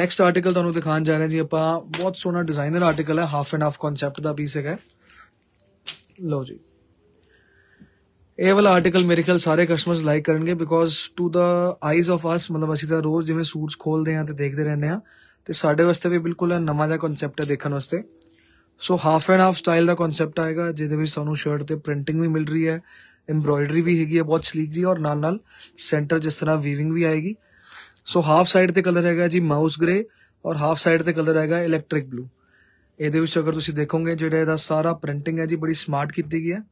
ਨੈਕਸਟ ਆਰਟੀਕਲ ਤੁਹਾਨੂੰ ਦਿਖਾਉਣ ਜਾ ਰਹੇ ਜੀ ਆਪਾਂ ਬਹੁਤ ਸੋਹਣਾ ਡਿਜ਼ਾਈਨਰ ਆਰਟੀਕਲ ਹੈ ਹਾਫ ਐਂਡ ਹਾਫ ਕਨਸੈਪਟ ਦਾ ਪੀਸ ਹੈਗਾ ਲਓ ਜੀ ਇਹ ਵਾਲਾ ਆਰਟੀਕਲ ਮੇਰੇ ਖਿਆਲ ਸਾਰੇ ਕਸਟਮਰਸ ਲਾਈਕ ਕਰਨਗੇ because to the eyes of us ਮਤਲਬ ਅਸੀਂ ਤਾਂ ਰੋਜ਼ ਜਿਵੇਂ ਸੂਟਸ ਖੋਲਦੇ ਆਂ ਤੇ ਦੇਖਦੇ ਰਹਿੰਦੇ ਆਂ ਤੇ ਸਾਡੇ ਵਾਸਤੇ ਵੀ ਬਿਲਕੁਲ ਨਵਾਂ ਜਿਹਾ ਕਨਸੈਪਟ ਹੈ ਦੇਖਣ ਵਾਸਤੇ so half and half style ਦਾ ਕਨਸੈਪਟ ਆਏਗਾ ਜਿਹਦੇ ਵਿੱਚ ਤੁਹਾਨੂੰ ਸ਼ਰਟ ਤੇ ਪ੍ਰਿੰਟਿੰਗ ਵੀ ਮਿਲ ਰਹੀ ਹੈ ਐਮਬ੍ਰੋਇਡਰੀ ਵੀ ਹੈਗੀ ਹੈ ਬਹੁਤ ਸਲੀਕ ਜੀ ਔਰ ਨਾਲ ਨਾਲ ਸੈਂਟਰ ਜਿਸ ਤਰ੍ਹਾਂ ਵੀਵਿੰਗ ਵੀ ਆਏਗੀ ਸੋ ਹਾਫ ਸਾਈਡ ਤੇ ਕਲਰ ਹੈਗਾ ਜੀ ਮਾਊਸ ਗ੍ਰੇ ਔਰ ਹਾਫ ਸਾਈਡ ਤੇ ਕਲਰ ਹੈਗਾ ਇਲੈਕਟ੍ਰਿਕ ਬਲੂ ਇਹਦੇ ਵਿੱਚ ਅਗਰ ਤੁਸੀਂ ਦੇਖੋਗੇ ਜਿਹੜਾ ਇਹਦਾ ਸਾਰਾ ਪ੍ਰਿੰਟਿੰਗ ਹੈ ਜੀ ਬੜੀ ਸਮਾਰਟ ਕੀਤੀ ਗਈ ਹੈ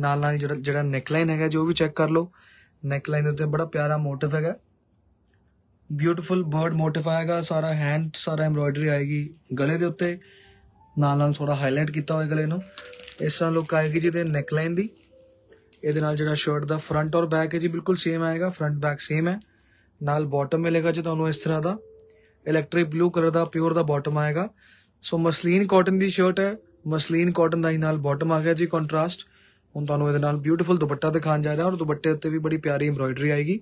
ਨਾਲ ਨਾਲ ਜਿਹੜਾ ਜਿਹੜਾ ਨੈਕਲਾਈਨ ਹੈਗਾ ਜੋ ਵੀ ਚੈੱਕ ਕਰ ਲਓ ਨੈਕਲਾਈਨ ਦੇ ਉੱਤੇ ਬੜਾ ਪਿਆਰਾ ਮੋਟਿਫ ਹੈਗਾ ਬਿਊਟੀਫੁਲ ਬਰਡ ਮੋਟਿਫ ਆਏਗਾ ਸਾਰਾ ਹੈਂਡ ਸਾਰਾ ਐਮਬ੍ਰੋਇਡਰੀ ਆਏਗੀ ਗਲੇ ਦੇ ਉੱਤੇ ਨਾਲ ਨਾਲ ਥੋੜਾ ਹਾਈਲਾਈਟ ਕੀਤਾ ਹੋਇਆ ਗਲੇ ਨੂੰ ਇਸ ਤਰ੍ਹਾਂ ਲੁੱਕ ਆਏਗੀ ਜਿਹਦੇ ਨੈਕਲਾਈਨ ਦੀ ਇਹਦੇ ਨਾਲ ਜਿਹੜਾ ਸ਼ਰਟ ਦਾ ਫਰੰਟ ਔਰ ਬੈਕ ਹੈ ਜੀ ਬਿਲਕੁਲ ਸੇਮ ਆਏਗਾ ਫਰੰਟ ਬੈਕ ਸੇਮ ਹੈ ਨਾਲ ਬਾਟਮ ਮਿਲੇਗਾ ਜੇ ਤੁਹਾਨੂੰ ਇਸ ਤਰ੍ਹਾਂ ਦਾ ਇਲੈਕਟ੍ਰਿਕ ਬਲੂ ਕਲਰ ਦਾ ਪਿਓਰ ਦਾ ਬਾਟਮ ਆਏਗਾ ਸੋ ਮਸਲੀਨ ਕਾਟਨ ਦੀ ਸ਼ਰਟ ਹੈ ਮਸਲੀਨ ਕਾਟਨ ਦਾ ਹੀ ਨਾਲ ਬਾਟਮ ਆ ਗਿਆ ਜੀ ਕੰਟਰਾਸਟ ਹੁਣ ਤੁਹਾਨੂੰ ਇਹਦੇ ਨਾਲ ਬਿਊਟੀਫੁਲ ਦੁਪੱਟਾ ਦਿਖਾਉਣ ਜਾ ਰਿਹਾ ਔਰ ਦੁਪੱਟੇ ਉੱਤੇ ਵੀ ਬੜੀ ਪਿਆਰੀ ਐਮਬ੍ਰੋਇਡਰੀ ਆਏਗੀ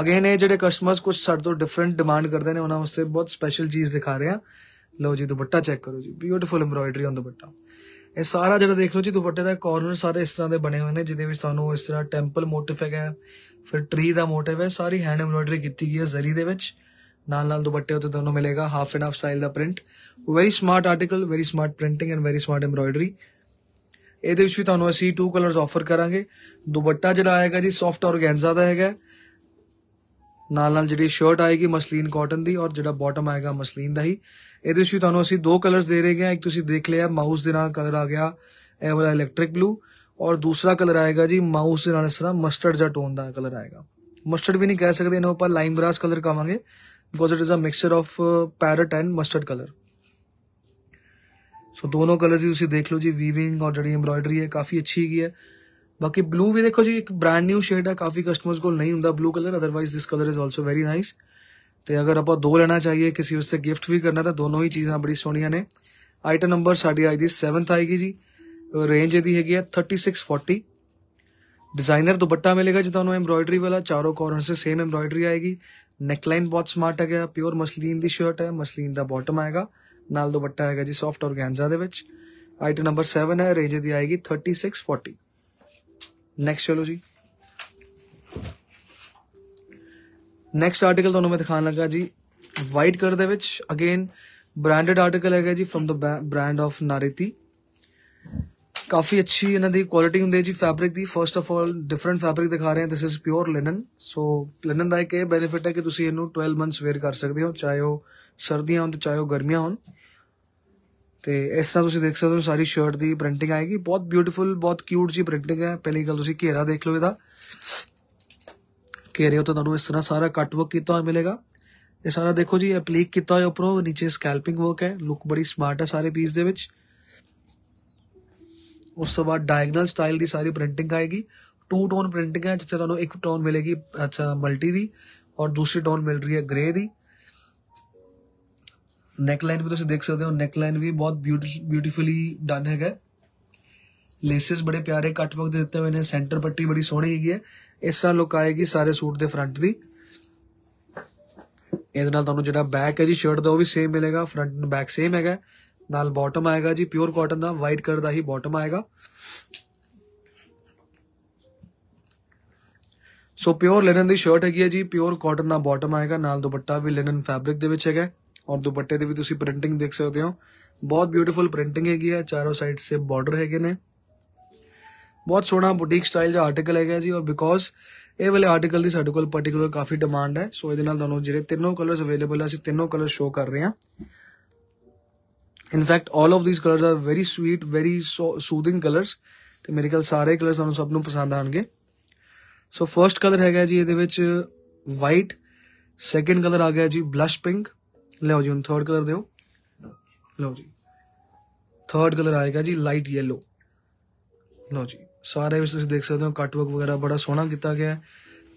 ਅਗੇਨ ਇਹ ਜਿਹੜੇ ਕਸਟਮਰਸ ਕੁਝ ਸਾਡੇ ਤੋਂ ਡਿਫਰੈਂਟ ਡਿਮਾਂਡ ਕਰਦੇ ਨੇ ਉਹਨਾਂ ਵਾਸਤੇ ਬਹੁਤ ਸਪੈਸ਼ਲ ਚੀਜ਼ ਦਿਖਾ ਰਹੇ ਆ ਲਓ ਜੀ ਦੁਪੱਟਾ ਚੈੱਕ ਕਰੋ ਜੀ ਬਿਊਟੀਫੁਲ ਐਮਬ੍ਰੋਇਡਰੀ ਔਨ ਦੁਪੱਟਾ ਇਹ ਸਾਰਾ ਜਿਹੜਾ ਦੇਖ ਲਓ ਜੀ ਦੁਪੱਟੇ ਦਾ ਕਾਰਨਰ ਸਾਰੇ ਇਸ ਤਰ੍ਹਾਂ ਦੇ ਬਣੇ ਹੋਏ ਨੇ ਜਿਹਦੇ ਵਿੱਚ ਤੁਹਾਨੂੰ ਇਸ ਤਰ੍ਹਾਂ ਟੈਂਪਲ ਮੋਟਿਫ ਹੈਗਾ ਫਿਰ ਟਰੀ ਦਾ ਮੋਟਿਫ ਹੈ ਸਾਰੀ ਹੈਂਡ ਐਮਬ੍ਰੋਇਡਰੀ ਕੀਤੀ ਗਈ ਹੈ ਜ਼ਰੀ ਦੇ ਵਿੱਚ ਨਾਲ ਨਾਲ ਦੁਪੱਟੇ ਉੱਤੇ ਤੁਹਾਨੂੰ ਮਿਲੇਗਾ ਹਾਫ ਐਂਡ ਹਾਫ ਸਟਾਈਲ ਦਾ print very smart article very smart printing and very smart embroidery ਇਹਦੇ ਵਿੱਚ ਵੀ ਤੁਹਾਨੂੰ ਅਸੀਂ 2 ਕਲਰਸ ਆਫਰ ਕਰਾਂਗੇ ਦੁਪੱਟਾ ਜਿਹੜਾ ਆਏਗਾ ਜੀ ਸੌਫਟ ਔਰਗੈਂਜ਼ਾ ਦਾ ਹੈਗਾ ਨਾਲ ਨਾਲ ਜਿਹੜੀ ਸ਼ਰਟ ਆਏਗੀ ਮਸਲੀਨ ਕਾਟਨ ਦੀ ਔਰ ਜਿਹੜਾ ਬਾਟਮ ਆਏਗਾ ਮਸਲੀਨ ਦਾ ਹੀ ਇਹਦੇ ਵਿੱਚ ਵੀ ਤੁਹਾਨੂੰ ਅਸੀਂ ਦੋ ਕਲਰਸ ਦੇ ਰਹੇ ਹਾਂ ਇੱਕ ਤੁਸੀਂ ਦੇਖ ਲਿਆ ਮਾਊਸ ਦੇ ਨਾਲ ਕਲਰ ਆ ਗਿਆ ਇਹ ਵਾਲਾ ਇਲੈਕਟ੍ਰਿਕ ਬਲੂ ਔਰ ਦੂਸਰਾ ਕਲਰ ਆਏਗਾ ਜੀ ਮਾਊਸ ਦੇ ਨਾਲ ਇਸ ਤਰ੍ਹਾਂ ਮਸਟਰਡ ਜਾਂ ਟੋਨ ਦਾ ਕਲਰ ਆਏਗਾ ਮਸਟਰਡ ਵੀ ਨਹੀਂ ਕਹਿ ਸਕਦੇ ਇਹਨੂੰ ਆਪਾਂ ਲਾਈਮ ਗ੍ਰਾਸ ਕਲਰ ਕਹਾਂਗੇ because it is a mixture of parrot and mustard colour so दोनों कलर ही देख लो जी वीविंग और जड़ी एम्ब्रॉयडरी है काफी अच्छी है बाकी ब्लू भी देखो जी एक ब्रांड न्यू शेड है काफी कस्टमर्स को नहीं होंगे blue colour otherwise this colour is also very nice तो अगर आप दो लेना चाहिए किसी उससे गिफ्ट भी करना था दोनों ही चीजा बड़ी सोहनिया ने आइटम नंबर साइड आज की सैवंथ आएगी जी रेंज यदि हैगी है thirty six forty designer dupatta मिलेगा जी दोनों एम्ब्रॉयडरी वाला चारों कॉर्नर से सेम एम्ब्रॉयडरी आएगी नेकलाइन बहुत स्मार्ट है प्योर मसलीन की शर्ट है मसलीन का बॉटम आएगा ਨਾਲ ਦੁਪੱਟਾ ਹੈਗਾ ਜੀ ਸੌਫਟ ਔਰਗੈਂਜ਼ਾ ਦੇ ਵਿੱਚ ਆਈਟਮ ਨੰਬਰ 7 ਹੈ ਰੇਂਜ ਦੀ ਆਏਗੀ 3640 ਨੈਕਸਟ ਚਲੋ ਜੀ ਨੈਕਸਟ ਆਰਟੀਕਲ ਤੁਹਾਨੂੰ ਮੈਂ ਦਿਖਾਣ ਲੱਗਾ ਜੀ ਵਾਈਟ ਕਲਰ ਦੇ ਵਿੱਚ ਅਗੇਨ ਬ੍ਰਾਂਡਡ ਆਰਟੀਕਲ ਹੈਗਾ ਜੀ ਫਰਮ ਦਾ ਬ੍ਰਾਂਡ ਆਫ ਨਾਰੀਤੀ ਕਾਫੀ ਅੱਛੀ ਇਹਨਾਂ ਦੀ ਕੁਆਲਿਟੀ ਹੁੰਦੀ ਹੈ ਜੀ ਫੈਬਰਿਕ ਦੀ first of all different fabric ਦਿਖਾ ਰਹੇ ਹਾਂ this is pure linen so linen ਦਾ ਇੱਕ ਇਹ ਬੈਨੀਫਿਟ ਹੈ ਕਿ ਤੁਸੀਂ ਇਹਨੂੰ 12 ਮੰਥਸ ਵੇਅਰ ਕਰ ਸਕਦੇ ਹੋ ਚਾਹੇ ਉਹ ਸਰਦੀਆਂ ਹੋਣ ਤੇ ਚਾਹੇ ਉਹ ਗਰਮੀਆਂ ਹੋਣ ਤੇ ਇਸ ਤਰ੍ਹਾਂ ਤੁਸੀਂ ਦੇਖ ਸਕਦੇ ਹੋ ਸਾਰੀ ਸ਼ਰਟ ਦੀ ਪ੍ਰਿੰਟਿੰਗ ਆਏਗੀ ਬਹੁਤ ਬਿਊਟੀਫੁਲ ਬਹੁਤ ਕਿਊਟ ਜੀ ਪ੍ਰਿੰਟਿੰਗ ਹੈ ਪਹਿਲੀ ਗੱਲ ਤੁਸੀਂ ਘੇਰਾ ਦੇਖ ਲਓ ਇਹਦਾ ਘੇਰੇ ਉੱਤੇ ਤੁਹਾਨੂੰ ਇਸ ਤਰ੍ਹਾਂ ਸਾਰਾ ਕੱਟ ਵਰਕ ਕੀਤਾ ਹੋਇਆ ਮਿਲੇਗਾ ਇਹ ਸਾਰਾ ਦੇਖੋ ਜੀ ਐਪਲੀਕ ਕੀਤਾ ਹੋਇਆ ਉੱਪਰੋਂ ਨੀਚੇ ਸਕੈਲਪਿੰਗ ਵਰਕ ਹੈ ਲੁੱਕ ਬੜੀ ਸਮਾਰਟ ਹੈ ਸਾਰੇ ਪੀਸ ਦੇ ਵਿੱਚ ਉਸ ਤੋਂ ਬਾਅਦ ਡਾਇਗਨਲ ਸਟਾਈਲ ਦੀ ਸਾਰੀ ਪ੍ਰਿੰਟਿੰਗ ਆਏਗੀ ਟੂ ਟੋਨ ਪ੍ਰਿੰਟਿੰਗ ਹੈ ਜਿੱਥੇ ਤੁਹਾਨੂੰ ਇੱਕ ਟੋਨ ਮਿਲੇਗੀ ਅੱਛਾ ਮਲਟੀ ਦੀ ਔਰ ਦੂਸਰੀ ਟੋਨ ਮਿਲ ਰਹੀ ਹੈ ਗ੍ਰੇ ਦੀ ਨੈਕ ਲਾਈਨ ਵੀ ਤੁਸੀਂ ਦੇਖ ਸਕਦੇ ਹੋ ਨੈਕ ਲਾਈਨ ਵੀ ਬਹੁਤ ਬਿਊਟੀਫੁਲੀ ਡਨ ਹੈਗਾ ਲੇਸਸ ਬੜੇ ਪਿਆਰੇ ਕੱਟ ਵਰਕ ਦੇ ਦਿੱਤੇ ਹੋਏ ਨੇ ਸੈਂਟਰ ਪੱਟੀ ਬੜੀ ਸੋਹਣੀ ਹੈਗੀ ਹੈ ਇਸ ਤਰ੍ਹਾਂ ਲੁੱਕ ਆਏਗੀ ਸਾਰੇ ਸੂਟ ਦੇ ਫਰੰਟ ਦੀ ਇਹਦੇ ਨਾਲ ਤੁਹਾਨੂੰ ਜਿਹੜਾ ਬੈਕ ਹੈ ਜੀ ਸ਼ਰਟ ਦਾ ਉਹ ਵੀ ਸੇਮ ਮਿਲੇਗਾ ਫਰੰਟ ਐਂਡ ਬੈਕ ਸੇਮ ਹੈਗਾ ਨਾਲ ਬਾਟਮ ਆਏਗਾ ਜੀ ਪਿਓਰ ਕਾਟਨ ਦਾ ਵਾਈਟ ਕਲਰ ਦਾ ਹੀ ਬਾਟਮ ਆਏਗਾ ਸੋ ਪਿਓਰ ਲਿਨਨ ਦੀ ਸ਼ਰਟ ਹੈਗੀ ਹੈ ਜੀ ਪਿਓਰ ਕਾਟਨ ਦਾ ਬਾਟਮ ਆਏਗਾ ਨਾਲ ਦੁਪੱਟਾ ਵੀ ਲਿਨਨ ਫੈਬਰਿਕ ਦੇ ਵਿੱਚ ਹੈਗਾ ਔਰ ਦੁਪੱਟੇ ਦੇ ਵੀ ਤੁਸੀਂ ਪ੍ਰਿੰਟਿੰਗ ਦੇਖ ਸਕਦੇ ਹੋ ਬਹੁਤ ਬਿਊਟੀਫੁਲ ਪ੍ਰਿੰਟਿੰਗ ਹੈਗੀ ਹੈ ਚਾਰੋਂ ਸਾਈਡ ਸੇ ਬਾਰਡਰ ਹੈਗੇ ਨੇ ਬਹੁਤ ਸੋਹਣਾ ਬੁਟੀਕ ਸਟਾਈਲ ਦਾ ਆਰਟੀਕਲ ਹੈਗਾ ਜੀ ਔਰ ਬਿਕੋਜ਼ ਇਹ ਵਾਲੇ ਆਰਟੀਕਲ ਦੀ ਸਾਡੇ ਕੋਲ ਪਾਰਟਿਕੂਲਰ ਕਾਫੀ ਡਿਮਾਂਡ ਹੈ ਸੋ ਇਹਦੇ ਨਾਲ ਤੁਹਾਨੂੰ ਜਿਹੜੇ ਤਿੰਨੋਂ ਕਲਰਸ ਅਵੇਲੇਬਲ ਆ ਸੀ ਤਿੰਨੋਂ ਕਲਰ ਸ਼ੋ ਕਰ ਰਹੇ ਹਾਂ fact all of these colours are very sweet very soothing colours ਤੇ ਮੇਰੇ ਕੋਲ ਸਾਰੇ ਕਲਰਸ ਤੁਹਾਨੂੰ ਸਭ ਨੂੰ ਪਸੰਦ ਆਣਗੇ ਸੋ ਫਰਸਟ ਕਲਰ ਹੈਗਾ ਜੀ ਇਹਦੇ ਵਿੱਚ ਵਾਈਟ ਸੈਕੰਡ ਕਲਰ ਆ ਗਿਆ ਜੀ ਬਲਸ਼ ਪਿੰਕ लो जी हम थर्ड कलर दो लो जी थर्ड कलर आएगा जी लाइट येलो लो जी सारे भी देख सकते हो कटवर्क वगैरह बड़ा सोहना किया गया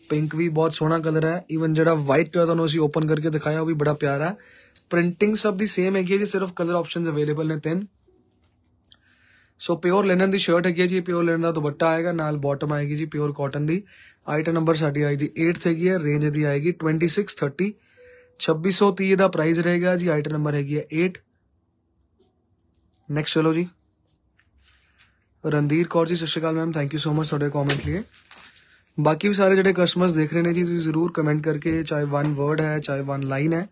पिंक भी बहुत सोहना कलर है ईवन जो वाइट कलर थोड़ा ओपन करके दिखाया वो भी बड़ा प्यारा है प्रिंटिंग सब की सेम है जी सिर्फ कलर ऑप्शन अवेलेबल ने तीन सो प्योर लिनन दी शर्ट है जी प्योर लिनन का दुपट्टा आएगा नाल बॉटम आएगी जी प्योर कॉटन की आइटम नंबर साइड आई जी एट्थ हैगी है रेंज की आएगी ट्वेंटी सिक्स थर्टी 2630 ਦਾ ਪ੍ਰਾਈਸ ਰਹੇਗਾ ਜੀ ਆਈਟਮ ਨੰਬਰ ਹੈਗੀ ਹੈ 8 ਨੈਕਸਟ ਚਲੋ ਜੀ ਰਣਦੀਰ ਕੌਰ ਜੀ ਸਤਿ ਸ਼੍ਰੀ ਅਕਾਲ ma'am thank you so much ਤੁਹਾਡੇ ਕਮੈਂਟ ਲਈ ਬਾਕੀ ਵੀ ਸਾਰੇ ਜਿਹੜੇ ਕਸਟਮਰਸ ਦੇਖ ਰਹੇ ਨੇ ਜੀ ਤੁਸੀਂ ਜ਼ਰੂਰ ਕਮੈਂਟ ਕਰਕੇ ਚਾਹੇ ਵਨ ਵਰਡ ਹੈ ਚਾਹੇ ਵਨ ਲਾਈਨ ਹੈ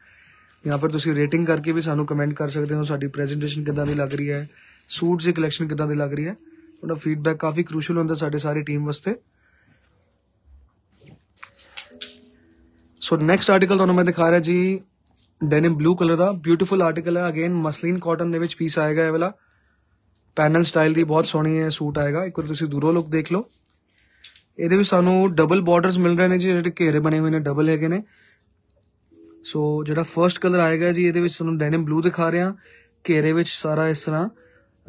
ਜਾਂ ਫਿਰ ਤੁਸੀਂ ਰੇਟਿੰਗ ਕਰਕੇ ਵੀ ਸਾਨੂੰ ਕਮੈਂਟ ਕਰ ਸਕਦੇ ਹੋ ਸਾਡੀ ਪ੍ਰੈਜੈਂਟੇਸ਼ਨ ਕਿਦਾਂ ਦੀ ਲੱਗ ਰਹੀ ਹੈ ਸੂਟਸ ਦੀ ਕਲੈਕਸ਼ਨ ਕਿਦਾਂ ਦੀ ਲੱਗ ਰਹੀ ਹੈ ਤੁਹਾਡਾ ਫੀਡਬੈਕ ਕਾਫੀ ਕ੍ਰੂਸ਼ੀਅਲ ਹੁੰਦਾ ਸਾਡੇ ਸਾਰੀ ਟੀਮ ਵਾਸਤੇ ਸੋ ਨੈਕਸਟ ਆਰਟੀਕਲ ਤੁਹਾਨੂੰ ਮੈਂ ਦਿਖਾ ਰਿਹਾ ਜੀ ਡੈਨਿਮ ਬਲੂ ਕਲਰ ਦਾ ਬਿਊਟੀਫੁਲ ਆਰਟੀਕਲ ਹੈ ਅਗੇਨ ਮਸਲਿਨ ਕਾਟਨ ਦੇ ਵਿੱਚ ਪੀਸ ਆਏਗਾ ਇਹ ਵਾਲਾ ਪੈਨਲ ਸਟਾਈਲ ਦੀ ਬਹੁਤ ਸੋਹਣੀ ਹੈ ਸੂਟ ਆਏਗਾ ਇੱਕ ਵਾਰ ਤੁਸੀਂ ਦੂਰੋਂ ਲੁੱਕ ਦੇਖ ਲਓ ਇਹਦੇ ਵਿੱਚ ਸਾਨੂੰ ਡਬਲ ਬਾਰਡਰਸ ਮਿਲ ਰਹੇ ਨੇ ਜੀ ਜਿਹੜੇ ਘੇਰੇ ਬਣੇ ਹੋਏ ਨੇ ਡਬਲ ਹੈਗੇ ਨੇ ਸੋ ਜਿਹੜਾ ਫਰਸਟ ਕਲਰ ਆਏਗਾ ਜੀ ਇਹਦੇ ਵਿੱਚ ਤੁਹਾਨੂੰ ਡੈਨਿਮ ਬਲੂ ਦਿਖਾ ਰਿਹਾ ਘੇਰੇ ਵਿੱਚ ਸਾਰਾ ਇਸ ਤਰ੍ਹਾਂ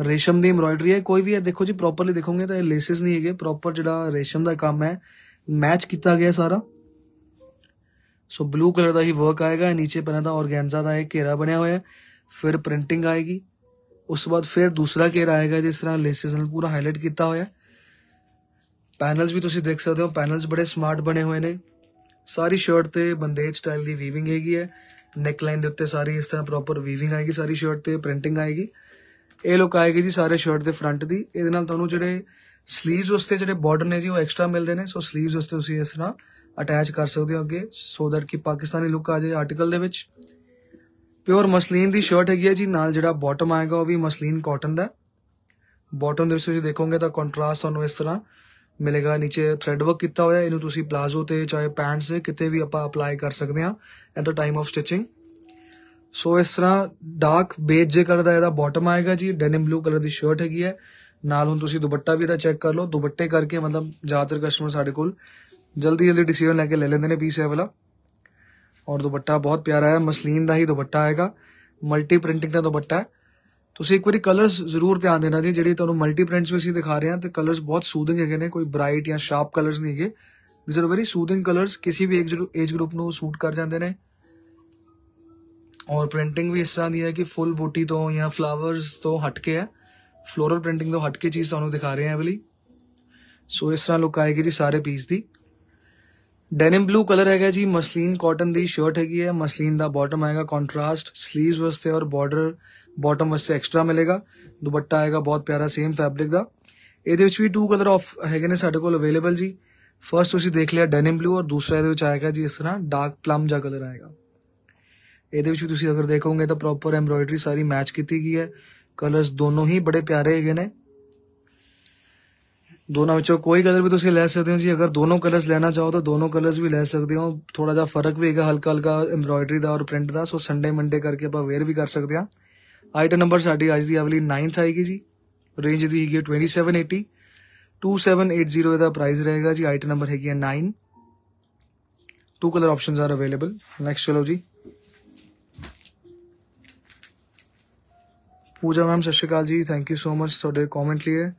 ਰੇਸ਼ਮ ਦੀ ਐਮਬ੍ਰੋਇਡਰੀ ਹੈ ਕੋਈ ਵੀ ਇਹ ਦੇਖੋ ਜੀ ਪ੍ਰੋਪਰਲੀ ਦੇਖੋਗੇ ਤਾਂ ਇਹ ਲੇਸਸ ਨਹੀਂ ਹੈਗੇ ਪ੍ਰੋਪਰ ਜਿਹੜਾ ਰੇਸ਼ਮ ਦਾ ਕੰਮ ਹੈ ਮੈਚ ਕੀਤਾ ਗਿਆ ਸਾਰਾ ਸੋ ਬਲੂ ਕਲਰ ਦਾ ਹੀ ਵਰਕ ਆਏਗਾ ਨੀਚੇ ਪਹਿਲਾਂ ਤਾਂ ਔਰਗੈਂਜ਼ਾ ਦਾ ਇੱਕ ਘੇਰਾ ਬਣਿਆ ਹੋਇਆ ਫਿਰ ਪ੍ਰਿੰਟਿੰਗ ਆਏਗੀ ਉਸ ਬਾਅਦ ਫਿਰ ਦੂਸਰਾ ਘੇਰਾ ਆਏਗਾ ਜਿਸ ਤਰ੍ਹਾਂ ਲੇਸਿਸ ਨਾਲ ਪੂਰਾ ਹਾਈਲਾਈਟ ਕੀਤਾ ਹੋਇਆ ਪੈਨਲਸ ਵੀ ਤੁਸੀਂ ਦੇਖ ਸਕਦੇ ਹੋ ਪੈਨਲਸ ਬੜੇ ਸਮਾਰਟ ਬਣੇ ਹੋਏ ਨੇ ਸਾਰੀ ਸ਼ਰਟ ਤੇ ਬੰਦੇਜ ਸਟਾਈਲ ਦੀ ਵੀਵਿੰਗ ਹੈਗੀ ਹੈ ਨੈਕ ਲਾਈਨ ਦੇ ਉੱਤੇ ਸਾਰੀ ਇਸ ਤਰ੍ਹਾਂ ਪ੍ਰੋਪਰ ਵੀਵਿੰਗ ਆਏਗੀ ਸਾਰੀ ਸ਼ਰਟ ਤੇ ਪ੍ਰਿੰਟਿੰਗ ਆਏਗੀ ਇਹ ਲੁੱਕ ਆਏਗੀ ਜੀ ਸਾਰੇ ਸ਼ਰਟ ਦੇ ਫਰੰਟ ਦੀ ਇਹਦੇ ਨਾਲ ਤੁਹਾਨੂੰ ਜਿਹੜੇ ਸਲੀਵਸ ਉਸਤੇ ਜਿਹੜੇ ਬਾਰਡਰ ਨੇ ਜੀ ਉਹ ਐਕਸਟਰਾ ਮਿਲਦੇ ਨੇ ਸੋ ਸਲੀਵਸ ਉਸਤੇ ਤੁਸੀਂ ਇਸ ਤਰ੍ਹਾਂ ਅਟੈਚ ਕਰ ਸਕਦੇ ਹੋ ਅੱਗੇ ਸੋ ਦੈਟ ਕਿ ਪਾਕਿਸਤਾਨੀ ਲੁੱਕ ਆ ਜਾਏ ਆਰਟੀਕਲ ਦੇ ਵਿੱਚ ਪਿਓਰ ਮਸਲੀਨ ਦੀ ਸ਼ਰਟ ਹੈਗੀ ਹੈ ਜੀ ਨਾਲ ਜਿਹੜਾ ਬਾਟਮ ਆਏਗਾ ਉਹ ਵੀ ਮਸਲੀਨ ਕਾਟਨ ਦਾ ਬਾਟਮ ਦੇ ਵਿੱਚ ਤੁਸੀਂ ਦੇਖੋਗੇ ਤਾਂ ਕੰਟਰਾਸਟ ਤੁਹਾਨੂੰ ਇਸ ਤਰ੍ਹਾਂ ਮਿਲੇਗਾ ਨੀਚੇ ਥ੍ਰੈਡ ਵਰਕ ਕੀਤਾ ਹੋਇਆ ਇਹਨੂੰ ਤੁਸੀਂ ਪਲਾਜ਼ੋ ਤੇ ਚਾਹੇ ਪੈਂਟਸ ਤੇ ਕਿਤੇ ਵੀ ਆਪਾਂ ਅਪਲਾਈ ਕਰ ਸਕਦੇ ਹਾਂ at the time of stitching so ਇਸ ਤਰ੍ਹਾਂ ਡਾਰਕ ਬੇਜ ਜੇ ਕਲਰ ਦਾ ਇਹਦਾ ਬਾਟਮ ਆਏਗਾ ਜੀ ਡੈਨਿਮ ਬਲੂ ਕਲਰ ਦੀ ਸ਼ਰਟ ਹੈਗੀ ਹੈ ਨਾਲ ਹੁਣ ਤੁਸੀਂ ਦੁਪੱਟਾ ਵੀ ਇਹਦਾ ਚੈੱਕ ਕਰ ਲਓ ਦੁਪੱਟੇ ਕਰਕੇ ਮਤਲਬ ਜ਼ਿਆਦਾਤਰ ਕਸਟਮਰ ਸਾਡੇ ਕੋਲ जल्दी जल्दी डिसीजन लेके ले लेते ले बीस है वाला और दुपट्टा बहुत प्यारा है मसलीन का ही दुपट्टा है मल्टी प्रिंटिंग का दुपट्टा है तो एक बार कलर जरूर ध्यान देना जी जी तुम मल्टी प्रिंट भी दिखा रहे हैं तो कलर बहुत सूदिंग है कोई ब्राइट या शार्प कलर नहीं है this are very soothing colour किसी भी एज ग्रुप में सूट कर जाते हैं और प्रिंटिंग भी इस तरह की है कि फुल बूटी तो या फ्लावरस तो हटके है फ्लोरल प्रिंटिंग तो हटके चीज़ तुम दिखा रहे हैं अगली सो इस तरह लुक आएगी जी सारे पीस की डेनिम ब्लू कलर है जी मसलीन कॉटन की शर्ट हैगी है मसलीन का बॉटम आएगा कंट्रास्ट स्लीव्स वास्ते और बॉर्डर बॉटम वास्ते एक्सट्रा मिलेगा दुपट्टा आएगा बहुत प्यारा सेम फैब्रिक दा ए भी टू कलर ऑफ है ने साडे अवेलेबल जी फर्स्ट तुसी देख लिया डेनिम ब्लू और दूसरा ये आएगा जी इस तरह डार्क प्लम जहा कलर आएगा ए अगर देखोगे तो प्रोपर एम्ब्रॉयडरी सारी मैच की गई है कलर्स दोनों ही बड़े प्यारे है दोनों में कोई कलर भी तो उसे ले सकते हो जी अगर दोनों कलर्स लेना चाहो तो दोनों कलर्स भी ले सकते हो थोड़ा सा फर्क भी है हल्का हल्का एम्ब्रॉयडरी का और प्रिंट का सो संडे मंडे करके आप वेयर भी कर सकते हैं आइटम नंबर साइड अज की अवली नाइनथ आएगी जी रेंज की है twenty seven eighty two seven eight zero price रहेगा जी आइटम नंबर हैगी है nine two colour option are available next चलो जी पूजा मैम सत श्रीकाल जी थैंक यू सो मच थोड़े कॉमेंट लिए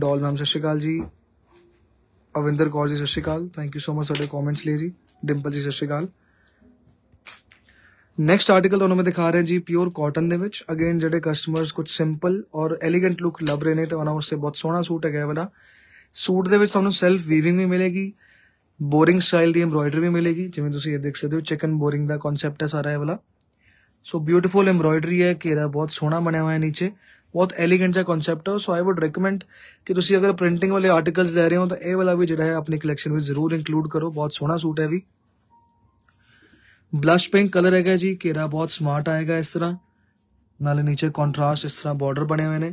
डॉल मैम सत जी अविंदर कौर जी सत श्रीकाल थैंक यू सो मच साढ़े कॉमेंट्स लिए जी डिम्पल जी सत्याकाल नैक्सट आर्टिकल तुम मैं दिखा रहा जी प्योर कॉटन के अगेन जो कस्टमर कुछ सिंपल और एलीगेंट लुक लभ रहे हैं तो उन्होंने उससे बहुत सोहना सूट है वाला सूट के सैल्फ वीविंग भी मिलेगी बोरिंग स्टाइल की एम्ब्रॉयडरी भी मिलेगी जिम्मे ये देख सकते हो चिकन बोरिंग का कॉन्सैप्ट है सारा है वाला सो ब्यूटीफुल एम्ब्रॉयडरी है घेरा बहुत सोहना बनया हुआ है नीचे बहुत एलीगेंट जहाँ कॉन्सैप्ट है सो आई वुड रिकमेंड कि तुम अगर प्रिंटिंग वाले आर्टिकल्स ले रहे हो तो यह वाला भी जरा ਹੈ ਆਪਣੀ ਕਲੈਕਸ਼ਨ ਵਿੱਚ ਜ਼ਰੂਰ ਇਨਕਲੂਡ ਕਰੋ ਬਹੁਤ ਸੋਹਣਾ ਸੂਟ ਹੈ ब्लश पिंक कलर है जी घेरा बहुत स्मार्ट आएगा इस तरह नाले नीचे कॉन्ट्रास्ट इस तरह बॉर्डर बने हुए ने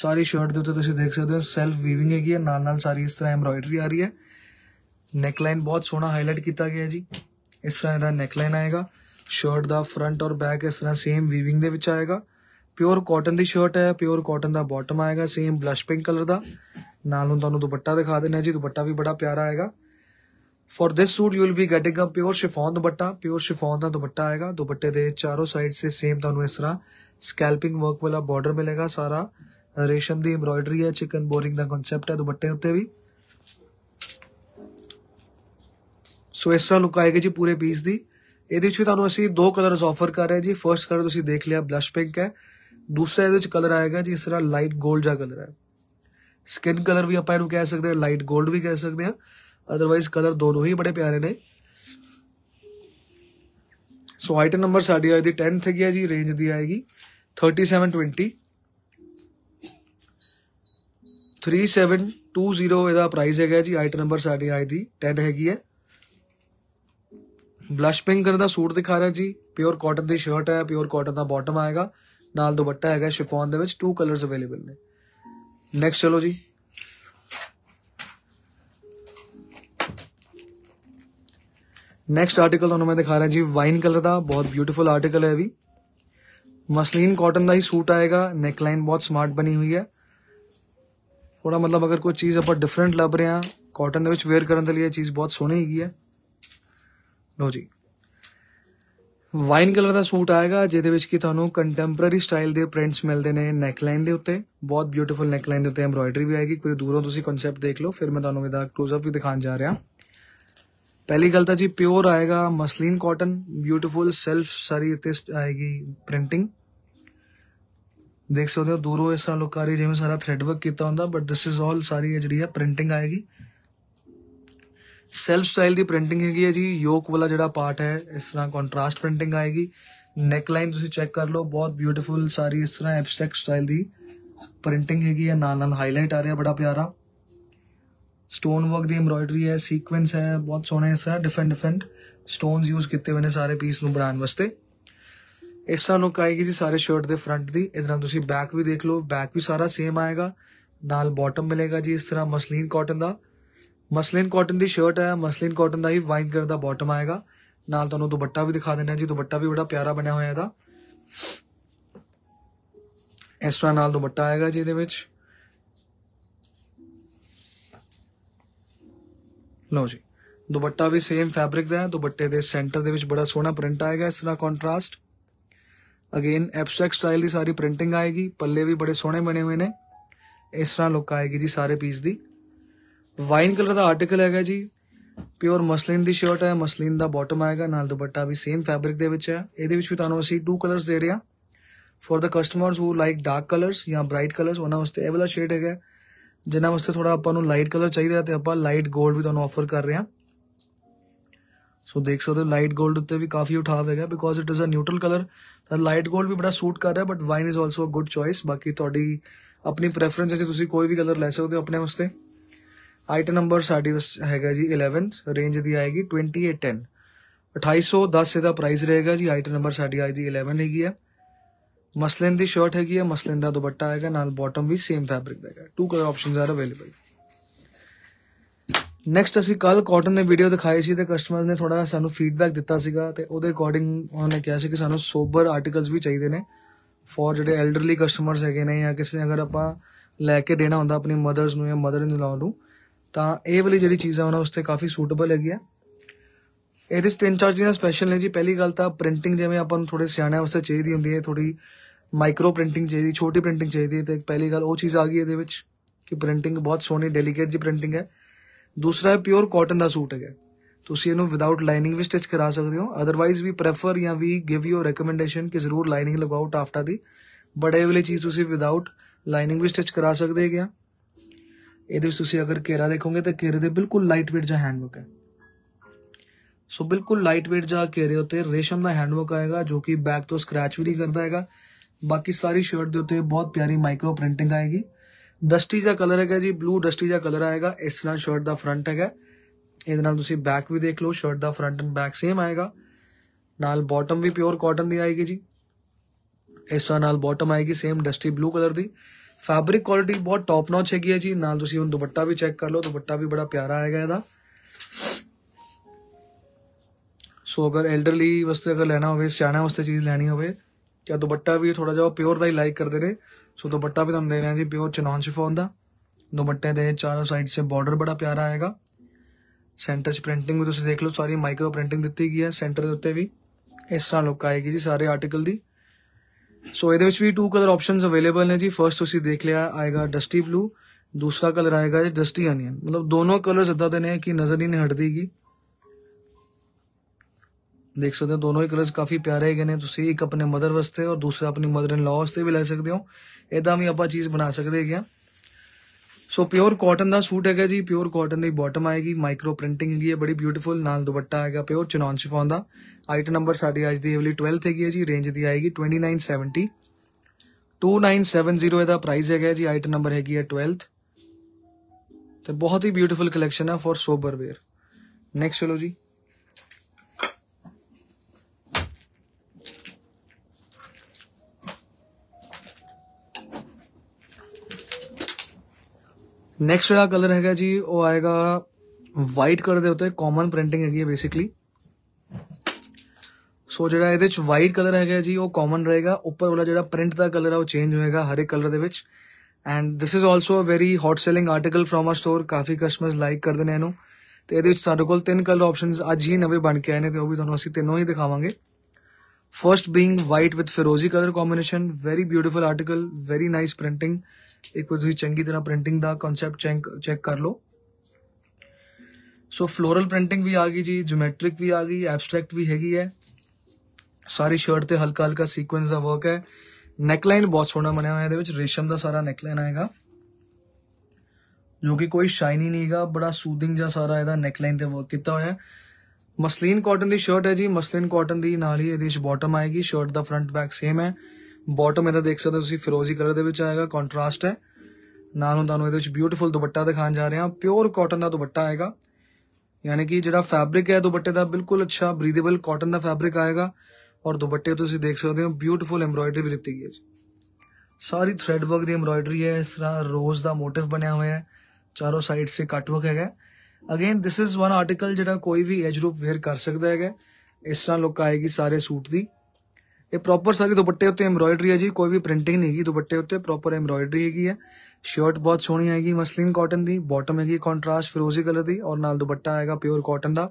सारी शर्ट के उत्ते देख सकते हो सैल्फ वीविंग हैगी है नाल सारी इस तरह एम्ब्रॉयडरी आ रही है नैकलाइन बहुत सोहना हाईलाइट किया गया जी इस तरह का नैकलाइन आएगा शर्ट का फ्रंट और बैक इस तरह सेम वीविंग आएगा ਪਿਓਰ ਕਾਟਨ ਦੀ ਸ਼ਰਟ ਹੈ ਪਿਓਰ ਕਾਟਨ ਦਾ ਬਾਟਮ ਆਏਗਾ ਸੇਮ ਬਲਸ਼ ਪਿੰਕ ਕਲਰ ਦਾ ਨਾਲ ਨੂੰ ਤੁਹਾਨੂੰ ਦੁਪੱਟਾ ਦਿਖਾ ਦਿੰਨਾ ਜੀ ਦੁਪੱਟਾ ਵੀ ਬੜਾ ਪਿਆਰਾ ਆਏਗਾ for this suit you will be getting a pure chiffon ਦੁਪੱਟਾ ਪਿਓਰ शिफॉन ਦਾ ਦੁਪੱਟਾ ਆਏਗਾ ਦੁਪੱਟੇ ਦੇ ਚਾਰੋਂ ਸਾਈਡ ਸੇ ਸੇਮ ਤੁਹਾਨੂੰ ਇਸ ਤਰ੍ਹਾਂ ਸਕੈਲਪਿੰਗ ਵਰਕ ਵਾਲਾ ਬਾਰਡਰ ਮਿਲੇਗਾ ਸਾਰਾ ਰੇਸ਼ਮ ਦੀ ਐਮਬ੍ਰਾਇਡਰੀ ਹੈ ਚਿਕਨ ਬੋਰਿੰਗ ਦਾ ਕਨਸੈਪਟ ਹੈ ਦੁਪੱਟੇ ਉੱਤੇ ਵੀ ਸੋ ਇਸ ਤਰ੍ਹਾਂ ਲੁੱਕ ਆਏਗੀ ਜੀ ਪੂਰੇ ਪੀਸ ਦੀ ਇਹਦੇ ਵਿੱਚ ਵੀ ਤੁਹਾਨੂੰ ਅਸੀਂ ਦੋ ਕਲਰਸ ਆਫਰ ਕਰ ਰਹੇ ਜੀ ਫਰਸਟ ਕਲਰ ਤੁਸੀਂ ਦੇਖ ਲਿਆ ਬਲਸ਼ ਪਿੰਕ ਹੈ ਦੂਸਰਾ ਇਹਦੇ ਵਿੱਚ ਕਲਰ ਆਏਗਾ ਜੀ ਇਸ ਤਰ੍ਹਾਂ ਲਾਈਟ 골ਡ ਜਿਹਾ ਕਲਰ ਹੈ ਸਕਿਨ ਕਲਰ ਵੀ ਆਪਾਂ ਇਹਨੂੰ ਕਹਿ ਸਕਦੇ ਹਾਂ ਲਾਈਟ 골ਡ ਵੀ ਕਹਿ ਸਕਦੇ ਹਾਂ ਅਦਰਵਾਈਜ਼ ਕਲਰ ਦੋਨੋਂ ਹੀ ਬੜੇ ਪਿਆਰੇ ਨੇ ਸੋ ਆਈਟਮ ਨੰਬਰ ਸਾਡੀ ਅੱਜ ਦੀ 10th ਹੈਗੀ ਹੈ ਜੀ ਰੇਂਜ ਦੀ ਆਏਗੀ 3720 3720 ਇਹਦਾ ਪ੍ਰਾਈਸ ਹੈਗਾ ਜੀ ਆਈਟਮ ਨੰਬਰ ਸਾਡੀ ਅੱਜ ਦੀ 10 ਹੈਗੀ ਹੈ ਬਲਸ਼ ਪਿੰਕ ਕਰਦਾ ਸੂਟ ਦਿਖਾ ਰਿਹਾ ਜੀ ਪਿਓਰ ਕਾਟਨ ਦੀ ਸ਼ਰਟ ਹੈ ਪਿਓਰ ਕਾਟਨ ਦਾ ਬਾਟਮ ਆਏਗਾ ਨਾਲ ਦੁਪੱਟਾ ਹੈਗਾ ਸ਼ਿਫੋਨ ਦੇ ਵਿੱਚ ਟੂ ਕਲਰਸ ਅਵੇਲੇਬਲ ਨੇ ਨੈਕਸਟ ਚਲੋ ਜੀ ਨੈਕਸਟ ਆਰਟੀਕਲ ਤੁਹਾਨੂੰ ਮੈਂ ਦਿਖਾ ਰਿਹਾ ਜੀ ਵਾਈਨ ਕਲਰ ਦਾ ਬਹੁਤ ਬਿਊਟੀਫੁਲ ਆਰਟੀਕਲ ਹੈ ਵੀ कॉटन का ही सूट आएगा नैकलाइन बहुत समार्ट बनी हुई है थोड़ा मतलब अगर कोई चीज़ आप डिफरेंट लभ रहे हैं कॉटन के वेयर करने के लिए चीज़ बहुत सोहनी हैगी है लो जी ਵਾਈਨ ਕਲਰ ਦਾ ਸੂਟ ਆਏਗਾ ਜਿਹਦੇ ਵਿੱਚ ਕੀ ਤੁਹਾਨੂੰ ਕੰਟੈਂਪਰੇਰੀ ਸਟਾਈਲ ਦੇ ਪ੍ਰਿੰਟਸ ਮਿਲਦੇ ਨੇ ਲਾਈਨ ਦੇ ਉੱਤੇ ਬਹੁਤ ਬਿਊਟੀਫੁਲ ਲਾਈਨ ਦੇ ਉੱਤੇ ਐਮਬ੍ਰੋਇਡਰੀ ਵੀ ਆਏਗੀ ਕੋਈ ਦੂਰੋਂ ਤੁਸੀਂ ਕਨਸੈਪਟ ਦੇਖ ਲਓ ਫਿਰ ਮੈਂ ਤੁਹਾਨੂੰ ਇਹਦਾ ਕਲੋਜ਼ਅਪ ਵੀ ਦਿਖਾਉਣ ਜਾ ਰਿਹਾ ਪਹਿਲੀ ਗੱਲ ਤਾਂ ਜੀ ਪਿਓਰ ਆਏਗਾ ਮਸਲਿਨ ਕਾਟਨ ਬਿਊਟੀਫੁਲ ਸੈਲਫ ਸਾਰੀ ਤੇ ਆਏਗੀ ਪ੍ਰਿੰਟਿੰਗ ਦੇਖ ਸਕਦੇ ਹੋ ਦੂਰੋਂ ਇਸ ਤਰ੍ਹਾਂ ਲੁੱਕ ਆ ਰਹੀ ਜਿਵੇਂ ਸਾਰਾ ਥਰੈਡ ਵਰਕ ਕੀਤਾ ਹੁੰਦਾ ਬਟ ਦਿਸ ਇਜ਼ ਆਲ ਸਾਰੀ ਜਿਹੜੀ ਹੈ ਪ੍ਰਿੰਟਿੰਗ ਆਏਗੀ ਸੈਲਫ ਸਟਾਈਲ ਦੀ ਪ੍ਰਿੰਟਿੰਗ ਹੈਗੀ ਹੈ ਜੀ ਯੋਕ ਵਾਲਾ ਜਿਹੜਾ ਪਾਰਟ ਹੈ ਇਸ ਤਰ੍ਹਾਂ ਕੰਟਰਾਸਟ ਪ੍ਰਿੰਟਿੰਗ ਆਏਗੀ ਨੈਕ ਲਾਈਨ ਤੁਸੀਂ ਚੈੱਕ ਕਰ ਲਓ ਬਹੁਤ ਬਿਊਟੀਫੁਲ ਸਾਰੀ ਇਸ ਤਰ੍ਹਾਂ ਐਬਸਟ੍ਰੈਕਟ ਸਟਾਈਲ ਦੀ ਪ੍ਰਿੰਟਿੰਗ ਹੈਗੀ ਹੈ ਨਾਲ ਨਾਲ ਹਾਈਲਾਈਟ ਆ ਰਿਹਾ ਬੜਾ ਪਿਆਰਾ ਸਟੋਨ ਵਰਕ ਦੀ ਐਮਬ੍ਰੋਇਡਰੀ ਹੈ ਸੀਕੁਐਂਸ ਹੈ ਬਹੁਤ ਸੋਹਣਾ ਇਸ ਤਰ੍ਹਾਂ ਡਿਫਰੈਂਟ ਡਿਫਰੈਂਟ ਸਟੋਨਸ ਯੂਜ਼ ਕੀਤੇ ਹੋਏ ਨੇ ਸਾਰੇ ਪੀਸ ਨੂੰ ਬਣਾਉਣ ਵਾਸਤੇ ਇਸ ਤਰ੍ਹਾਂ ਨੂੰ ਕਾਇਗੀ ਜੀ ਸਾਰੇ ਸ਼ਰਟ ਦੇ ਫਰੰਟ ਦੀ ਇਦਾਂ ਤੁਸੀਂ ਬੈਕ ਵੀ ਦੇਖ ਲਓ ਬੈਕ ਵੀ ਸਾਰਾ ਸੇਮ ਆਏਗਾ ਨਾਲ ਬਾਟਮ ਮਿਲੇਗਾ ਜੀ ਇਸ ਤਰ੍ਹਾਂ ਮਸਲੀਨ ਕਾਟਨ ਦਾ ਮਸਲਿਨ ਕਾਟਨ ਦੀ ਸ਼ਰਟ ਹੈ ਮਸਲਿਨ ਕਾਟਨ ਦਾ ਹੀ ਵਾਈਨ ਕਲਰ ਦਾ ਬਾਟਮ ਆਏਗਾ ਨਾਲ ਤੁਹਾਨੂੰ ਦੁਪੱਟਾ ਵੀ ਦਿਖਾ ਦਿੰਦੇ ਆ ਜੀ ਦੁਪੱਟਾ ਵੀ ਬੜਾ ਪਿਆਰਾ ਬਣਿਆ ਹੋਇਆ ਇਹਦਾ ਇਸ ਤਰ੍ਹਾਂ ਨਾਲ ਦੁਪੱਟਾ ਆਏਗਾ ਜੀ ਇਹਦੇ ਵਿੱਚ ਲਓ ਜੀ ਦੁਪੱਟਾ ਵੀ ਸੇਮ ਫੈਬਰਿਕ ਦਾ ਹੈ ਦੁਪੱਟੇ ਦੇ ਸੈਂਟਰ ਦੇ ਵਿੱਚ ਬੜਾ ਸੋਹਣਾ ਪ੍ਰਿੰਟ ਆਏਗਾ ਇਸ ਤਰ੍ਹਾਂ ਕੰਟਰਾਸਟ ਅਗੇਨ ਐਬਸਟ੍ਰੈਕਟ ਸਟਾਈਲ ਦੀ ਸਾਰੀ ਪ੍ਰਿੰਟਿੰਗ ਆਏਗੀ ਪੱਲੇ ਵੀ ਬੜੇ ਸੋਹਣੇ ਬਣੇ ਹੋਏ ਨੇ ਇਸ ਤਰ੍ਹਾਂ ਲੁੱਕ ਆਏਗੀ ਜੀ ਸਾਰੇ ਪੀਸ ਦੀ ਵਾਈਨ ਕਲਰ ਦਾ ਆਰਟੀਕਲ ਹੈਗਾ ਜੀ ਪਿਓਰ ਮਸਲਿਨ ਦੀ ਸ਼ਰਟ ਹੈ ਮਸਲਿਨ ਦਾ ਬਾਟਮ ਆਏਗਾ ਨਾਲ ਦੁਪੱਟਾ ਵੀ ਸੇਮ ਫੈਬਰਿਕ ਦੇ ਵਿੱਚ ਹੈ ਇਹਦੇ ਵਿੱਚ ਵੀ ਤੁਹਾਨੂੰ ਅਸੀਂ ਟੂ ਕਲਰਸ ਦੇ ਰਹੇ ਹਾਂ for the customers who like dark colours ਜਾਂ ਬ੍ਰਾਈਟ ਕਲਰਸ ਉਹਨਾਂ ਵਾਸਤੇ ਇਹ ਵਾਲਾ ਸ਼ੇਡ ਹੈਗਾ ਜਿਨ੍ਹਾਂ ਵਾਸਤੇ ਥੋੜਾ ਆਪਾਂ ਨੂੰ ਲਾਈਟ ਕਲਰ ਚਾਹੀਦਾ ਤੇ ਆਪਾਂ ਲਾਈਟ 골ਡ ਵੀ ਤੁਹਾਨੂੰ ਆਫਰ ਕਰ ਰਹੇ ਹਾਂ ਸੋ ਦੇਖ ਸਕਦੇ ਹੋ ਲਾਈਟ 골ਡ ਉੱਤੇ ਵੀ ਕਾਫੀ ਉਠਾਵ ਹੈਗਾ because it is a neutral colour ਤਾਂ ਲਾਈਟ 골ਡ ਵੀ ਬੜਾ ਸੂਟ ਕਰ ਰਿਹਾ but wine is also a good choice ਬਾਕੀ ਤੁਹਾਡੀ ਆਪਣੀ ਪ੍ਰੈਫਰੈਂਸ ਹੈ ਜੇ ਤੁਸੀਂ ਕੋਈ ਵੀ ਕਲਰ ਲੈ ਸਕਦੇ ਹੋ ਆਪਣੇ ਵਾਸਤੇ ਆਈਟਮ ਨੰਬਰ ਸਾਡੀ ਹੈਗਾ ਜੀ 11 ਰੇਂਜ ਦੀ ਆਏਗੀ 2810 2810 ਇਹਦਾ ਪ੍ਰਾਈਸ ਰਹੇਗਾ ਜੀ ਆਈਟਮ ਨੰਬਰ ਸਾਡੀ ਅੱਜ ਦੀ 11 ਹੈਗੀ ਆ ਮਸਲਿਨ ਦੀ ਸ਼ਰਟ ਹੈਗੀ ਹੈ ਮਸਲਿਨ ਦਾ ਦੁਪੱਟਾ ਆਏਗਾ ਨਾਲ ਬਾਟਮ ਵੀ ਸੇਮ ਫੈਬਰਿਕ ਦਾ ਹੈਗਾ two colour options are available next ਅਸੀਂ ਕੱਲ ਕਾਟਨ ਦੇ ਵੀਡੀਓ ਦਿਖਾਈ ਸੀ ਤੇ ਕਸਟਮਰਸ ਨੇ ਥੋੜਾ ਸਾਨੂੰ ਫੀਡਬੈਕ ਦਿੱਤਾ ਸੀਗਾ ਤੇ ਉਹਦੇ ਅਕੋਰਡਿੰਗ ਉਹਨੇ ਕਿਹਾ ਸੀ ਕਿ ਸਾਨੂੰ ਸੋਬਰ ਆਰਟੀਕਲਸ ਵੀ ਚਾਹੀਦੇ ਨੇ ਫॉर ਜਿਹੜੇ ਐਲਡਰਲੀ ਕਸਟਮਰਸ ਹੈਗੇ ਨੇ ਜਾਂ ਕਿਸੇ ਅਗਰ ਆਪਾਂ ਲੈ ਕੇ ਦੇਣਾ ਹੁੰਦਾ ਆਪਣੀ ਮਦਰਸ ਨੂੰ ਜਾਂ ਮਦਰ ਇਨ ਲਾਅ ਨੂੰ ਤਾਂ ਇਹ ਵਾਲੀ ਜਿਹੜੀ ਚੀਜ਼ ਆ ਉਹਨਾਂ ਉਸ ਕਾਫੀ ਸੂਟੇਬਲ ਹੈਗੀ ਆ ਇਹਦੇ ਤਿੰਨ ਚਾਰਜਿੰਗ ਚੀਜ਼ਾਂ ਸਪੈਸ਼ਲ ਨੇ ਜੀ ਪਹਿਲੀ ਗੱਲ ਤਾਂ ਪ੍ਰਿੰਟਿੰਗ ਜਿਵੇਂ ਆਪਾਂ ਨੂੰ ਥੋੜੇ ਸਿਆਣੇ ਵਾਸਤੇ ਚਾਹੀਦੀ ਹੁੰਦੀ ਹੈ ਥੋੜੀ ਮਾਈਕਰੋ ਪ੍ਰਿੰਟਿੰਗ ਚਾਹੀਦੀ ਛੋਟੀ ਪ੍ਰਿੰਟਿੰਗ ਚਾਹੀਦੀ ਤੇ ਪਹਿਲੀ ਗੱਲ ਉਹ ਚੀਜ਼ ਆ ਗਈ ਇਹਦੇ ਵਿੱਚ ਕਿ ਪ੍ਰਿੰਟਿੰਗ ਬਹੁਤ ਸੋਹਣੀ ਡੈਲੀਕੇਟ ਜੀ ਪ੍ਰਿੰਟਿੰਗ ਹੈ ਦੂਸਰਾ ਪਿਓਰ ਕਾਟਨ ਦਾ ਸੂਟ ਹੈਗਾ ਤੁਸੀਂ ਇਹਨੂੰ ਵਿਦਆਊਟ ਲਾਈਨਿੰਗ ਵੀ ਸਟਿਚ ਕਰਾ ਸਕਦੇ ਹੋ ਅਦਰਵਾਈਜ਼ ਵੀ ਪ੍ਰੇਫਰ ਜਾਂ ਵੀ ਗਿਵ ਯੂ ਰეკਮੈਂਡੇਸ਼ਨ ਕਿ ਜ਼ਰੂਰ ਲਾਈਨਿੰਗ ਲਗਾਓ ਟਾਫਟਾ ਦੀ ਬੜੇ ਵਾਲੀ ਚੀਜ਼ ਤੁਸੀਂ ਵਿਦਆਊਟ ਲਾਈਨਿੰਗ ਵੀ ਸਟਿਚ ਕਰਾ ਸਕਦੇ ਗਿਆ ਇਹਦੇ ਵਿੱਚ ਤੁਸੀਂ ਅਗਰ ਕੇਰਾ ਦੇਖੋਗੇ ਤਾਂ ਕੇਰੇ ਦੇ ਬਿਲਕੁਲ ਲਾਈਟ weight ਜਿਹਾ ਹੈਂਡਵਰਕ ਹੈ ਸੋ ਬਿਲਕੁਲ ਲਾਈਟ weight ਜਿਹਾ ਕੇਰੇ ਉੱਤੇ ਰੇਸ਼ਮ ਦਾ ਹੈਂਡਵਰਕ ਆਏਗਾ ਜੋ ਕਿ ਬੈਕ ਤੋਂ ਸਕ੍ਰੈਚ ਵੀ ਨਹੀਂ ਕਰਦਾ ਹੈਗਾ ਬਾਕੀ ਸਾਰੀ ਸ਼ਰਟ ਦੇ ਉੱਤੇ ਬਹੁਤ ਪਿਆਰੀ ਮਾਈਕਰੋ ਪ੍ਰਿੰਟਿੰਗ ਆਏਗੀ ਡਸਟੀ ਜਿਹਾ ਕਲਰ ਹੈਗਾ ਜੀ ਬਲੂ ਡਸਟੀ ਜਿਹਾ ਕਲਰ ਆਏਗਾ ਇਸ ਤਰ੍ਹਾਂ ਸ਼ਰਟ ਦਾ ਫਰੰਟ ਹੈਗਾ ਇਹਦੇ ਨਾਲ ਤੁਸੀਂ ਬੈਕ ਵੀ ਦੇਖ ਲਓ ਸ਼ਰਟ ਦਾ ਫਰੰਟ ਐਂਡ ਬੈਕ ਸੇਮ ਆਏਗਾ ਨਾਲ ਬਾਟਮ ਵੀ ਪਿਓਰ ਕਾਟਨ ਦੀ ਆਏਗੀ ਜੀ ਇਸ ਤਰ੍ਹਾਂ ਨਾਲ ਬਾਟਮ ਆਏਗੀ ਸੇਮ ਡਸਟੀ ਬਲੂ ਕਲਰ ਦੀ ਫੈਬਰਿਕ ਕੁਆਲਿਟੀ ਬਹੁਤ ਟੌਪ ਨੌਚ ਹੈਗੀ ਹੈ ਜੀ ਨਾਲ ਤੁਸੀਂ ਹੁਣ ਦੁਪੱਟਾ ਵੀ ਚੈੱਕ ਕਰ ਲਓ ਦੁਪੱਟਾ ਵੀ ਬੜਾ ਪਿਆਰਾ ਆਏਗਾ ਇਹਦਾ ਸੋ ਅਗਰ ਐਲਡਰਲੀ ਵਸਤੇ ਅਗਰ ਲੈਣਾ ਹੋਵੇ ਸਿਆਣਾ ਵਸਤੇ ਚੀਜ਼ ਲੈਣੀ ਹੋਵੇ ਜਾਂ ਦੁਪੱਟਾ ਵੀ ਥੋੜਾ ਜਿਹਾ ਪਿਓਰ ਦਾ ਹੀ ਲਾਈਕ ਕਰਦੇ ਨੇ ਸੋ ਦੁਪੱਟਾ ਵੀ ਤੁਹਾਨੂੰ ਦੇ ਰਹੇ ਜੀ ਪਿਓਰ ਚਨੌਨ ਸ਼ਿਫੋਨ ਦਾ ਦੁਪੱਟੇ ਦੇ ਚਾਰੋਂ ਸਾਈਡ ਸੇ ਬਾਰਡਰ ਬੜਾ ਪਿਆਰਾ ਆਏਗਾ ਸੈਂਟਰ 'ਚ ਪ੍ਰਿੰਟਿੰਗ ਵੀ ਤੁਸੀਂ ਦੇਖ ਲਓ ਸਾਰੀ ਮਾਈਕਰੋ ਪ੍ਰਿੰਟਿੰਗ ਦਿੱਤੀ ਗਈ ਹੈ ਸੈਂਟਰ ਦੇ ਉੱਤੇ ਵੀ ਇਸ ਤਰ੍ਹਾਂ ਲੁੱਕ ਆਏਗੀ ਜੀ ਸਾਰੇ ਆਰਟੀਕਲ ਦੀ so so, a two colour option available ने जी फर्स्ट उसी देख लिया आएगा डस्टी ब्लू दूसरा कलर आएगा जी डस्टी अनियन मतलब दोनों कलर इदा देने कि नजर ही नहीं हट देगी देख सकते हो दोनों ही कलर्स काफी प्यारे है ने तुम एक अपने मदर वास्ते और दूसरा अपनी मदर इन लॉ वास्ते भी ले सकते हो एदा भी आप चीज बना सकते हैं ਸੋ ਪਿਓਰ ਕਾਟਨ ਦਾ ਸੂਟ ਹੈਗਾ ਜੀ ਪਿਓਰ ਕਾਟਨ ਦੀ ਬਾਟਮ ਆਏਗੀ ਮਾਈਕਰੋ ਪ੍ਰਿੰਟਿੰਗ ਹੈਗੀ ਹੈ ਬੜੀ ਬਿਊਟੀਫੁਲ ਨਾਲ ਦੁਪੱਟਾ ਆਏਗਾ ਪਿਓਰ ਚਨੌਨ ਸ਼ਿਫੋਨ ਦਾ ਆਈਟ ਨੰਬਰ ਸਾਡੀ ਅੱਜ ਦੀ ਅਵਲੀ 12th ਹੈਗੀ ਹੈ ਜੀ ਰੇਂਜ ਦੀ ਆਏਗੀ 2970 2970 ਇਹਦਾ ਪ੍ਰਾਈਸ ਹੈਗਾ ਜੀ ਆਈਟ ਨੰਬਰ ਹੈਗੀ ਹੈ 12th ਤੇ ਬਹੁਤ ਹੀ ਬਿਊਟੀਫੁਲ ਕਲੈਕਸ਼ਨ ਹੈ ਫॉर ਸੋਬਰ ਵੇਅਰ ਨੈਕਸਟ ਚਲੋ ਜੀ ਨੈਕਸਟ ਜਿਹੜਾ ਕਲਰ ਹੈਗਾ ਜੀ ਉਹ ਆਏਗਾ ਵਾਈਟ ਕਲਰ ਦੇ ਉੱਤੇ ਕਾਮਨ ਪ੍ਰਿੰਟਿੰਗ ਹੈਗੀ ਹੈ ਬੇਸਿਕਲੀ ਸੋ ਜਿਹੜਾ ਇਹਦੇ ਵਿੱਚ ਵਾਈਟ ਕਲਰ ਹੈਗਾ ਜੀ ਉਹ ਕਾਮਨ ਰਹੇਗਾ ਉੱਪਰ ਵਾਲਾ ਜਿਹੜਾ ਪ੍ਰਿੰਟ ਦਾ ਕਲਰ ਆ ਉਹ ਚੇਂਜ ਹੋਏਗਾ ਹਰ ਇੱਕ ਕਲਰ ਦੇ ਵਿੱਚ and this is also a very hot selling article firm or store ਕਾਫੀ ਕਸਟਮਰਸ ਲਾਈਕ ਕਰਦੇ ਨੇ ਇਹਨੂੰ ਤੇ ਇਹਦੇ ਵਿੱਚ ਸਾਡੇ ਕੋਲ ਤਿੰਨ ਕਲਰ ਆਪਸ਼ਨਸ ਅੱਜ ਹੀ ਨਵੇਂ ਬਣ ਕੇ ਆਏ ਨੇ ਤੇ ਉਹ ਵੀ ਤੁਹਾਨੂੰ ਅਸੀਂ ਤਿੰਨੋਂ ਹੀ ਦਿਖਾਵਾਂਗੇ ਫਰਸਟ ਬੀਇੰਗ ਵਾਈਟ ਵਿਦ ਫਿਰੋਜ਼ੀ colour combination very beautiful article very nice printing ਇੱਕ ਵਾਰ ਤੁਸੀਂ ਚੰਗੀ ਤਰ੍ਹਾਂ ਪ੍ਰਿੰਟਿੰਗ ਦਾ ਕਨਸੈਪਟ ਚੈੱਕ ਚੈੱਕ ਕਰ ਲਓ ਸੋ ਫਲੋਰਲ ਪ੍ਰਿੰਟਿੰਗ ਵੀ ਆ ਗਈ ਜੀ ਜਿਓਮੈਟ੍ਰਿਕ ਵੀ ਆ ਗਈ ਐਬਸਟ੍ਰੈਕਟ ਵੀ ਹੈਗੀ ਹੈ ਸਾਰੀ ਸ਼ਰਟ ਤੇ ਹਲਕਾ ਹਲਕਾ ਸੀਕੁਐਂਸ ਦਾ ਵਰਕ ਹੈ ਨੈਕਲਾਈਨ ਬਹੁਤ ਸੋਹਣਾ ਬਣਿਆ ਹੋਇਆ ਇਹਦੇ ਵਿੱਚ ਰੇਸ਼ਮ ਦਾ ਸਾਰਾ ਨੈਕਲਾਈਨ ਆਏਗਾ ਜੋ ਕਿ ਕੋਈ ਸ਼ਾਈਨੀ ਨਹੀਂਗਾ ਬੜਾ ਸੂਦਿੰਗ ਜਿਹਾ ਸਾਰਾ ਇਹਦਾ ਨੈਕਲਾਈਨ ਤੇ ਵਰਕ ਕੀਤਾ ਹੋਇਆ ਹੈ ਮਸਲਿਨ ਕਾਟਨ ਦੀ ਸ਼ਰਟ ਹੈ ਜੀ ਮਸਲਿਨ ਕਾਟਨ ਦੀ ਨਾਲ ਹੀ ਇਹਦੇ ਵਿੱਚ ਬਾਟਮ ਆਏਗੀ ਸ਼ਰਟ ਦਾ ਫਰੰਟ ਬੈਕ ਸੇਮ ਹੈ ਬਾਟਮ ਇਹਦਾ ਦੇਖ ਸਕਦੇ ਹੋ ਤੁਸੀਂ ਫਿਰੋਜ਼ੀ ਕਲਰ ਦੇ ਵਿੱਚ ਆਏਗਾ ਕੰਟਰਾਸਟ ਹੈ ਨਾਲ ਹੁਣ ਤੁਹਾਨੂੰ ਇਹਦੇ ਵਿੱਚ ਬਿਊਟੀਫੁਲ ਦੁਪੱਟਾ ਦਿਖਾਉਣ ਜਾ ਰਹੇ ਹਾਂ ਪਿਓਰ ਕਾਟਨ ਦਾ ਦੁਪੱਟਾ ਆਏਗਾ ਯਾਨੀ ਕਿ ਜਿਹੜਾ ਫੈਬਰਿਕ ਹੈ ਦੁਪੱਟੇ ਦਾ ਬਿਲਕੁਲ ਅੱਛਾ ਬਰੀਦੇਬਲ ਕਾਟਨ ਦਾ ਫੈਬਰਿਕ ਆਏਗਾ ਔਰ ਦੁਪੱਟੇ ਤੁਸੀਂ ਦੇਖ ਸਕਦੇ ਹੋ ਬਿਊਟੀਫੁਲ ਐਮਬ੍ਰੋਇਡਰੀ ਵੀ ਦਿੱਤੀ ਗਈ ਹੈ ਸਾਰੀ ਥ੍ਰੈਡ ਵਰਕ ਦੀ ਐਮਬ੍ਰੋਇਡਰੀ ਹੈ ਇਸ ਤਰ੍ਹਾਂ ਰੋਜ਼ ਦਾ ਮੋਟਿਫ ਬਣਿਆ ਹੋਇਆ ਹੈ ਚਾਰੋਂ ਸਾਈਡ ਸੇ ਕੱਟ ਵਰਕ ਹੈਗਾ again this is one article ਜਿਹੜਾ ਕੋਈ ਵੀ ਏਜ ਗਰੁੱਪ ਵੇਅਰ ਕਰ ਸਕਦਾ ਹੈਗਾ ਇਸ ਤਰ੍ਹਾਂ ਲੁੱਕ ਆਏਗੀ ਸਾਰੇ ਸੂਟ ਦੀ ਇਹ ਪ੍ਰੋਪਰ ਸਾਰੇ ਦੁਪੱਟੇ ਉੱਤੇ ਐਮਬ੍ਰੋਇਡਰੀ ਹੈ ਜੀ ਕੋਈ ਵੀ ਪ੍ਰਿੰਟਿੰਗ ਨਹੀਂ ਹੈਗੀ ਦੁਪੱਟੇ ਉੱਤੇ ਪ੍ਰੋਪਰ ਐਮਬ੍ਰੋਇਡਰੀ ਹੈਗੀ ਹੈ ਸ਼ਰਟ ਬਹੁਤ ਸੋਹਣੀ ਆਏਗੀ ਮਸਲਿਨ ਕਾਟਨ ਦੀ ਬਾਟਮ ਹੈਗੀ ਕੰਟਰਾਸਟ ਫਿਰੋਜ਼ੀ ਕਲਰ ਦੀ ਔਰ ਨਾਲ ਦੁਪੱਟਾ ਆਏਗਾ ਪਿਓਰ ਕਾਟਨ ਦਾ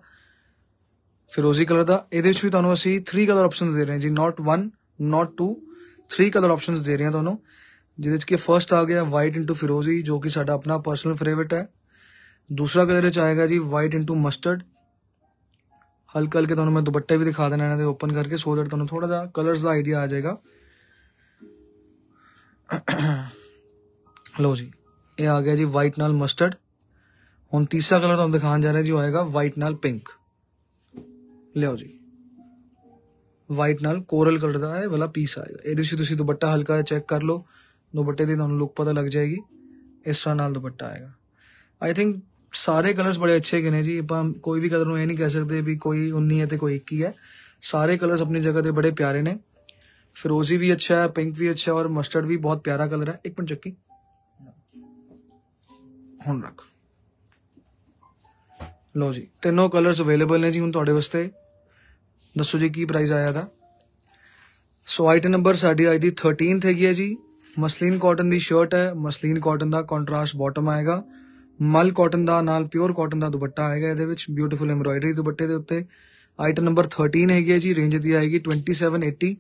ਫਿਰੋਜ਼ੀ ਕਲਰ ਦਾ ਇਹਦੇ ਵਿੱਚ ਵੀ ਤੁਹਾਨੂੰ ਅਸੀਂ 3 ਕਲਰ ਆਪਸ਼ਨਸ ਦੇ ਰਹੇ ਹਾਂ ਜੀ ਨਾਟ 1 ਨਾਟ 2 3 ਕਲਰ ਆਪਸ਼ਨਸ ਦੇ ਰਹੇ ਹਾਂ ਤੁਹਾਨੂੰ ਜਿਹਦੇ ਵਿੱਚ ਕਿ ਫਰਸਟ ਆ ਗਿਆ ਵਾਈਟ ਇਨਟੂ ਫਿਰੋਜ਼ੀ ਜੋ ਕਿ ਸਾਡਾ ਆਪਣਾ ਪਰਸਨਲ ਫੇਵਰਿਟ ਹੈ ਦੂਸਰਾ ਕਲਰ ਚ ਆਏਗਾ ਜੀ ਵਾਈਟ ਇਨਟੂ ਮਸਟਰਡ ਹਲਕਾ ਹਲਕੇ ਤੁਹਾਨੂੰ ਮੈਂ ਦੁਪੱਟੇ ਵੀ ਦਿਖਾ ਦੇਣਾ ਇਹਨਾਂ ਦੇ ਓਪਨ ਕਰਕੇ ਸੋ ਦੈਟ ਤੁਹਾਨੂੰ ਥੋੜਾ ਜਿਹਾ ਕਲਰਸ ਦਾ ਆਈਡੀਆ ਆ ਜਾਏਗਾ ਲਓ ਜੀ ਇਹ ਆ ਗਿਆ ਜੀ ਵਾਈਟ ਨਾਲ ਮਸਟਰਡ ਹੁਣ ਤੀਸਰਾ ਕਲਰ ਤੁਹਾਨੂੰ ਦਿਖਾਉਣ ਜਾ ਰਿਹਾ ਜੀ ਉਹ ਆਏਗਾ ਵਾਈਟ ਨਾਲ ਪਿੰਕ ਲਿਓ ਜੀ ਵਾਈਟ ਨਾਲ ਕੋਰਲ ਕਲਰ ਦਾ ਇਹ ਵਾਲਾ ਪੀਸ ਆਏਗਾ ਇਹਦੇ ਵਿੱਚ ਤੁਸੀਂ ਦੁਪੱਟਾ ਹਲਕਾ ਚੈੱਕ ਕਰ ਲਓ ਦੁਪੱਟੇ ਦੀ ਤੁਹਾਨੂੰ ਲੁੱਕ ਪਤਾ ਲੱਗ ਜਾਏਗੀ ਇਸ ਤਰ੍ਹਾਂ ਨਾਲ ਦੁਪੱਟਾ ਆਏਗਾ ਆਈ ਥਿੰਕ ਸਾਰੇ ਕਲਰਸ ਬੜੇ ਅੱਛੇ ਗਨੇ ਜੀ ਆਪਾਂ ਕੋਈ ਵੀ ਕਲਰ ਨੂੰ ਇਹ ਨਹੀਂ ਕਹਿ ਸਕਦੇ ਵੀ ਕੋਈ 19 ਹੈ ਤੇ ਕੋਈ 21 ਹੈ ਸਾਰੇ ਕਲਰਸ ਆਪਣੀ ਜਗ੍ਹਾ ਤੇ ਬੜੇ ਪਿਆਰੇ ਨੇ ਫਿਰੋਜ਼ੀ ਵੀ ਅੱਛਾ ਹੈ ਪਿੰਕ ਵੀ ਅੱਛਾ ਔਰ ਮਸਟਰਡ ਵੀ ਬਹੁਤ ਪਿਆਰਾ ਕਲਰ ਹੈ ਇੱਕ ਮਿੰਟ ਚੱਕੀ ਹੁਣ ਰੱਖ ਲੋ ਜੀ ਤਿੰਨੋਂ ਕਲਰਸ ਅਵੇਲੇਬਲ ਨੇ ਜੀ ਹੁਣ ਤੁਹਾਡੇ ਵਾਸਤੇ ਦੱਸੋ ਜੀ ਕੀ ਪ੍ਰਾਈਸ ਆਇਆ ਦਾ ਸੋ ਆਈਟਮ ਨੰਬਰ ਸਾਡੀ ਅੱਜ ਦੀ 13th ਹੈਗੀ ਹੈ ਜੀ ਮਸਲੀਨ ਕਾਟਨ ਦੀ ਸ਼ਰਟ ਹੈ ਮਸਲੀਨ ਕਾਟਨ ਦਾ ਕੰਟਰਾਸਟ ਬਾਟਮ ਆਏਗਾ ਮਲ ਕਾਟਨ ਦਾ ਨਾਲ ਪਿਓਰ ਕਾਟਨ ਦਾ ਦੁਪੱਟਾ ਆਏਗਾ ਇਹਦੇ ਵਿੱਚ ਬਿਊਟੀਫੁਲ ਐਮਬਰਾਇਡਰੀ ਦੁਪੱਟੇ ਦੇ ਉੱਤੇ ਆਈਟਮ ਨੰਬਰ 13 ਹੈਗੀ ਹੈ ਜੀ ਰੇਂਜ ਦੀ ਆਏਗੀ 2780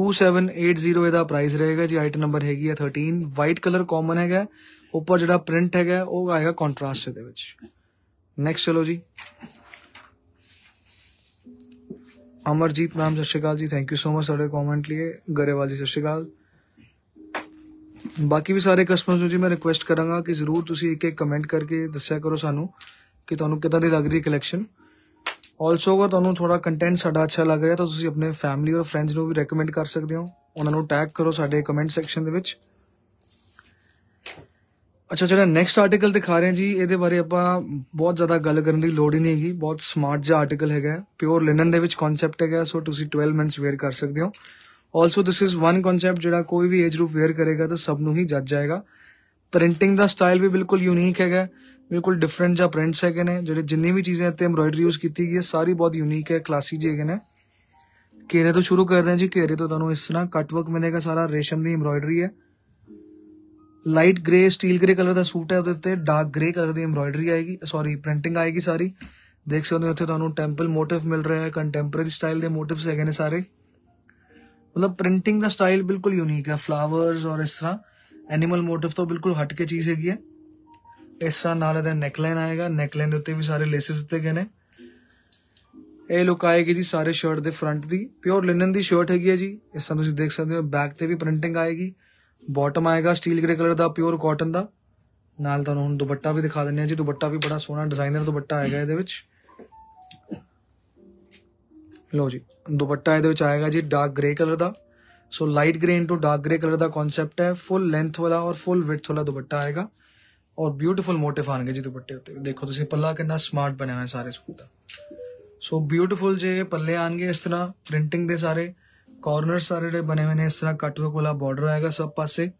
2780 ਇਹਦਾ ਪ੍ਰਾਈਸ ਰਹੇਗਾ ਜੀ ਆਈਟਮ ਨੰਬਰ ਹੈਗੀ ਹੈ 13 ਵਾਈਟ ਕਲਰ ਕਾਮਨ ਹੈਗਾ ਉੱਪਰ ਜਿਹੜਾ ਪ੍ਰਿੰਟ ਹੈਗਾ ਉਹ ਆਏਗਾ ਕੰਟਰਾਸਟ ਦੇ ਵਿੱਚ ਨੈਕਸਟ ਚਲੋ ਜੀ ਅਮਰਜੀਤ ਨਾਮ ਸਤਿ ਸ਼੍ਰੀ ਅਕਾਲ ਜੀ ਥੈਂਕ ਯੂ ਸੋ ਮਚ ਤੁਹਾਡੇ ਕਮੈਂਟ ਲਈ ਗਰੇਵਾਲ ਜੀ ਸਤਿ ਸ਼੍ਰੀ ਅਕਾਲ ਬਾਕੀ ਵੀ ਸਾਰੇ ਕਸਟਮਰਸ ਨੂੰ ਜੀ ਮੈਂ ਰਿਕੁਐਸਟ ਕਰਾਂਗਾ ਕਿ ਜ਼ਰੂਰ ਤੁਸੀਂ ਇੱਕ ਇੱਕ ਕਮੈਂਟ ਕਰਕੇ ਦੱਸਿਆ ਕਰੋ ਸਾਨੂੰ ਕਿ ਤੁਹਾਨੂੰ ਕਿਦਾਂ ਦੀ ਲੱਗ ਰਹੀ ਕਲੈਕਸ਼ਨ ਆਲਸੋ ਅਗਰ ਤੁਹਾਨੂੰ ਥੋੜਾ ਕੰਟੈਂਟ ਸਾਡਾ ਅੱਛਾ ਲੱਗ ਰਿਹਾ ਤਾਂ ਤੁਸੀਂ ਆਪਣੇ ਫੈਮਿਲੀ ਔਰ ਫਰੈਂਡਸ ਨੂੰ ਵੀ ਰეკਮੈਂਡ ਕਰ ਸਕਦੇ ਹੋ ਉਹਨਾਂ ਨੂੰ ਟੈਗ ਕਰੋ ਸਾਡੇ ਕਮੈਂਟ ਸੈਕਸ਼ਨ ਦੇ ਵਿੱਚ ਅੱਛਾ ਜਿਹੜਾ ਨੈਕਸਟ ਆਰਟੀਕਲ ਦਿਖਾ ਰਹੇ ਹਾਂ ਜੀ ਇਹਦੇ ਬਾਰੇ ਆਪਾਂ ਬਹੁਤ ਜ਼ਿਆਦਾ ਗੱਲ ਕਰਨ ਦੀ ਲੋੜ ਹੀ ਨਹੀਂ ਹੈਗੀ ਬਹੁਤ ਸਮਾਰਟ ਜਿਹਾ ਆਰਟੀਕਲ ਹੈਗਾ ਪਿਓਰ ਲਿਨਨ ਦੇ ਵਿੱਚ ਕਨਸੈਪਟ ਹੈਗਾ ਸੋ ਤੁਸੀਂ 12 ਮੰਥਸ ਵੇਅਰ ਕਰ ਸਕਦੇ ਹੋ also this is one concept ਜਿਹੜਾ ਕੋਈ ਵੀ ਏਜ ਗਰੁੱਪ ਵੇਅਰ ਕਰੇਗਾ ਤਾਂ ਸਭ ਨੂੰ ਹੀ ਜੱਜ ਜਾਏਗਾ ਪ੍ਰਿੰਟਿੰਗ ਦਾ ਸਟਾਈਲ ਵੀ ਬਿਲਕੁਲ ਯੂਨੀਕ ਹੈਗਾ ਬਿਲਕੁਲ ਡਿਫਰੈਂਟ ਜਿਹਾ ਪ੍ਰਿੰਟਸ ਹੈਗੇ ਨੇ ਜਿਹੜੇ ਜਿੰਨੀ ਵੀ ਚੀਜ਼ਾਂ ਤੇ ਐਮਬ੍ਰਾਇਡਰੀ ਯੂਜ਼ ਕੀਤੀ ਗਈ ਹੈ ਸਾਰੀ ਬਹੁਤ ਯੂਨੀਕ ਹੈ ਕਲਾਸੀ ਜਿਹੇ ਹੈਗੇ ਨੇ ਕੇਰੇ ਤੋਂ ਸ਼ੁਰੂ ਕਰਦੇ ਹਾਂ ਜੀ ਕੇਰੇ ਤੋਂ ਤੁਹਾਨੂੰ ਇਸ ਤਰ੍ਹਾਂ ਕੱਟ ਵਰਕ ਮਿਲੇਗਾ ਸਾਰਾ ਰੇਸ਼ਮ ਦੀ ਐਮਬ੍ਰਾਇਡਰੀ ਹੈ light grey steel grey colour ਦਾ ਸੂਟ ਹੈ ਉਹਦੇ ਉੱਤੇ ਡਾਰਕ ਗ੍ਰੇ ਕਲਰ ਦੀ ਐਮਬ੍ਰਾਇਡਰੀ ਆਏਗੀ ਸੌਰੀ ਪ੍ਰਿੰਟਿੰਗ ਆਏਗੀ ਸਾਰੀ ਦੇਖ ਸਕਦੇ ਹੋ ਉੱਥੇ ਤੁਹਾਨੂੰ ਟੈਂਪਲ ਮੋਟਿਵ ਮਿਲ ਰਿਹਾ ਹੈ ਕੰਟੈਂਪਰੇਰੀ ਸਟਾਈਲ ਦੇ ਮੋਟਿਵਸ ਹੈਗੇ ਨੇ ਸਾਰੇ ਮਤਲਬ ਪ੍ਰਿੰਟਿੰਗ ਦਾ ਸਟਾਈਲ ਬਿਲਕੁਲ ਯੂਨੀਕ ਹੈ ਫਲਾਵਰਸ ਔਰ ਇਸ ਤਰ੍ਹਾਂ ਐਨੀਮਲ ਮੋਟਿਵ ਤੋਂ ਬਿਲਕੁਲ ਹਟ ਕੇ ਚੀਜ਼ ਹੈਗੀ ਹੈ ਇਸ ਤਰ੍ਹਾਂ ਨਾਲ ਇਹਦਾ ਨੈਕਲਾਈਨ ਆਏਗਾ ਨੈਕਲਾਈਨ ਦੇ ਉੱਤੇ ਵੀ ਸਾਰੇ ਲੇਸਸ ਦਿੱਤੇ ਗਏ ਨੇ ਇਹ ਲੁੱਕ ਆਏਗੀ ਜੀ ਸਾਰੇ ਸ਼ਰਟ ਦੇ ਫਰੰਟ ਦੀ ਪਿਓਰ ਲਿਨਨ ਦੀ ਸ਼ਰਟ ਹੈਗੀ ਹੈ ਜੀ ਇਸ ਤਰ੍ਹਾਂ ਤੁਸੀਂ ਦੇਖ ਸਕਦੇ ਹੋ ਬੈਕ ਤੇ ਵੀ ਪ੍ਰਿੰਟਿੰਗ ਆਏਗੀ ਬਾਟਮ ਆਏਗਾ ਸਟੀਲ ਗ੍ਰੇ ਕਲਰ ਦਾ ਪਿਓਰ ਕਾਟਨ ਦਾ ਨਾਲ ਤੁਹਾਨੂੰ ਹੁਣ ਦੁਪੱਟਾ ਵੀ ਦਿਖਾ ਦਿੰਨੇ ਆ ਜੀ ਦੁਪੱਟਾ ਵੀ ਬੜਾ ਸੋਹਣਾ ਡਿਜ਼ਾਈਨਰ ਦੁਪੱਟਾ ਆਏਗਾ ਇਹਦੇ ਵਿੱਚ ਲੋ ਜੀ ਦੁਪੱਟਾ ਇਹਦੇ ਵਿੱਚ ਆਏਗਾ ਜੀ ਡਾਰਕ ਗ੍ਰੇ ਕਲਰ ਦਾ so light grey into dark grey colour ਦਾ ਕਨਸੈਪਟ ਹੈ ਫੁੱਲ ਲੈਂਥ ਵਾਲਾ ਔਰ ਫੁੱਲ ਵਿਡਥ ਵਾਲਾ ਦੁਪੱਟਾ ਆਏਗਾ ਔਰ ਬਿਊਟੀਫੁਲ ਮੋਟਿਫ ਆਣਗੇ ਜੀ ਦੁਪੱਟੇ ਉੱਤੇ ਦੇਖੋ ਤੁਸੀਂ ਪੱਲਾ ਕਿੰਨਾ ਸਮਾਰਟ ਬਣਿਆ ਹੋਇਆ ਸਾਰੇ ਸੂਟ ਦਾ ਸੋ ਬਿਊਟੀਫੁਲ ਜੇ ਪੱਲੇ ਆਣਗੇ ਇਸ ਤਰ੍ਹਾਂ ਪ੍ਰਿੰਟਿੰਗ ਦੇ ਸਾਰੇ ਕਾਰਨਰ ਸਾਰੇ ਬਣੇ ਹੋਏ ਨੇ ਇਸ ਤਰ੍ਹਾਂ ਕਟ ਕੋਲਾ ਬਾਰਡਰ ਆਏਗਾ ਸਭ ਪਾਸੇ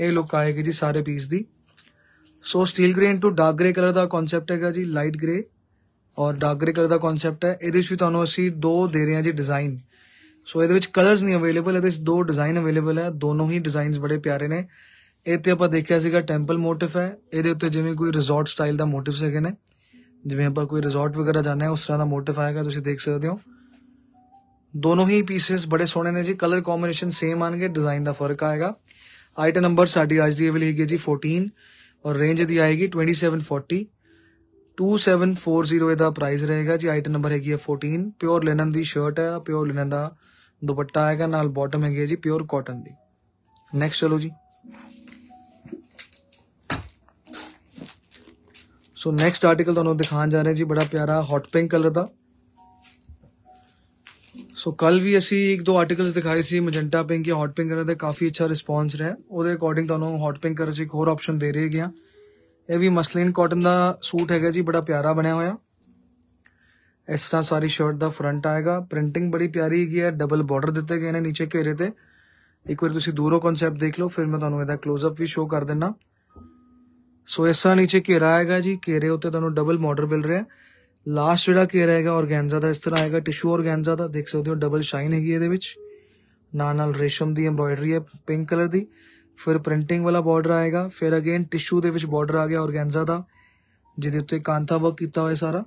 ਇਹ ਲੁੱਕ ਆਏਗੀ ਜੀ ਸਾਰੇ ਪੀਸ ਦੀ so steel grey into dark grey colour ਦਾ ਕਨਸੈਪਟ ਹੈਗਾ ਜੀ ਲਾਈਟ ਗ੍ਰੇ ਔਰ ਡਾਰਕ ਗ੍ਰੇ ਕਲਰ ਦਾ ਕਨਸੈਪਟ ਹੈ ਇਹਦੇ ਵਿੱਚ ਵੀ ਤੁਹਾਨੂੰ ਅਸੀਂ ਦੋ ਦੇ ਰਹੇ ਹਾਂ ਜੀ ਡਿਜ਼ਾਈਨ ਸੋ ਇਹਦੇ ਵਿੱਚ ਕਲਰਸ ਨਹੀਂ ਅਵੇਲੇਬਲ ਇਹਦੇ ਵਿੱਚ ਦੋ ਡਿਜ਼ਾਈਨ ਅਵੇਲੇਬਲ ਹੈ ਦੋਨੋਂ ਹੀ ਡਿਜ਼ਾਈਨਸ ਬੜੇ ਪਿਆਰੇ ਨੇ ਇਹ ਤੇ ਆਪਾਂ ਦੇਖਿਆ ਸੀਗਾ ਟੈਂਪਲ ਮੋਟਿਫ ਹੈ ਇਹਦੇ ਉੱਤੇ ਜਿਵੇਂ ਕੋਈ ਰਿਜ਼ੋਰਟ ਸਟਾਈਲ ਦਾ ਮੋਟਿਫ ਹੈਗੇ ਨੇ ਜਿਵੇਂ ਆਪਾਂ ਕੋਈ ਰਿਜ਼ੋਰਟ ਵਗੈਰਾ ਜਾਣਾ ਹੈ ਉਸ ਤਰ੍ਹਾਂ ਦਾ ਮੋਟਿਫ ਆਏਗਾ ਤੁਸੀਂ ਦੇਖ ਸਕਦੇ ਹੋ ਦੋਨੋਂ ਹੀ ਪੀਸਸ ਬੜੇ ਸੋਹਣੇ ਨੇ ਜੀ ਕਲਰ ਕੰਬੀਨੇਸ਼ਨ ਸੇਮ ਆਣਗੇ ਡਿਜ਼ਾਈਨ ਦਾ ਫਰਕ ਆਏਗਾ ਆਈਟਮ ਨੰਬਰ ਸਾਡੀ ਅੱਜ ਦੀ ਅਵੇਲੇਬਲ ਹੈਗੀ ਜੀ 14 ਔਰ ਰੇਂਜ ਦੀ ਆਏਗੀ 2740 2740 ਇਹਦਾ ਪ੍ਰਾਈਸ ਰਹੇਗਾ ਜੀ ਆਈਟਮ ਨੰਬਰ ਹੈਗੀ ਹੈ 14 ਪਿਓਰ ਲਿਨਨ ਦੀ ਸ਼ਰਟ ਹੈ ਪਿਓਰ ਲਿਨਨ ਦਾ ਦੁਪੱਟਾ ਆਏਗਾ ਨਾਲ ਬਾਟਮ ਹੈਗੀ ਹੈ ਜੀ ਪਿਓਰ ਕਾਟਨ ਦੀ ਨੈਕਸਟ ਚਲੋ ਜੀ ਸੋ ਨੈਕਸਟ ਆਰਟੀਕਲ ਤੁਹਾਨੂੰ ਦਿਖਾਉਣ ਜਾ ਰਹੇ ਜੀ ਬੜਾ ਪਿਆਰਾ ਹੌਟ ਪਿੰਕ ਕਲਰ ਦਾ ਸੋ ਕੱਲ ਵੀ ਅਸੀਂ ਇੱਕ ਦੋ ਆਰਟੀਕਲਸ ਦਿਖਾਏ ਸੀ ਮਜੰਟਾ ਪਿੰਕ ਜਾਂ ਹੌਟ ਪਿੰਕ ਕਲਰ ਦੇ ਕਾਫੀ ਅੱਛਾ ਰਿਸਪੌਂਸ ਰਿਹਾ ਉਹਦੇ ਅਕੋਰਡਿੰਗ ਤੁਹਾਨੂੰ ਹੌਟ ਪਿੰਕ ਕਲਰ 'ਚ ਇੱਕ ਹੋਰ ਆਪਸ਼ਨ ਦੇ ਰਹੇ ਗਿਆ ਇਹ ਵੀ ਮਸਲਿਨ ਕਾਟਨ ਦਾ ਸੂਟ ਹੈਗਾ ਜੀ ਬੜਾ ਪਿਆਰਾ ਬਣਿਆ ਹੋਇਆ ਇਸ ਤਰ੍ਹਾਂ ਸਾਰੀ ਸ਼ਰਟ ਦਾ ਫਰੰਟ ਆਏਗਾ ਪ੍ਰਿੰਟਿੰਗ ਬੜੀ ਪਿਆਰੀ ਹੈਗੀ ਹੈ ਡਬਲ ਬਾਰਡਰ ਦਿੱਤੇ ਗਏ ਨੇ ਨੀਚੇ ਘੇਰੇ ਤੇ ਇੱਕ ਵਾਰ ਤੁਸੀਂ ਦੂਰੋਂ ਕਨਸੈਪਟ ਦੇਖ ਲਓ ਫਿਰ ਮੈਂ ਤੁਹਾਨੂੰ ਇਹਦਾ ক্লোਜ਼-ਅਪ ਵੀ ਸ਼ੋਅ ਕਰ ਦਿੰਨਾ ਸੋ ਇਸ ਤਰ੍ਹਾਂ ਨੀਚੇ ਘੇਰਾ ਆਏਗਾ ਜੀ ਘੇਰੇ ਉੱਤੇ ਤੁਹਾਨੂੰ ਡਬਲ ਬਾਰਡਰ ਮਿਲ ਰਿਹਾ ਲਾਸਟ ਜਿਹੜਾ ਘੇਰਾ ਹੈਗਾ ਔਰਗੈਂਜ਼ਾ ਦਾ ਇਸ ਤਰ੍ਹਾਂ ਆਏਗਾ ਟਿਸ਼ੂ ਔਰਗੈਂਜ਼ਾ ਦਾ ਦੇਖ ਸਕਦੇ ਹੋ ਡਬਲ ਸ਼ਾਈਨ ਹੈਗੀ ਇਹਦੇ ਵਿੱਚ ਨਾਲ ਨਾਲ ਰੇਸ਼ਮ ਦੀ ਐਮਬ੍ਰੋਇਡਰੀ ਹੈ ਪਿੰਕ ਕਲਰ ਦੀ ਫਿਰ ਪ੍ਰਿੰਟਿੰਗ ਵਾਲਾ ਬਾਰਡਰ ਆਏਗਾ ਫਿਰ ਅਗੇਨ ਟਿਸ਼ੂ ਦੇ ਵਿੱਚ ਬਾਰਡਰ ਆ ਗਿਆ ਔਰਗੈਂਜ਼ਾ ਦਾ ਜਿਹਦੇ ਉੱਤੇ ਕਾਂਥਾ ਵਰਕ ਕੀਤਾ ਹੋਇਆ ਸਾਰਾ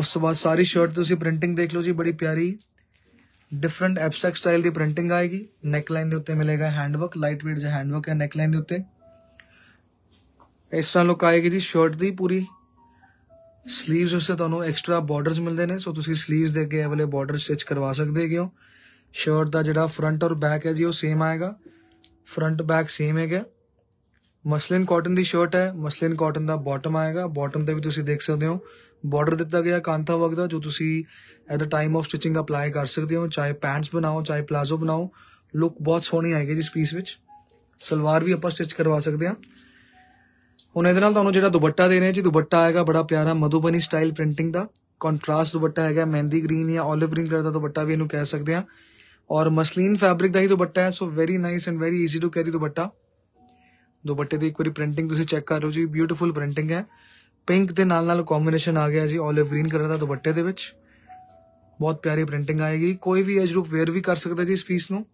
ਉਸ ਤੋਂ ਬਾਅਦ ਸਾਰੀ ਸ਼ਰਟ ਤੁਸੀਂ ਪ੍ਰਿੰਟਿੰਗ ਦੇਖ ਲਓ ਜੀ ਬੜੀ ਪਿਆਰੀ ਡਿਫਰੈਂਟ ਐਬਸਟ੍ਰੈਕਟ ਸਟਾਈਲ ਦੀ ਪ੍ਰਿੰਟਿੰਗ ਆਏਗੀ ਨੈਕ ਲਾਈਨ ਦੇ ਉੱਤੇ ਮਿਲੇਗਾ ਹੈਂਡ ਵਰਕ ਲਾਈਟ weight ਜਿਹਾ ਹੈਂਡ ਵਰਕ ਹੈ ਨੈਕ ਲਾਈਨ ਦੇ ਉੱਤੇ ਇਸ ਤਰ੍ਹਾਂ ਲੁੱਕ ਆਏਗੀ ਜੀ ਸ਼ਰਟ ਦੀ ਪੂਰੀ ਸਲੀਵਸ ਤੇ ਤੁਹਾਨੂੰ ਐਕਸਟਰਾ ਬਾਰਡਰਸ ਮਿਲਦੇ ਨੇ ਸੋ ਤੁਸੀਂ ਸਲੀਵਸ ਦੇ ਅੱਗੇ ਇਹ ਵਾਲੇ ਬਾਰਡਰ ਸਟਿਚ ਕਰਵਾ ਸਕਦੇ ਹੋ ਸ਼ਰਟ ਦਾ ਜਿਹੜਾ ਫਰੰਟ ਔਰ ਬੈਕ ਹੈ ਜੀ ਉਹ ਸੇਮ ਆਏਗਾ ਫਰੰਟ ਬੈਕ ਸੇਮ ਹੈਗਾ ਮਸਲਿਨ ਕਾਟਨ ਦੀ ਸ਼ਰਟ ਹੈ ਮਸਲਿਨ ਕਾਟਨ ਦਾ ਬਾਟਮ ਆਏਗਾ ਬਾਟਮ ਤੇ ਵੀ ਤੁਸੀਂ ਦੇਖ ਸਕਦੇ ਹੋ ਬਾਰਡਰ ਦਿੱਤਾ ਗਿਆ ਕਾਂਥਾ ਵਰਕ ਦਾ ਜੋ ਤੁਸੀਂ at the time of stitching apply ਕਰ ਸਕਦੇ ਹੋ ਚਾਹੇ ਪੈਂਟਸ ਬਣਾਓ ਚਾਹੇ ਪਲਾਜ਼ੋ ਬਣਾਓ ਲੁੱਕ ਬਹੁਤ ਸੋਹਣੀ ਆਏਗੀ ਇਸ ਪੀਸ ਵਿੱਚ ਸਲਵਾਰ ਵੀ ਆਪਾਂ ਸਟਿਚ ਕਰਵਾ ਸਕਦੇ ਹਾਂ ਹੁਣ ਇਹਦੇ ਨਾਲ ਤੁਹਾਨੂੰ ਜਿਹੜਾ ਦੁਪੱਟਾ ਦੇ ਰਹੇ ਜੀ ਦੁਪੱਟਾ ਆਏਗਾ ਬੜਾ ਪਿਆਰਾ ਮਧੂਬਨੀ ਸਟਾਈਲ ਪ੍ਰਿੰਟਿੰਗ ਦਾ ਕੰਟਰਾਸਟ ਦੁਪੱਟਾ ਹੈਗਾ ਮਹਿੰਦੀ ਗ੍ਰੀਨ ਜਾਂ 올ਿਵ ਗ੍ਰੀਨ ਕਲਰ ਦਾ ਦੁਪੱਟਾ ਵੀ ਇਹਨੂੰ ਕਹਿ ਸਕਦੇ ਹਾਂ ਔਰ ਮਸਲੀਨ ਫੈਬਰਿਕ ਦਾ ਹੀ ਦੁਪੱਟਾ ਹੈ so very nice and very easy to carry dupatta ਦੁਪੱਟੇ ਦੀ ਇੱਕ ਵਾਰੀ ਪ੍ਰਿੰਟਿੰਗ ਤੁਸੀਂ ਚੈੱਕ ਕਰ ਲਓ ਜੀ ਬਿਊਟੀਫੁਲ ਪ੍ਰਿੰਟਿੰਗ ਹੈ ਪਿੰਕ ਦੇ ਨਾਲ ਨਾਲ ਕੰਬੀਨੇਸ਼ਨ ਆ ਗਿਆ ਜੀ 올ਿਵ ਗ੍ਰੀਨ ਕਲਰ ਦਾ ਦੁਪੱਟੇ ਦੇ ਵਿੱਚ ਬਹੁਤ ਪਿਆਰੀ ਪ੍ਰਿੰਟਿੰਗ ਆਏਗੀ ਕੋਈ ਵੀ ਏਜ ਗਰੁੱਪ ਵੇਅਰ ਵੀ ਕਰ ਸਕਦਾ ਜੀ ਇਸ ਪੀਸ ਨੂੰ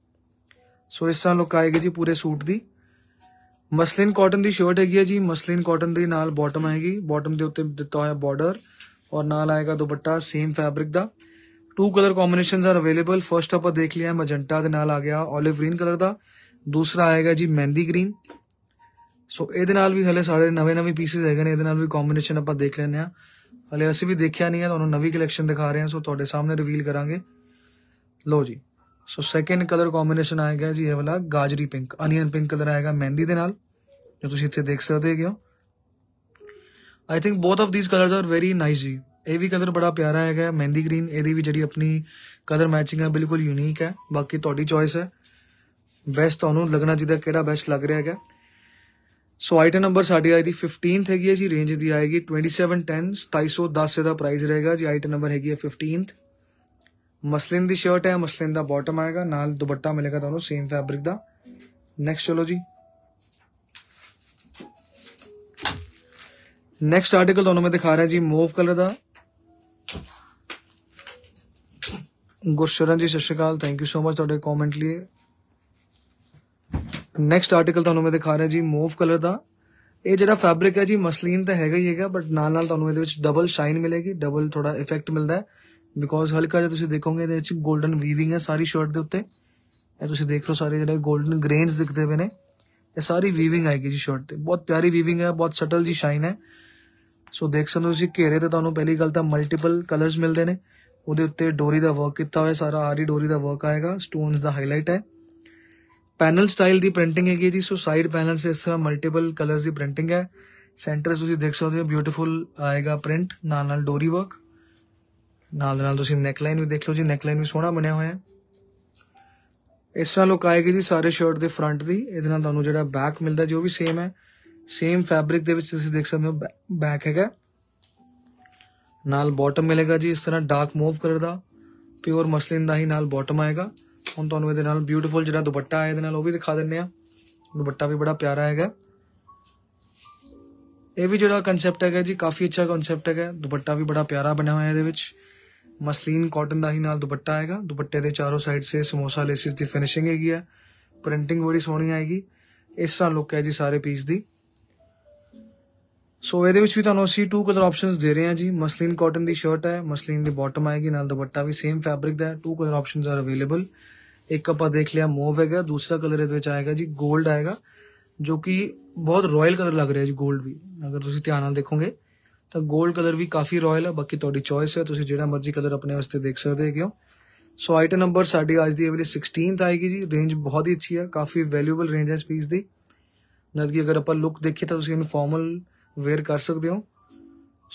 ਸੋ ਇਸ ਤਰ੍ਹਾਂ ਲੁੱਕ ਆਏਗੀ ਜੀ ਪੂਰੇ ਸੂਟ ਦੀ ਮਸਲਿਨ ਕਾਟਨ ਦੀ ਸ਼ਰਟ ਹੈਗੀ ਹੈ ਜੀ ਮਸਲਿਨ ਕਾਟਨ ਦੇ ਨਾਲ ਬਾਟਮ ਆਏਗੀ ਬਾਟਮ ਦੇ ਉੱਤੇ ਦਿੱਤਾ ਹੋਇਆ ਬਾਰਡਰ ਔਰ ਨਾਲ ਆਏਗਾ ਦੁਪੱਟਾ ਸੇਮ ਫੈਬਰਿਕ ਦਾ two colour combination are available first आप देख लिया है मजंटा के नाल आ गया ऑलिव ग्रीन कलर का दूसरा आएगा जी मेहंदी ग्रीन सो so, ए भी हले सारे नवे नवे पीसिस है भी कॉम्बीनेशन आप देख लें हले असं भी देखा नहीं है तो नवी कलैक्शन दिखा रहे हैं सो थोड़े सामने रिवील करा लो जी सो सैकेंड कलर कॉम्बीनेशन आएगा जी है वाला गाजरी पिंक अनियन पिंक कलर आएगा मेहंदी के नाल जो तुम इतने देख सकते है I think both of these colour are very nice जी ਇਹ ਵੀ ਕਲਰ ਬੜਾ ਪਿਆਰਾ ਹੈਗਾ ਮਹਿੰਦੀ ਗ੍ਰੀਨ ਇਹਦੀ ਵੀ ਜਿਹੜੀ ਆਪਣੀ ਕਲਰ ਮੈਚਿੰਗ ਹੈ ਬਿਲਕੁਲ ਯੂਨੀਕ ਹੈ ਬਾਕੀ ਤੁਹਾਡੀ ਚੋਇਸ ਹੈ ਬੈਸਟ ਤੁਹਾਨੂੰ ਲੱਗਣਾ ਜਿਹਦਾ ਕਿਹੜਾ ਬੈਸਟ ਲੱਗ ਰਿਹਾ ਹੈਗਾ ਸੋ ਆਈਟਮ ਨੰਬਰ ਸਾਡੀ ਆਈ ਦੀ 15th ਹੈਗੀ ਹੈ ਜੀ ਰੇਂਜ ਦੀ ਆਏਗੀ 2710 2710 ਦਾ ਪ੍ਰਾਈਸ ਰਹੇਗਾ ਜੀ ਆਈਟਮ ਨੰਬਰ ਹੈਗੀ ਹੈ 15th ਮਸਲਿਨ ਦੀ ਸ਼ਰਟ ਹੈ ਮਸਲਿਨ ਦਾ ਬਾਟਮ ਆਏਗਾ ਨਾਲ ਦੁਪੱਟਾ ਮਿਲੇਗਾ ਤੁਹਾਨੂੰ ਸੇਮ ਫੈਬਰਿਕ ਦਾ ਨੈਕਸਟ ਚਲੋ ਜੀ ਨੈਕਸਟ ਆਰਟੀਕਲ ਤੁਹਾਨੂੰ ਮੈਂ ਦਿਖਾ ਰਿਹਾ ਜੀ ਮੋਵ ਕਲਰ ਦਾ ਗੁਰਸ਼ਰਨ ਜੀ ਸਤਿ ਸ਼੍ਰੀ ਅਕਾਲ ਥੈਂਕ ਯੂ ਸੋ ਮਚ ਤੁਹਾਡੇ ਕਮੈਂਟ ਲਈ ਨੈਕਸਟ ਆਰਟੀਕਲ ਤੁਹਾਨੂੰ ਮੈਂ ਦਿਖਾ ਰਿਹਾ ਜੀ ਮੂਵ ਕਲਰ ਦਾ ਇਹ ਜਿਹੜਾ ਫੈਬਰਿਕ ਹੈ ਜੀ ਮਸਲੀਨ ਤਾਂ ਹੈਗਾ ਹੀ ਹੈਗਾ ਬਟ ਨਾਲ ਨਾਲ ਤੁਹਾਨੂੰ ਇਹਦੇ ਵਿੱਚ ਡਬਲ ਸ਼ਾਈਨ ਮਿਲੇਗੀ ਡਬਲ ਥੋੜਾ ਇਫੈਕਟ ਮਿਲਦਾ ਹੈ ਬਿਕੋਜ਼ ਹਲਕਾ ਜਿਹਾ ਤੁਸੀਂ ਦੇਖੋਗੇ ਇਹਦੇ ਵਿੱਚ 골ਡਨ ਵੀਵਿੰਗ ਹੈ ਸਾਰੀ ਸ਼ਰਟ ਦੇ ਉੱਤੇ ਇਹ ਤੁਸੀਂ ਦੇਖ ਲਓ ਸਾਰੇ ਜਿਹੜੇ 골ਡਨ ਗ੍ਰੇਨਸ ਦਿਖਦੇ ਪਏ ਨੇ ਇਹ ਸਾਰੀ ਵੀਵਿੰਗ ਆਏਗੀ ਜੀ ਸ਼ਰਟ ਤੇ ਬਹੁਤ ਪਿਆਰੀ ਵੀਵਿੰਗ ਹੈ ਬਹੁਤ ਸਟਲ ਜੀ ਸ਼ਾਈਨ ਹੈ ਸੋ ਦੇਖ ਸਕਦੇ ਹੋ ਤੁਸੀਂ ਘੇਰੇ ਤੇ ਤੁਹਾਨੂੰ ਪਹਿਲੀ ਗੱਲ ਤਾਂ ਮਲਟੀਪਲ ਕਲਰਸ ਮਿਲਦੇ ਨੇ ਉਹਦੇ ਉੱਤੇ ਡੋਰੀ ਦਾ ਵਰਕ ਕੀਤਾ ਹੋਇਆ ਸਾਰਾ ਆਰੀ ਡੋਰੀ ਦਾ ਵਰਕ ਆਏਗਾ ਸਟੋਨਸ ਦਾ ਹਾਈਲਾਈਟ ਹੈ ਪੈਨਲ ਸਟਾਈਲ ਦੀ ਪ੍ਰਿੰਟਿੰਗ ਹੈਗੀ ਜੀ ਸੋ ਸਾਈਡ ਪੈਨਲ ਸੇ ਇਸ ਤਰ੍ਹਾਂ ਮਲਟੀਪਲ ਕਲਰਸ ਦੀ ਪ੍ਰਿੰਟਿੰਗ ਹੈ ਸੈਂਟਰ ਤੁਸੀਂ ਦੇਖ ਸਕਦੇ ਹੋ ਬਿਊਟੀਫੁਲ ਆਏਗਾ ਪ੍ਰਿੰਟ ਨਾਲ ਨਾਲ ਡੋਰੀ ਵਰਕ ਨਾਲ ਨਾਲ ਤੁਸੀਂ ਨੈਕਲਾਈਨ ਵੀ ਦੇਖ ਲਓ ਜੀ ਨੈਕਲਾਈਨ ਵੀ ਸੋਹਣਾ ਬਣਿਆ ਹੋਇਆ ਹੈ ਇਸ ਤਰ੍ਹਾਂ ਲੁੱਕ ਆਏਗੀ ਜੀ ਸਾਰੇ ਸ਼ਰਟ ਦੇ ਫਰੰਟ ਦੀ ਇਹਦੇ ਨਾਲ ਤੁਹਾਨੂੰ ਜਿਹੜਾ ਬੈਕ ਮਿਲਦਾ ਜੋ ਵੀ ਸੇਮ ਹੈ ਸੇਮ ਫੈਬਰਿਕ ਦੇ ਵਿੱਚ ਤੁਸੀਂ ਦੇਖ ਸਕਦੇ ਹੋ ਬੈਕ ਹੈਗਾ ਨਾਲ ਬਾਟਮ ਮਿਲੇਗਾ ਜੀ ਇਸ ਤਰ੍ਹਾਂ ਡਾਰਕ ਮੂਵ ਕਲਰ ਦਾ ਪਿਓਰ ਮਸਲਿਨ ਦਾ ਹੀ ਨਾਲ ਬਾਟਮ ਆਏਗਾ ਹੁਣ ਤੁਹਾਨੂੰ ਇਹਦੇ ਨਾਲ ਬਿਊਟੀਫੁਲ ਜਿਹੜਾ ਦੁਪੱਟਾ ਆਇਆ ਇਹਦੇ ਨਾਲ ਉਹ ਵੀ ਦਿਖਾ ਦਿੰਨੇ ਆ ਦੁਪੱਟਾ ਵੀ ਬੜਾ ਪਿਆਰਾ ਹੈਗਾ ਇਹ ਵੀ ਜਿਹੜਾ ਕਨਸੈਪਟ ਹੈਗਾ ਜੀ ਕਾਫੀ ਅੱਛਾ ਕਨਸੈਪਟ ਹੈਗਾ ਦੁਪੱਟਾ ਵੀ ਬੜਾ ਪਿਆਰਾ ਬਣਿਆ ਹੋਇਆ ਇਹਦੇ ਵਿੱਚ ਮਸਲਿਨ ਕਾਟਨ ਦਾ ਹੀ ਨਾਲ ਦੁਪੱਟਾ ਆਏਗਾ ਦੁਪੱਟੇ ਦੇ ਚਾਰੋਂ ਸਾਈਡ ਸੇ ਸਮੋਸਾ ਲੇਸਿਸ ਦੀ ਫਿਨਿਸ਼ਿੰਗ ਹੈਗੀ ਆ ਪ੍ਰਿੰਟਿੰਗ ਬੜੀ ਸੋਹਣੀ ਆਏਗੀ ਇਸ ਤਰ੍ਹਾਂ ਲੁੱਕ ਹੈ ਜੀ ਸਾਰੇ ਪੀਸ ਦੀ ਸੋ ਇਹਦੇ ਵਿੱਚ ਵੀ ਤੁਹਾਨੂੰ ਅਸੀਂ ਟੂ ਕਲਰ ਆਪਸ਼ਨਸ ਦੇ ਰਹੇ ਹਾਂ ਜੀ ਮਸਲਿਨ ਕਾਟਨ ਦੀ ਸ਼ਰਟ ਹੈ ਮਸਲਿਨ ਦੀ ਬਾਟਮ ਆਏਗੀ ਨਾਲ ਦੁਪੱਟਾ ਵੀ ਸੇਮ ਫੈਬਰਿਕ ਦਾ ਹੈ two colour options are available ਇੱਕ ਆਪਾਂ ਦੇਖ ਲਿਆ ਮੋਵ ਹੈਗਾ ਦੂਸਰਾ ਕਲਰ ਇਹਦੇ ਵਿੱਚ ਆਏਗਾ ਜੀ 골ਡ ਆਏਗਾ ਜੋ ਕਿ ਬਹੁਤ ਰਾਇਲ ਕਲਰ ਲੱਗ ਰਿਹਾ ਜੀ 골ਡ ਵੀ ਅਗਰ ਤੁਸੀਂ ਧਿਆਨ ਨਾਲ ਦੇਖੋਗੇ ਤਾਂ 골ਡ ਕਲਰ ਵੀ ਕਾਫੀ ਰਾਇਲ ਹੈ ਬਾਕੀ ਤੁਹਾਡੀ ਚੋਇਸ ਹੈ ਤੁਸੀਂ ਜਿਹੜਾ ਮਰਜ਼ੀ ਕਲਰ ਆਪਣੇ ਵਾਸਤੇ ਦੇਖ ਸਕਦੇ ਹੋ ਸੋ ਆਈਟਮ ਨੰਬਰ ਸਾਡੀ ਅੱਜ ਦੀ ਅਵੇਲੇ 16th ਆਏਗੀ ਜੀ ਰੇਂਜ ਬਹੁਤ ਹੀ ਅੱਛੀ ਹੈ ਕਾਫੀ ਵੈਲਿਊਏਬਲ ਰੇਂਜ ਹੈ ਇਸ ਪੀਸ ਦੀ ਨਾਲ ਕਿ ਅਗਰ ਆਪਾਂ ਲੁੱਕ ਦੇਖੀਏ ਤਾਂ ਤੁਸੀਂ ਇਹਨੂੰ ਫਾਰਮਲ वेयर कर सकते हो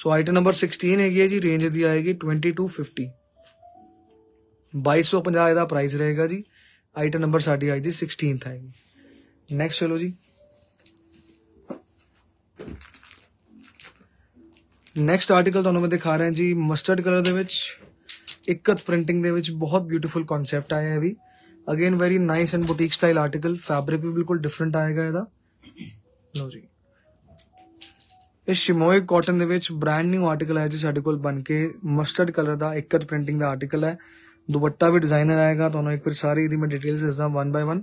सो आइटम नंबर 16 है जी रेंज दी आएगी फिफ्टी बाईस सौ पंजा का प्राइस रहेगा जी आइटम नंबर साड़ी आई जी सिक्सटीन आएगी नैक्सट चलो जी नैक्सट आर्टिकल थानू मैं दिखा रहा जी मस्टर्ड कलर इकत प्रिंटिंग बहुत ब्यूटीफुल कॉन्सैप्ट आया है भी again very nice and boutique style article fabric भी बिल्कुल डिफरेंट आएगा लो जी ਇਹ ਸ਼ਿਮੋਏ ਕਾਟਨ ਦੇ ਵਿੱਚ ਬ੍ਰਾਂਡ ਨਿਊ ਆਰਟੀਕਲ ਆਇਆ ਜੀ ਸਾਡੇ ਕੋਲ ਬਣ ਕੇ ਮਸਟਰਡ ਕਲਰ ਦਾ ਇੱਕਤ ਪ੍ਰਿੰਟਿੰਗ ਦਾ ਆਰਟੀਕਲ ਹੈ ਦੁਪੱਟਾ ਵੀ ਡਿਜ਼ਾਈਨਰ ਆਏਗਾ ਤੁਹਾਨੂੰ ਇੱਕ ਵਾਰ ਸਾਰੀ ਇਹਦੀ ਮੈਂ ਡਿਟੇਲਸ ਦੱਸਦਾ 1 ਬਾਈ 1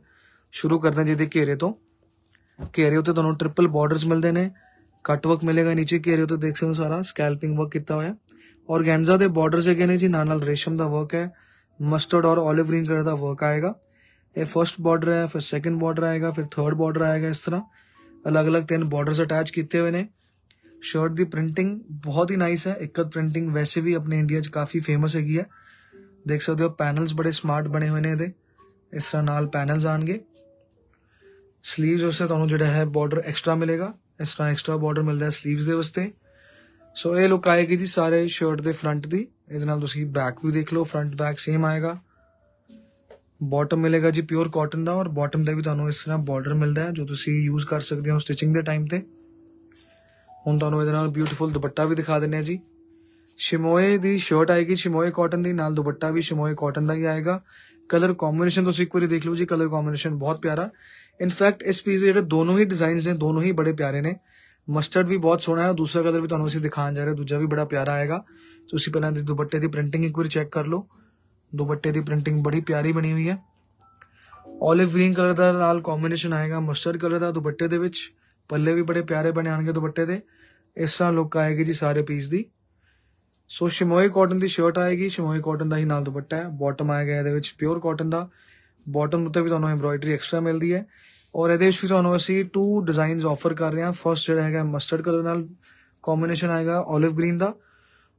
ਸ਼ੁਰੂ ਕਰਦੇ ਹਾਂ ਜਿਹਦੇ ਘੇਰੇ ਤੋਂ ਘੇਰੇ ਉੱਤੇ ਤੁਹਾਨੂੰ ਟ੍ਰਿਪਲ ਬਾਰਡਰਸ ਮਿਲਦੇ ਨੇ ਕੱਟ ਵਰਕ ਮਿਲੇਗਾ ਨੀਚੇ ਘੇਰੇ ਉੱਤੇ ਦੇਖ ਸਕਦੇ ਹੋ ਸਾਰਾ ਸਕੈਲਪਿੰਗ ਵਰਕ ਕੀਤਾ ਹੋਇਆ ਔਰਗੈਂਜ਼ਾ ਦੇ ਬਾਰਡਰਸ ਹੈਗੇ ਨੇ ਜੀ ਨਾਲ ਨਾਲ ਰੇਸ਼ਮ ਦਾ ਵਰਕ ਹੈ ਮਸਟਰਡ ਔਰ 올ਿਵ ਗ੍ਰੀਨ ਕਲਰ ਦਾ ਵਰਕ ਆਏਗਾ ਇਹ ਫਰਸਟ ਬਾਰਡਰ ਹੈ ਫਿਰ ਸੈਕੰਡ ਬਾਰਡਰ ਆਏਗਾ ਫਿਰ ਥਰਡ ਬਾਰਡਰ ਆਏਗਾ ਇਸ ਤਰ੍ਹਾਂ ਅਲੱਗ-ਅਲੱਗ ਤਿੰਨ ਬਾਰਡਰਸ ਅਟੈਚ ਕੀਤੇ ਹੋਏ ਨੇ ਸ਼ਰਟ ਦੀ ਪ੍ਰਿੰਟਿੰਗ ਬਹੁਤ ਹੀ ਨਾਈਸ ਹੈ ਇੱਕਦ ਪ੍ਰਿੰਟਿੰਗ ਵੈਸੇ ਵੀ ਆਪਣੇ ਇੰਡੀਆ 'ਚ ਕਾਫੀ ਫੇਮਸ ਹੈਗੀ ਹੈ ਦੇਖ ਸਕਦੇ ਹੋ ਪੈਨਲਸ ਬੜੇ ਸਮਾਰਟ ਬਣੇ ਹੋਏ ਨੇ ਇਹਦੇ ਇਸ ਤਰ੍ਹਾਂ ਨਾਲ ਪੈਨਲਸ ਆਣਗੇ ਸਲੀਵਸ ਉਸੇ ਤੁਹਾਨੂੰ ਜਿਹੜਾ ਹੈ ਬਾਰਡਰ ਐਕਸਟਰਾ ਮਿਲੇਗਾ ਇਸ ਤਰ੍ਹਾਂ ਐਕਸਟਰਾ ਬਾਰਡਰ ਮਿਲਦਾ ਹੈ ਸਲੀਵਸ ਦੇ ਉਸਤੇ ਸੋ ਇਹ ਲੁੱਕ ਆਏਗੀ ਜੀ ਸਾਰੇ ਸ਼ਰਟ ਦੇ ਫਰੰਟ ਦੀ ਇਹਦੇ ਨਾਲ ਤੁਸੀਂ ਬੈਕ ਵੀ ਦੇਖ ਲਓ ਫਰੰਟ ਬੈਕ ਸੇਮ ਆਏਗਾ ਬਾਟਮ ਮਿਲੇਗਾ ਜੀ ਪਿਓਰ ਕਾਟਨ ਦਾ ਔਰ ਬਾਟਮ ਦੇ ਵੀ ਤੁਹਾਨੂੰ ਇਸ ਤਰ੍ਹਾਂ ਬਾਰਡਰ ਮਿਲਦਾ ਹੈ ਜੋ ਤੁਸੀਂ ਯੂਜ਼ ਕਰ ਸਕਦੇ ਹੋ ਸਟਿਚਿੰਗ ਦੇ ਟਾਈਮ ਤੇ ਹੁਣ ਤੁਹਾਨੂੰ ਇਹਦੇ ਨਾਲ ਬਿਊਟੀਫੁਲ ਦੁਪੱਟਾ ਵੀ ਦਿਖਾ ਦਿੰਨੇ ਆ ਜੀ ਸ਼ਿਮੋਏ ਦੀ ਸ਼ਰਟ ਆਏਗੀ ਸ਼ਿਮੋਏ ਕਾਟਨ ਦੀ ਨਾਲ ਦੁਪੱਟਾ ਵੀ ਸ਼ਿਮੋਏ ਕਾਟਨ ਦਾ ਹੀ ਆਏਗਾ ਕਲਰ ਕੰਬੀਨੇਸ਼ਨ ਤੁਸੀਂ ਇੱਕ ਵਾਰੀ ਦੇਖ ਲਓ ਜੀ ਕਲਰ ਕੰਬੀਨੇਸ਼ਨ ਬਹੁਤ ਪਿਆਰਾ ਇਨਫੈਕਟ ਇਸ ਪੀਸ ਦੇ ਜਿਹੜੇ ਦੋਨੋਂ ਹੀ ਡਿਜ਼ਾਈਨਸ ਨੇ ਦੋਨੋਂ ਹੀ ਬੜੇ ਪਿਆਰੇ ਨੇ ਮਸਟਰਡ ਵੀ ਬਹੁਤ ਸੋਹਣਾ ਹੈ ਦੂਸਰਾ ਕਲਰ ਵੀ ਤੁਹਾਨੂੰ ਅਸੀਂ ਦਿਖਾਉਣ ਜਾ ਰਹੇ ਦੂਜਾ ਵੀ ਬੜਾ ਪਿਆਰਾ ਆਏਗਾ ਤੁਸੀਂ ਪਹਿਲਾਂ ਦੀ ਦੁਪੱਟੇ ਦੀ ਪ੍ਰਿੰਟਿੰਗ ਇੱਕ ਵਾਰੀ ਚੈੱਕ ਕਰ ਲਓ ਦੁਪੱਟੇ ਦੀ ਪ੍ਰਿੰਟਿੰਗ ਬੜੀ ਪਿਆਰੀ ਬਣੀ ਹੋਈ ਹੈ ਓਲਿਵ ਗ੍ਰੀਨ ਕਲਰ ਦਾ ਨਾਲ ਕੰਬੀਨੇਸ਼ਨ ਆਏਗਾ ਮਸਟਰਡ ਕਲਰ ਦਾ ਦੁਪੱਟੇ ਦੇ ਵਿੱਚ ਪੱਲੇ ਵੀ ਬੜੇ ਪਿਆਰੇ ਬਣੇ ਆਣਗੇ ਦੁਪੱਟੇ ਦੇ ਇਸ ਤਰ੍ਹਾਂ ਲੁੱਕ ਆਏਗੀ ਜੀ ਸਾਰੇ ਪੀਸ ਦੀ ਸੋ ਸ਼ਿਮੋਏ ਕਾਟਨ ਦੀ ਸ਼ਰਟ ਆਏਗੀ ਸ਼ਿਮੋਏ ਕਾਟਨ ਦਾ ਹੀ ਨਾਲ ਦੁਪੱਟਾ ਹੈ ਬਾਟਮ ਆਏਗਾ ਇਹਦੇ ਵਿੱਚ ਪਿਓਰ ਕਾਟਨ ਦਾ ਬਾਟਮ ਉੱਤੇ ਵੀ ਤੁਹਾਨੂੰ ਐਮਬ੍ਰੋਇਡਰੀ ਐਕਸਟਰਾ ਮਿਲਦੀ ਹੈ ਔਰ ਇਹਦੇ ਵਿੱਚ ਵੀ ਤੁਹਾਨੂੰ ਅਸੀਂ ਟੂ ਡਿਜ਼ਾਈਨਸ ਆਫਰ ਕਰ ਰਹੇ ਹਾਂ ਫਰਸਟ ਜਿਹੜਾ ਹੈਗਾ ਮਸਟਰਡ ਕਲਰ ਨਾਲ ਕੰਬੀਨੇਸ਼ਨ ਆਏਗਾ 올ਿਵ ਗ੍ਰੀਨ ਦਾ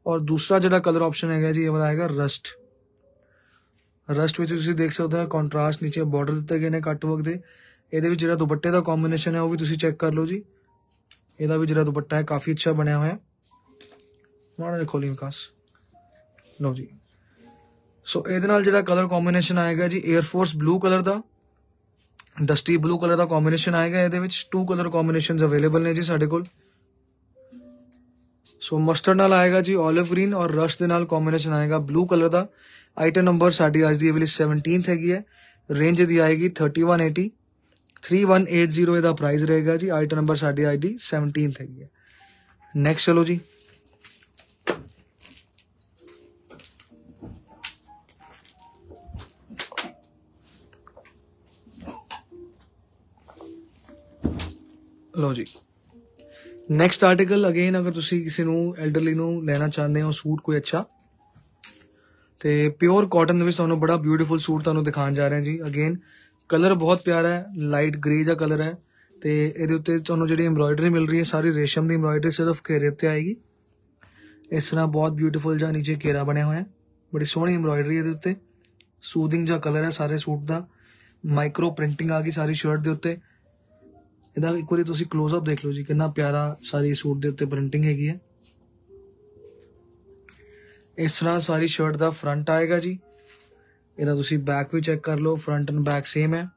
ਔਰ ਦੂਸਰਾ ਜਿਹੜਾ ਕਲਰ ਆਪਸ਼ਨ ਹੈਗਾ ਜੀ ਇਹ ਵਾਲਾ ਆਏਗਾ ਰਸਟ ਰਸਟ ਵਿੱਚ ਤੁਸੀਂ ਦੇਖ ਸਕਦੇ ਹੋ ਕੰਟਰਾਸਟ ਨੀਚੇ ਬਾਰਡਰ ਦਿੱਤੇ ਗਏ ਨੇ ਕੱਟ ਵਰਕ ਦੇ जरा दुपट्टे का कॉम्बीनेशन है वह भी चैक कर लो जी ए भी जरा दुपट्टा है काफ़ी अच्छा बनया हुआ माड़ा जहा खोली विकास लो जी सो ए जो कलर कॉम्बीनेशन आएगा जी एयरफोर्स ब्लू कलर का डस्टी ब्लू कलर का कॉम्बीनेशन आएगा ये टू कलर कॉम्बीनेशन अवेलेबल ने जी साढ़े को सो मस्टर्ड न आएगा जी ऑलिव ग्रीन और रश के कॉम्बीनेशन आएगा ब्लू कलर का आइटम नंबर साइड की अवेली सैवनटीन हैगी है रेंज की आएगी थर्टी वन एटी 3180 ਇਹਦਾ ਪ੍ਰਾਈਸ ਰਹੇਗਾ ਜੀ ਆਈਟਮ ਨੰਬਰ ਸਾਡੀ ਆਈਡੀ 17 ਹੈਗੀ ਹੈ ਨੈਕਸਟ ਚਲੋ ਜੀ ਲੋ ਜੀ ਨੈਕਸਟ ਆਰਟੀਕਲ ਅਗੇਨ ਅਗਰ ਤੁਸੀਂ ਕਿਸੇ ਨੂੰ ਐਲਡਰਲੀ ਨੂੰ ਲੈਣਾ ਚਾਹੁੰਦੇ ਹੋ ਸੂਟ ਕੋਈ ਅੱਛਾ ਤੇ ਪਿਓਰ ਕਾਟਨ ਦੇ ਵਿੱਚ ਤੁਹਾਨੂੰ ਬੜਾ ਬਿਊਟੀਫੁਲ ਸੂਟ ਤੁਹਾਨੂੰ ਦਿਖਾਉਣ ਜਾ ਰਹੇ ਹਾਂ ਜੀ ਅਗੇਨ ਕਲਰ ਬਹੁਤ ਪਿਆਰਾ ਹੈ ਲਾਈਟ ਗ੍ਰੇ ਜਿਹਾ ਕਲਰ ਹੈ ਤੇ ਇਹਦੇ ਉੱਤੇ ਤੁਹਾਨੂੰ ਜਿਹੜੀ ਐਮਬਰਾਇਡਰੀ ਮਿਲ ਰਹੀ ਹੈ ਸਾਰੀ ਰੇਸ਼ਮ ਦੀ ਐਮਬਰਾਇਡਰੀ ਸਿਰਫ ਘੇਰੇ ਉੱਤੇ ਆਏਗੀ ਇਸ ਤਰ੍ਹਾਂ ਬਹੁਤ ਬਿਊਟੀਫੁਲ ਜਿਹਾ ਨੀਚੇ ਘੇਰਾ ਬਣਿਆ ਹੋਇਆ ਹੈ ਬੜੀ ਸੋਹਣੀ ਐਮਬ੍ਰਾਇਡਰੀ ਇਹਦੇ ਉੱਤੇ ਸੂਦਿੰਗ ਜਿਹਾ ਕਲਰ ਹੈ ਸਾਰੇ ਸੂਟ ਦਾ ਮਾਈਕਰੋ ਪ੍ਰਿੰਟਿੰਗ ਆ ਗਈ ਸਾਰੀ ਸ਼ਰਟ ਦੇ ਉੱਤੇ ਇਹਦਾ ਇੱਕ ਵਾਰੀ ਤੁਸੀਂ ক্লোਜ਼ ਅਪ ਦੇਖ ਲਓ ਜੀ ਕਿੰਨਾ ਪਿਆਰਾ ਸਾਰੀ ਸੂਟ ਦੇ ਉੱਤੇ ਪ੍ਰਿੰਟਿੰਗ ਹੈਗੀ ਹੈ ਇਸ ਤਰ੍ਹਾਂ ਸਾਰੀ ਸ਼ਰਟ ਦਾ ਫਰੰਟ ਆਏਗਾ ਜੀ ਇਹਦਾ ਤੁਸੀਂ ਬੈਕ ਵੀ ਚੈੱਕ ਕਰ ਲਓ ਫਰੰਟ ਐਂਡ ਬੈਕ ਸੇਮ ਹੈ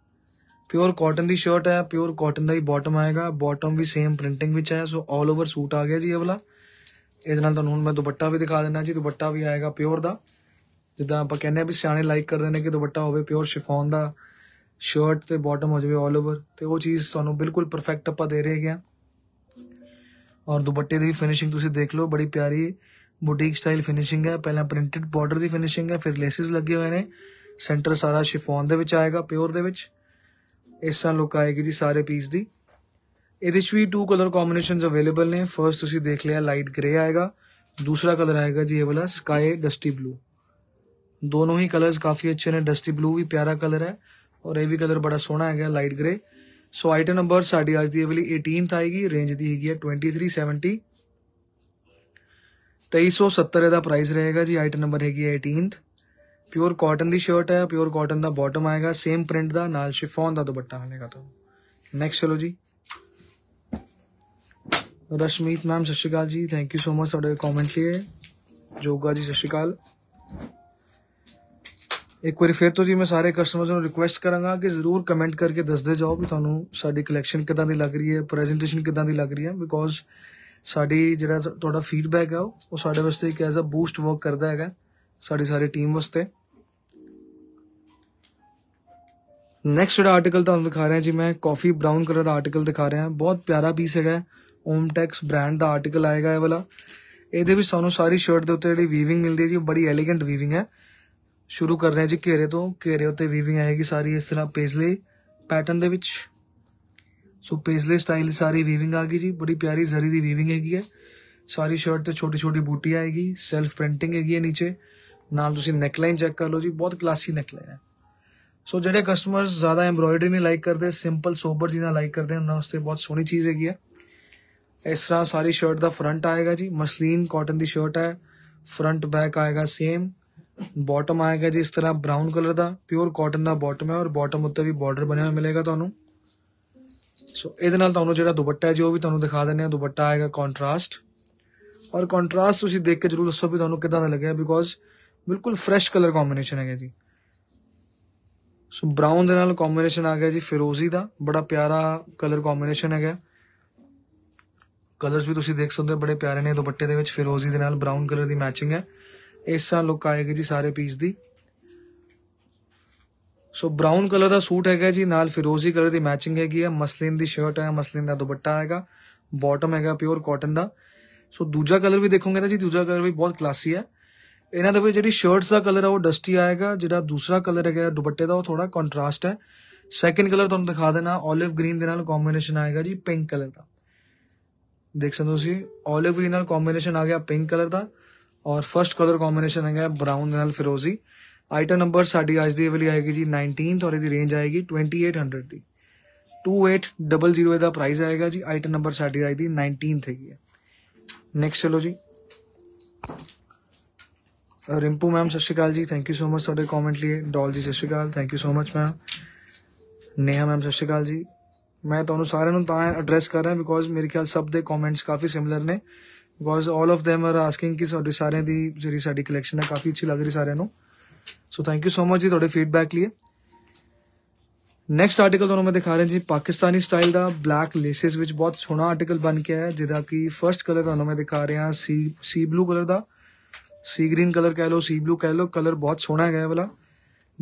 ਪਿਓਰ ਕਾਟਨ ਦੀ ਸ਼ਰਟ ਹੈ ਪਿਓਰ ਕਾਟਨ ਦਾ ਹੀ ਬਾਟਮ ਆਏਗਾ ਬਾਟਮ ਵੀ ਸੇਮ ਪ੍ਰਿੰਟਿੰਗ ਵਿੱਚ ਹੈ ਸੋ ਆਲ ਓਵਰ ਸੂਟ ਆ ਗਿਆ ਜੀ ਇਹ ਵਾਲਾ ਇਹਦੇ ਨਾਲ ਤੁਹਾਨੂੰ ਹੁਣ ਮੈਂ ਦੁਪੱਟਾ ਵੀ ਦਿਖਾ ਦਿੰਦਾ ਜੀ ਦੁਪੱਟਾ ਵੀ ਆਏਗਾ ਪਿਓਰ ਦਾ ਜਿੱਦਾਂ ਆਪਾਂ ਕਹਿੰਦੇ ਆ ਵੀ ਸਿਆਣੇ ਲਾਈਕ ਕਰਦੇ ਨੇ ਕਿ ਦੁਪੱਟਾ ਹੋਵੇ ਪਿਓਰ ਸ਼ਿਫੋਨ ਦਾ ਸ਼ਰਟ ਤੇ ਬਾਟਮ ਹੋ ਜਾਵੇ ਆਲ ਓਵਰ ਤੇ ਉਹ ਚੀਜ਼ ਤੁਹਾਨੂੰ ਬਿਲਕੁਲ ਪਰਫੈਕਟ ਆਪਾਂ ਦੇ ਰਹੇ ਹਾਂ ਔਰ ਦੁਪੱਟੇ ਦੀ ਵੀ ਫਿਨਿਸ਼ਿੰਗ ਤੁਸੀਂ ਦੇਖ ਲਓ ਬੜੀ ਪਿਆਰੀ ਬੁਟੀਕ ਸਟਾਈਲ ਫਿਨਿਸ਼ਿੰਗ ਹੈ ਪਹਿਲਾਂ ਪ੍ਰਿੰਟਡ ਬਾਰਡਰ ਦੀ ਫਿਨਿਸ਼ਿੰਗ ਹੈ ਫਿਰ ਲੇਸਿਸ ਲੱਗੇ ਹੋਏ ਨੇ ਸੈਂਟਰ ਸਾਰਾ ਸ਼ਿਫੋਨ ਦੇ ਵਿੱਚ ਆਏਗਾ ਪਿਓਰ ਦੇ ਵਿੱਚ ਇਸ ਤਰ੍ਹਾਂ ਲੁੱਕ ਆਏਗੀ ਜੀ ਸਾਰੇ ਪੀਸ ਦੀ ਇਹਦੇ ਵਿੱਚ ਵੀ ਟੂ ਕਲਰ ਕੰਬੀਨੇਸ਼ਨਸ ਅਵੇਲੇਬਲ ਨੇ ਫਰਸਟ ਤੁਸੀਂ ਦੇਖ ਲਿਆ ਲਾਈਟ ਗ੍ਰੇ ਆਏਗਾ ਦੂਸਰਾ ਕਲਰ ਆਏਗਾ ਜੀ ਇਹ ਵਾਲਾ ਸਕਾਈ ਡਸਟੀ ਬਲੂ ਦੋਨੋਂ ਹੀ ਕਲਰਸ ਕਾਫੀ ਅੱਛੇ ਨੇ ਡਸਟੀ ਬਲੂ ਵੀ ਪਿਆਰਾ ਕਲਰ ਹੈ ਔਰ ਇਹ ਵੀ ਕਲਰ ਬੜਾ ਸੋਹਣਾ ਹੈਗਾ light grey so item number ਸਾਡੀ ਅੱਜ ਦੀ ਇਹ ਵਾਲੀ 18th ਆਏਗੀ ਰੇਂਜ ਦੀ ਹੈਗੀ ਹੈ 2370 2370 ਦਾ ਪ੍ਰਾਈਸ ਰਹੇਗਾ ਜੀ ਆਈਟਮ ਨੰਬਰ ਹੈਗੀ 18 ਪਿਓਰ ਕਾਟਨ ਦੀ ਸ਼ਰਟ ਹੈ ਪਿਓਰ ਕਾਟਨ ਦਾ ਬਾਟਮ ਆਏਗਾ ਸੇਮ ਪ੍ਰਿੰਟ ਦਾ ਨਾਲ ਸ਼ਿਫੋਨ ਦਾ ਦੁਪੱਟਾ ਮਿਲੇਗਾ ਤੁਹਾਨੂੰ ਨੈਕਸਟ ਚਲੋ ਜੀ ਰਸ਼ਮੀਤ ਮੈਮ ਸਤਿ ਸ਼੍ਰੀ ਅਕਾਲ ਜੀ ਥੈਂਕ ਯੂ ਸੋ ਮਚ ਤੁਹਾਡੇ ਕਮੈਂਟ ਲਈ ਜੋਗਾ ਜੀ ਸਤਿ ਸ਼੍ਰੀ ਅਕਾਲ ਇੱਕ ਵਾਰੀ ਫੇਰ ਤੋਂ ਜੀ ਮੈਂ ਸਾਰੇ ਕਸਟਮਰਸ ਨੂੰ ਰਿਕੁਐਸਟ ਕਰਾਂਗਾ ਕਿ ਜ਼ਰੂਰ ਕਮੈਂਟ ਕਰਕੇ ਦੱਸਦੇ ਜਾਓ ਕਿ ਤੁਹਾਨੂੰ ਸਾਡੀ ਕਲੈਕਸ਼ਨ ਕਿਦਾਂ ਦੀ ਲੱਗ ਰਹੀ ਹੈ ਪ੍ਰੈਜੈਂਟੇਸ਼ਨ ਕਿਦਾਂ ਦੀ ਲੱਗ ਰਹੀ ਹੈ ਬਿਕੋਜ਼ ਸਾਡੀ ਜਿਹੜਾ ਤੁਹਾਡਾ ਫੀਡਬੈਕ ਹੈ ਉਹ ਸਾਡੇ ਵਾਸਤੇ ਇੱਕ ਐਜ਼ ਅ ਬੂਸਟ ਵਰਕ ਕਰਦਾ ਹੈਗਾ ਸਾਡੀ ਸਾਰੀ ਟੀਮ ਵਾਸਤੇ ਨੈਕਸਟ ਜਿਹੜਾ ਆਰਟੀਕਲ ਤੁਹਾਨੂੰ ਦਿਖਾ ਰਿਹਾ ਜੀ ਮੈਂ ਕਾਫੀ ਬ੍ਰਾਊਨ ਕਲਰ ਦਾ ਆਰਟੀਕਲ ਦਿਖਾ ਰਿਹਾ ਬਹੁਤ ਪਿਆਰਾ ਪੀਸ ਹੈਗਾ ਓਮਟੈਕਸ ਬ੍ਰਾਂਡ ਦਾ ਆਰਟੀਕਲ ਆਏਗਾ ਇਹ ਵਾਲਾ ਇਹਦੇ ਵਿੱਚ ਸਾਨੂੰ ਸਾਰੀ ਸ਼ਰਟ ਦੇ ਉੱਤੇ ਜਿਹੜੀ ਵੀਵਿੰਗ ਮਿਲਦੀ ਹੈ ਜੀ ਬੜੀ ਐਲੀਗੈਂਟ ਵੀਵਿੰਗ ਹੈ ਸ਼ੁਰੂ ਕਰ ਰਹੇ ਹਾਂ ਜੀ ਘੇਰੇ ਤੋਂ ਘੇਰੇ ਉੱਤੇ ਵੀਵਿੰਗ ਆਏਗੀ ਸਾਰੀ ਇਸ ਤਰ੍ਹਾਂ ਪੇਸਲੇ ਪੈਟਰਨ ਦੇ ਵਿੱਚ ਸੋ ਪੇਸਲੇ ਸਟਾਈਲ ਦੀ ਸਾਰੀ ਵੀਵਿੰਗ ਆ ਗਈ ਜੀ ਬੜੀ ਪਿਆਰੀ ਜ਼ਰੀ ਦੀ ਵੀਵਿੰਗ ਹੈਗੀ ਹੈ ਸਾਰੀ ਸ਼ਰਟ ਤੇ ਛੋਟੀ ਛੋਟੀ ਬੂਟੀ ਆਏਗੀ ਸੈਲਫ ਪ੍ਰਿੰਟਿੰਗ ਹੈਗੀ ਹੈ ਨੀਚੇ ਨਾਲ ਤੁਸੀਂ ਨੈਕਲਾਈਨ ਚੈੱਕ ਕਰ ਲਓ ਜੀ ਬਹੁਤ ਕਲਾਸੀ ਨੈਕਲਾਈਨ ਹੈ ਸੋ ਜਿਹੜੇ ਕਸਟਮਰਸ ਜ਼ਿਆਦਾ ਐਮਬ੍ਰੋਇਡਰੀ ਨਹੀਂ ਲਾਈਕ ਕਰਦੇ ਸਿੰਪਲ ਸੋਬਰ ਨਾਲ ਲਾਈਕ ਕਰਦੇ ਉਹਨਾਂ ਵਾਸਤੇ ਬਹੁਤ ਸੋਹਣੀ ਚੀਜ਼ ਹੈਗੀ ਹੈ ਇਸ ਤਰ੍ਹਾਂ ਸਾਰੀ ਸ਼ਰਟ ਦਾ ਫਰੰਟ ਆਏਗਾ ਜੀ ਮਸਲੀਨ ਕਾਟਨ ਦੀ ਸ਼ਰਟ ਹੈ ਫਰੰਟ ਬੈਕ ਆਏਗਾ ਸੇਮ ਬਾਟਮ ਆਏਗਾ ਜੀ ਇਸ ਤਰ੍ਹਾਂ ਬ੍ਰਾਊਨ ਕਲਰ ਦਾ ਪਿਓਰ ਕਾਟਨ ਦਾ ਬਾਟਮ ਹੈ ਔਰ ਬਾਟਮ ਉੱਤੇ ਵੀ ਬਾਰਡਰ ਬਣਿਆ ਹੋਇਆ ਮਿਲੇਗਾ ਤੁਹਾਨੂੰ ਸੋ ਇਹਦੇ ਨਾਲ ਤੁਹਾਨੂੰ ਜਿਹੜਾ ਦੁਪੱਟਾ ਹੈ ਜੋ ਵੀ ਤੁਹਾਨੂੰ ਦਿਖਾ ਦਿੰਨੇ ਆ ਦੁਪੱਟਾ ਆਏਗਾ ਕੰਟਰਾਸਟ ਔਰ ਕੰਟਰਾਸਟ ਤੁਸੀਂ ਦੇਖ ਕੇ ਜਰੂਰ ਦੱਸੋ ਵੀ ਤੁਹਾਨੂੰ ਕਿਦਾਂ ਦਾ ਲੱਗਿਆ ਬਿਕੋਜ਼ ਬਿਲਕੁਲ ਫਰੈਸ਼ ਕਲਰ ਕੰਬੀਨੇਸ਼ਨ ਹੈਗਾ ਜੀ ਸੋ ਬ੍ਰਾਊਨ ਦੇ ਨਾਲ ਕੰਬੀਨੇਸ਼ਨ ਆ ਗਿਆ ਜੀ ਫਿਰੋਜ਼ੀ ਦਾ ਬੜਾ ਪਿਆਰਾ ਕਲਰ ਕੰਬੀਨੇਸ਼ਨ ਹੈਗਾ ਕਲਰਸ ਵੀ ਤੁਸੀਂ ਦੇਖ ਸਕਦੇ ਹੋ ਬੜੇ ਪਿਆਰੇ ਨੇ ਦੁਪੱਟੇ ਦੇ ਵਿੱਚ ਫਿਰੋਜ਼ੀ ਦੇ ਨਾਲ ਬ੍ਰਾਊਨ ਕਲਰ ਦੀ ਮੈਚਿੰਗ ਹੈ ਇਸ ਲੁੱਕ ਆਏਗਾ ਜੀ ਸਾਰੇ ਪੀਸ ਦੀ ਸੋ ਬ੍ਰਾਊਨ ਕਲਰ ਦਾ ਸੂਟ ਹੈਗਾ ਜੀ ਨਾਲ ਫਿਰੋਜ਼ੀ ਕਲਰ ਦੀ ਮੈਚਿੰਗ ਹੈਗੀ ਆ ਮਸਲਿਨ ਦੀ ਸ਼ਰਟ ਹੈ ਮਸਲਿਨ ਦਾ ਦੁਪੱਟਾ ਹੈਗਾ ਬਾਟਮ ਹੈਗਾ ਪਿਓਰ ਕਾਟਨ ਦਾ ਸੋ ਦੂਜਾ ਕਲਰ ਵੀ ਦੇਖੋਗੇ ਨਾ ਜੀ ਦੂਜਾ ਕਲਰ ਵੀ ਬਹੁਤ ਕਲਾਸੀ ਹੈ ਇਹਨਾਂ ਦੇ ਵਿੱਚ ਜਿਹੜੀ ਸ਼ਰਟਸ ਦਾ ਕਲਰ ਆ ਉਹ ਡਸਟੀ ਆਏਗਾ ਜਿਹੜਾ ਦੂਸਰਾ ਕਲਰ ਹੈਗਾ ਦੁਪੱਟੇ ਦਾ ਉਹ ਥੋੜਾ ਕੰਟਰਾਸਟ ਹੈ ਸੈਕੰਡ ਕਲਰ ਤੁਹਾਨੂੰ ਦਿਖਾ ਦੇਣਾ 올ਿਵ ਗ੍ਰੀਨ ਦੇ ਨਾਲ ਕੰਬੀਨੇਸ਼ਨ ਆਏਗਾ ਜੀ ਪਿੰਕ ਕਲਰ ਦਾ ਦੇਖ ਸਕਦੇ ਹੋ ਤੁਸੀਂ 올ਿਵ ਗ੍ਰੀਨ ਨਾਲ ਕੰਬੀਨੇਸ਼ਨ ਆ ਗਿਆ ਪਿੰਕ ਕਲਰ ਦਾ ਔਰ ਫਰਸਟ ਕਲਰ ਕੰਬੀਨੇਸ਼ਨ ਹੈਗਾ ਬ੍ਰਾਊਨ ਦੇ ਨਾਲ ਫਿਰੋਜ਼ੀ ਆਈਟਮ ਨੰਬਰ ਸਾਡੀ ਅੱਜ ਦੀ ਵਾਲੀ ਆਏਗੀ ਜੀ 19th ਔਰ ਇਹਦੀ ਰੇਂਜ ਆਏਗੀ 2800 ਦੀ 2800 ਦਾ ਪ੍ਰਾਈਸ ਆਏਗਾ ਜੀ ਆਈਟਮ ਨੰਬਰ ਸਾਡੀ ਅੱਜ ਦੀ 19th ਹੈਗੀ ਹੈ ਨੈਕਸਟ ਚਲੋ ਜੀ ਰਿੰਪੂ ਮੈਮ ਸਤਿ ਸ਼੍ਰੀ ਅਕਾਲ ਜੀ ਥੈਂਕ ਯੂ ਸੋ ਮਚ ਤੁਹਾਡੇ ਕਮੈਂਟ ਲਈ ਡਾਲ ਜੀ ਸਤਿ ਸ਼੍ਰੀ ਅਕਾਲ thank you so much ma'am Neha ma'am ਸਤਿ ਸ਼੍ਰੀ ਅਕਾਲ ਜੀ ਮੈਂ ਤੁਹਾਨੂੰ ਸਾਰਿਆਂ ਨੂੰ ਤਾਂ ਐਡਰੈਸ ਕਰ ਰਿਹਾ ਬਿਕੋਜ਼ ਮੇਰੇ ਖਿਆਲ ਸਭ ਦੇ ਕਮੈਂਟਸ ਕਾਫੀ ਸਿਮਿਲਰ ਨੇ because all of them are asking ਕਿ ਸਾਡੇ ਸਾਰਿਆਂ ਦੀ ਜਿਹੜੀ ਸਾਡੀ ਕਲੈਕਸ਼ਨ ਹੈ ਕਾਫੀ ਅੱਛੀ ਲੱਗ ਰਹੀ ਸਾਰਿਆਂ ਨੂੰ so thank you so much ਜੀ ਤੁਹਾਡੇ ਫੀਡਬੈਕ ਲਈ ਨੈਕਸਟ ਆਰਟੀਕਲ ਤੁਹਾਨੂੰ ਮੈਂ ਦਿਖਾ ਰਿਹਾ ਜੀ ਪਾਕਿਸਤਾਨੀ ਸਟਾਈਲ ਦਾ ਬਲੈਕ ਲੇਸਿਸ ਵਿੱਚ ਬਹੁਤ ਸੋਹਣਾ ਆਰਟੀਕਲ ਬਣ ਕੇ ਆਇਆ ਜਿਹਦਾ ਕਿ ਫਰਸਟ ਕਲਰ ਤੁਹਾਨੂੰ ਮੈਂ ਦਿਖਾ ਰਿਹਾ ਸੀ ਸੀ ਬਲੂ ਕਲਰ ਦਾ ਸੀ ਗ੍ਰੀਨ ਕਲਰ ਕਹਿ ਲਓ ਸੀ ਬਲੂ ਕਹਿ ਲਓ ਕਲਰ ਬਹੁਤ ਸੋਹਣਾ ਹੈਗਾ ਇਹ ਵਾਲਾ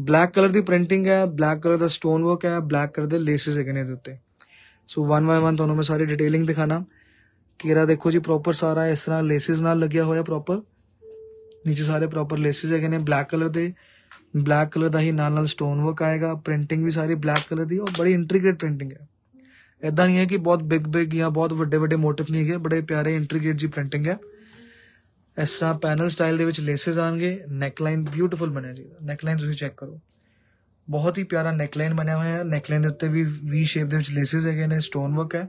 ਬਲੈਕ ਕਲਰ ਦੀ ਪ੍ਰਿੰਟਿੰਗ ਹੈ ਬਲੈਕ ਕਲਰ ਦਾ ਸਟੋਨ ਵਰਕ ਹੈ ਬਲੈਕ ਕਲਰ ਦੇ ਲੇਸਿਸ ਹੈਗੇ ਨੇ ਇਹਦੇ ਉੱਤੇ ਸੋ 1 ਬਾਈ 1 ਤੁਹਾਨੂੰ ਮੈਂ ਸਾਰੀ ਡਿਟੇਲਿੰਗ ਦਿਖਾਣਾ ਕੇਰਾ ਦੇਖੋ ਜੀ ਪ੍ਰੋਪਰ ਸਾਰਾ ਇਸ ਤਰ੍ਹਾਂ ਲੇਸਿਸ ਨਾਲ ਲੱਗਿਆ ਹੋਇਆ ਪ੍ਰੋਪਰ ਨੀਚੇ ਸਾਰੇ ਪ੍ਰੋਪਰ ਲੇਸਿਸ ਹੈਗੇ ਨੇ ਬਲੈਕ ਕਲਰ ਦੇ ਬਲੈਕ ਕਲਰ ਦਾ ਹੀ ਨਾਲ ਨਾਲ ਸਟੋਨ ਵਰਕ ਆਏਗਾ ਪ੍ਰਿੰਟਿੰਗ ਵੀ ਸਾਰੀ ਬਲੈਕ ਕਲਰ ਦੀ ਉਹ ਬੜੀ ਇੰਟੀਗ੍ਰੇਟ ਪ੍ਰਿੰਟਿੰਗ ਹੈ ਇਦਾਂ ਨਹੀਂ ਹੈ ਕਿ ਬਹੁਤ ਬਿਗ ਬਿਗ ਜਾਂ ਬਹੁਤ ਵੱਡੇ ਵੱਡੇ ਮੋਟਿਫ ਨਹੀਂ ਹੈਗੇ ਬੜੇ ਪਿਆਰੇ ਇੰਟੀਗ੍ਰੇਟ ਜੀ ਪ੍ਰਿੰਟਿੰਗ ਹੈ ਇਸ ਤਰ੍ਹਾਂ ਪੈਨਲ ਸਟਾਈਲ ਦੇ ਵਿੱਚ ਲੇਸਿਸ ਆਣਗੇ ਨੈਕਲਾਈਨ ਬਿਊਟੀਫੁਲ ਬਣਿਆ ਜੀ ਨੈਕਲਾਈਨ ਤੁਸੀਂ ਚੈੱਕ ਕਰੋ ਬਹੁਤ ਹੀ ਪਿਆਰਾ ਨੈਕਲਾਈਨ ਬਣਿਆ ਹੋਇਆ ਹੈ ਨੈਕਲਾਈਨ ਦੇ ਉੱਤੇ ਵੀ ਵੀ ਸ਼ੇਪ ਦੇ ਵਿੱਚ ਲੇਸਿਸ ਹੈਗੇ ਨੇ ਸਟੋਨ ਵਰਕ ਹੈ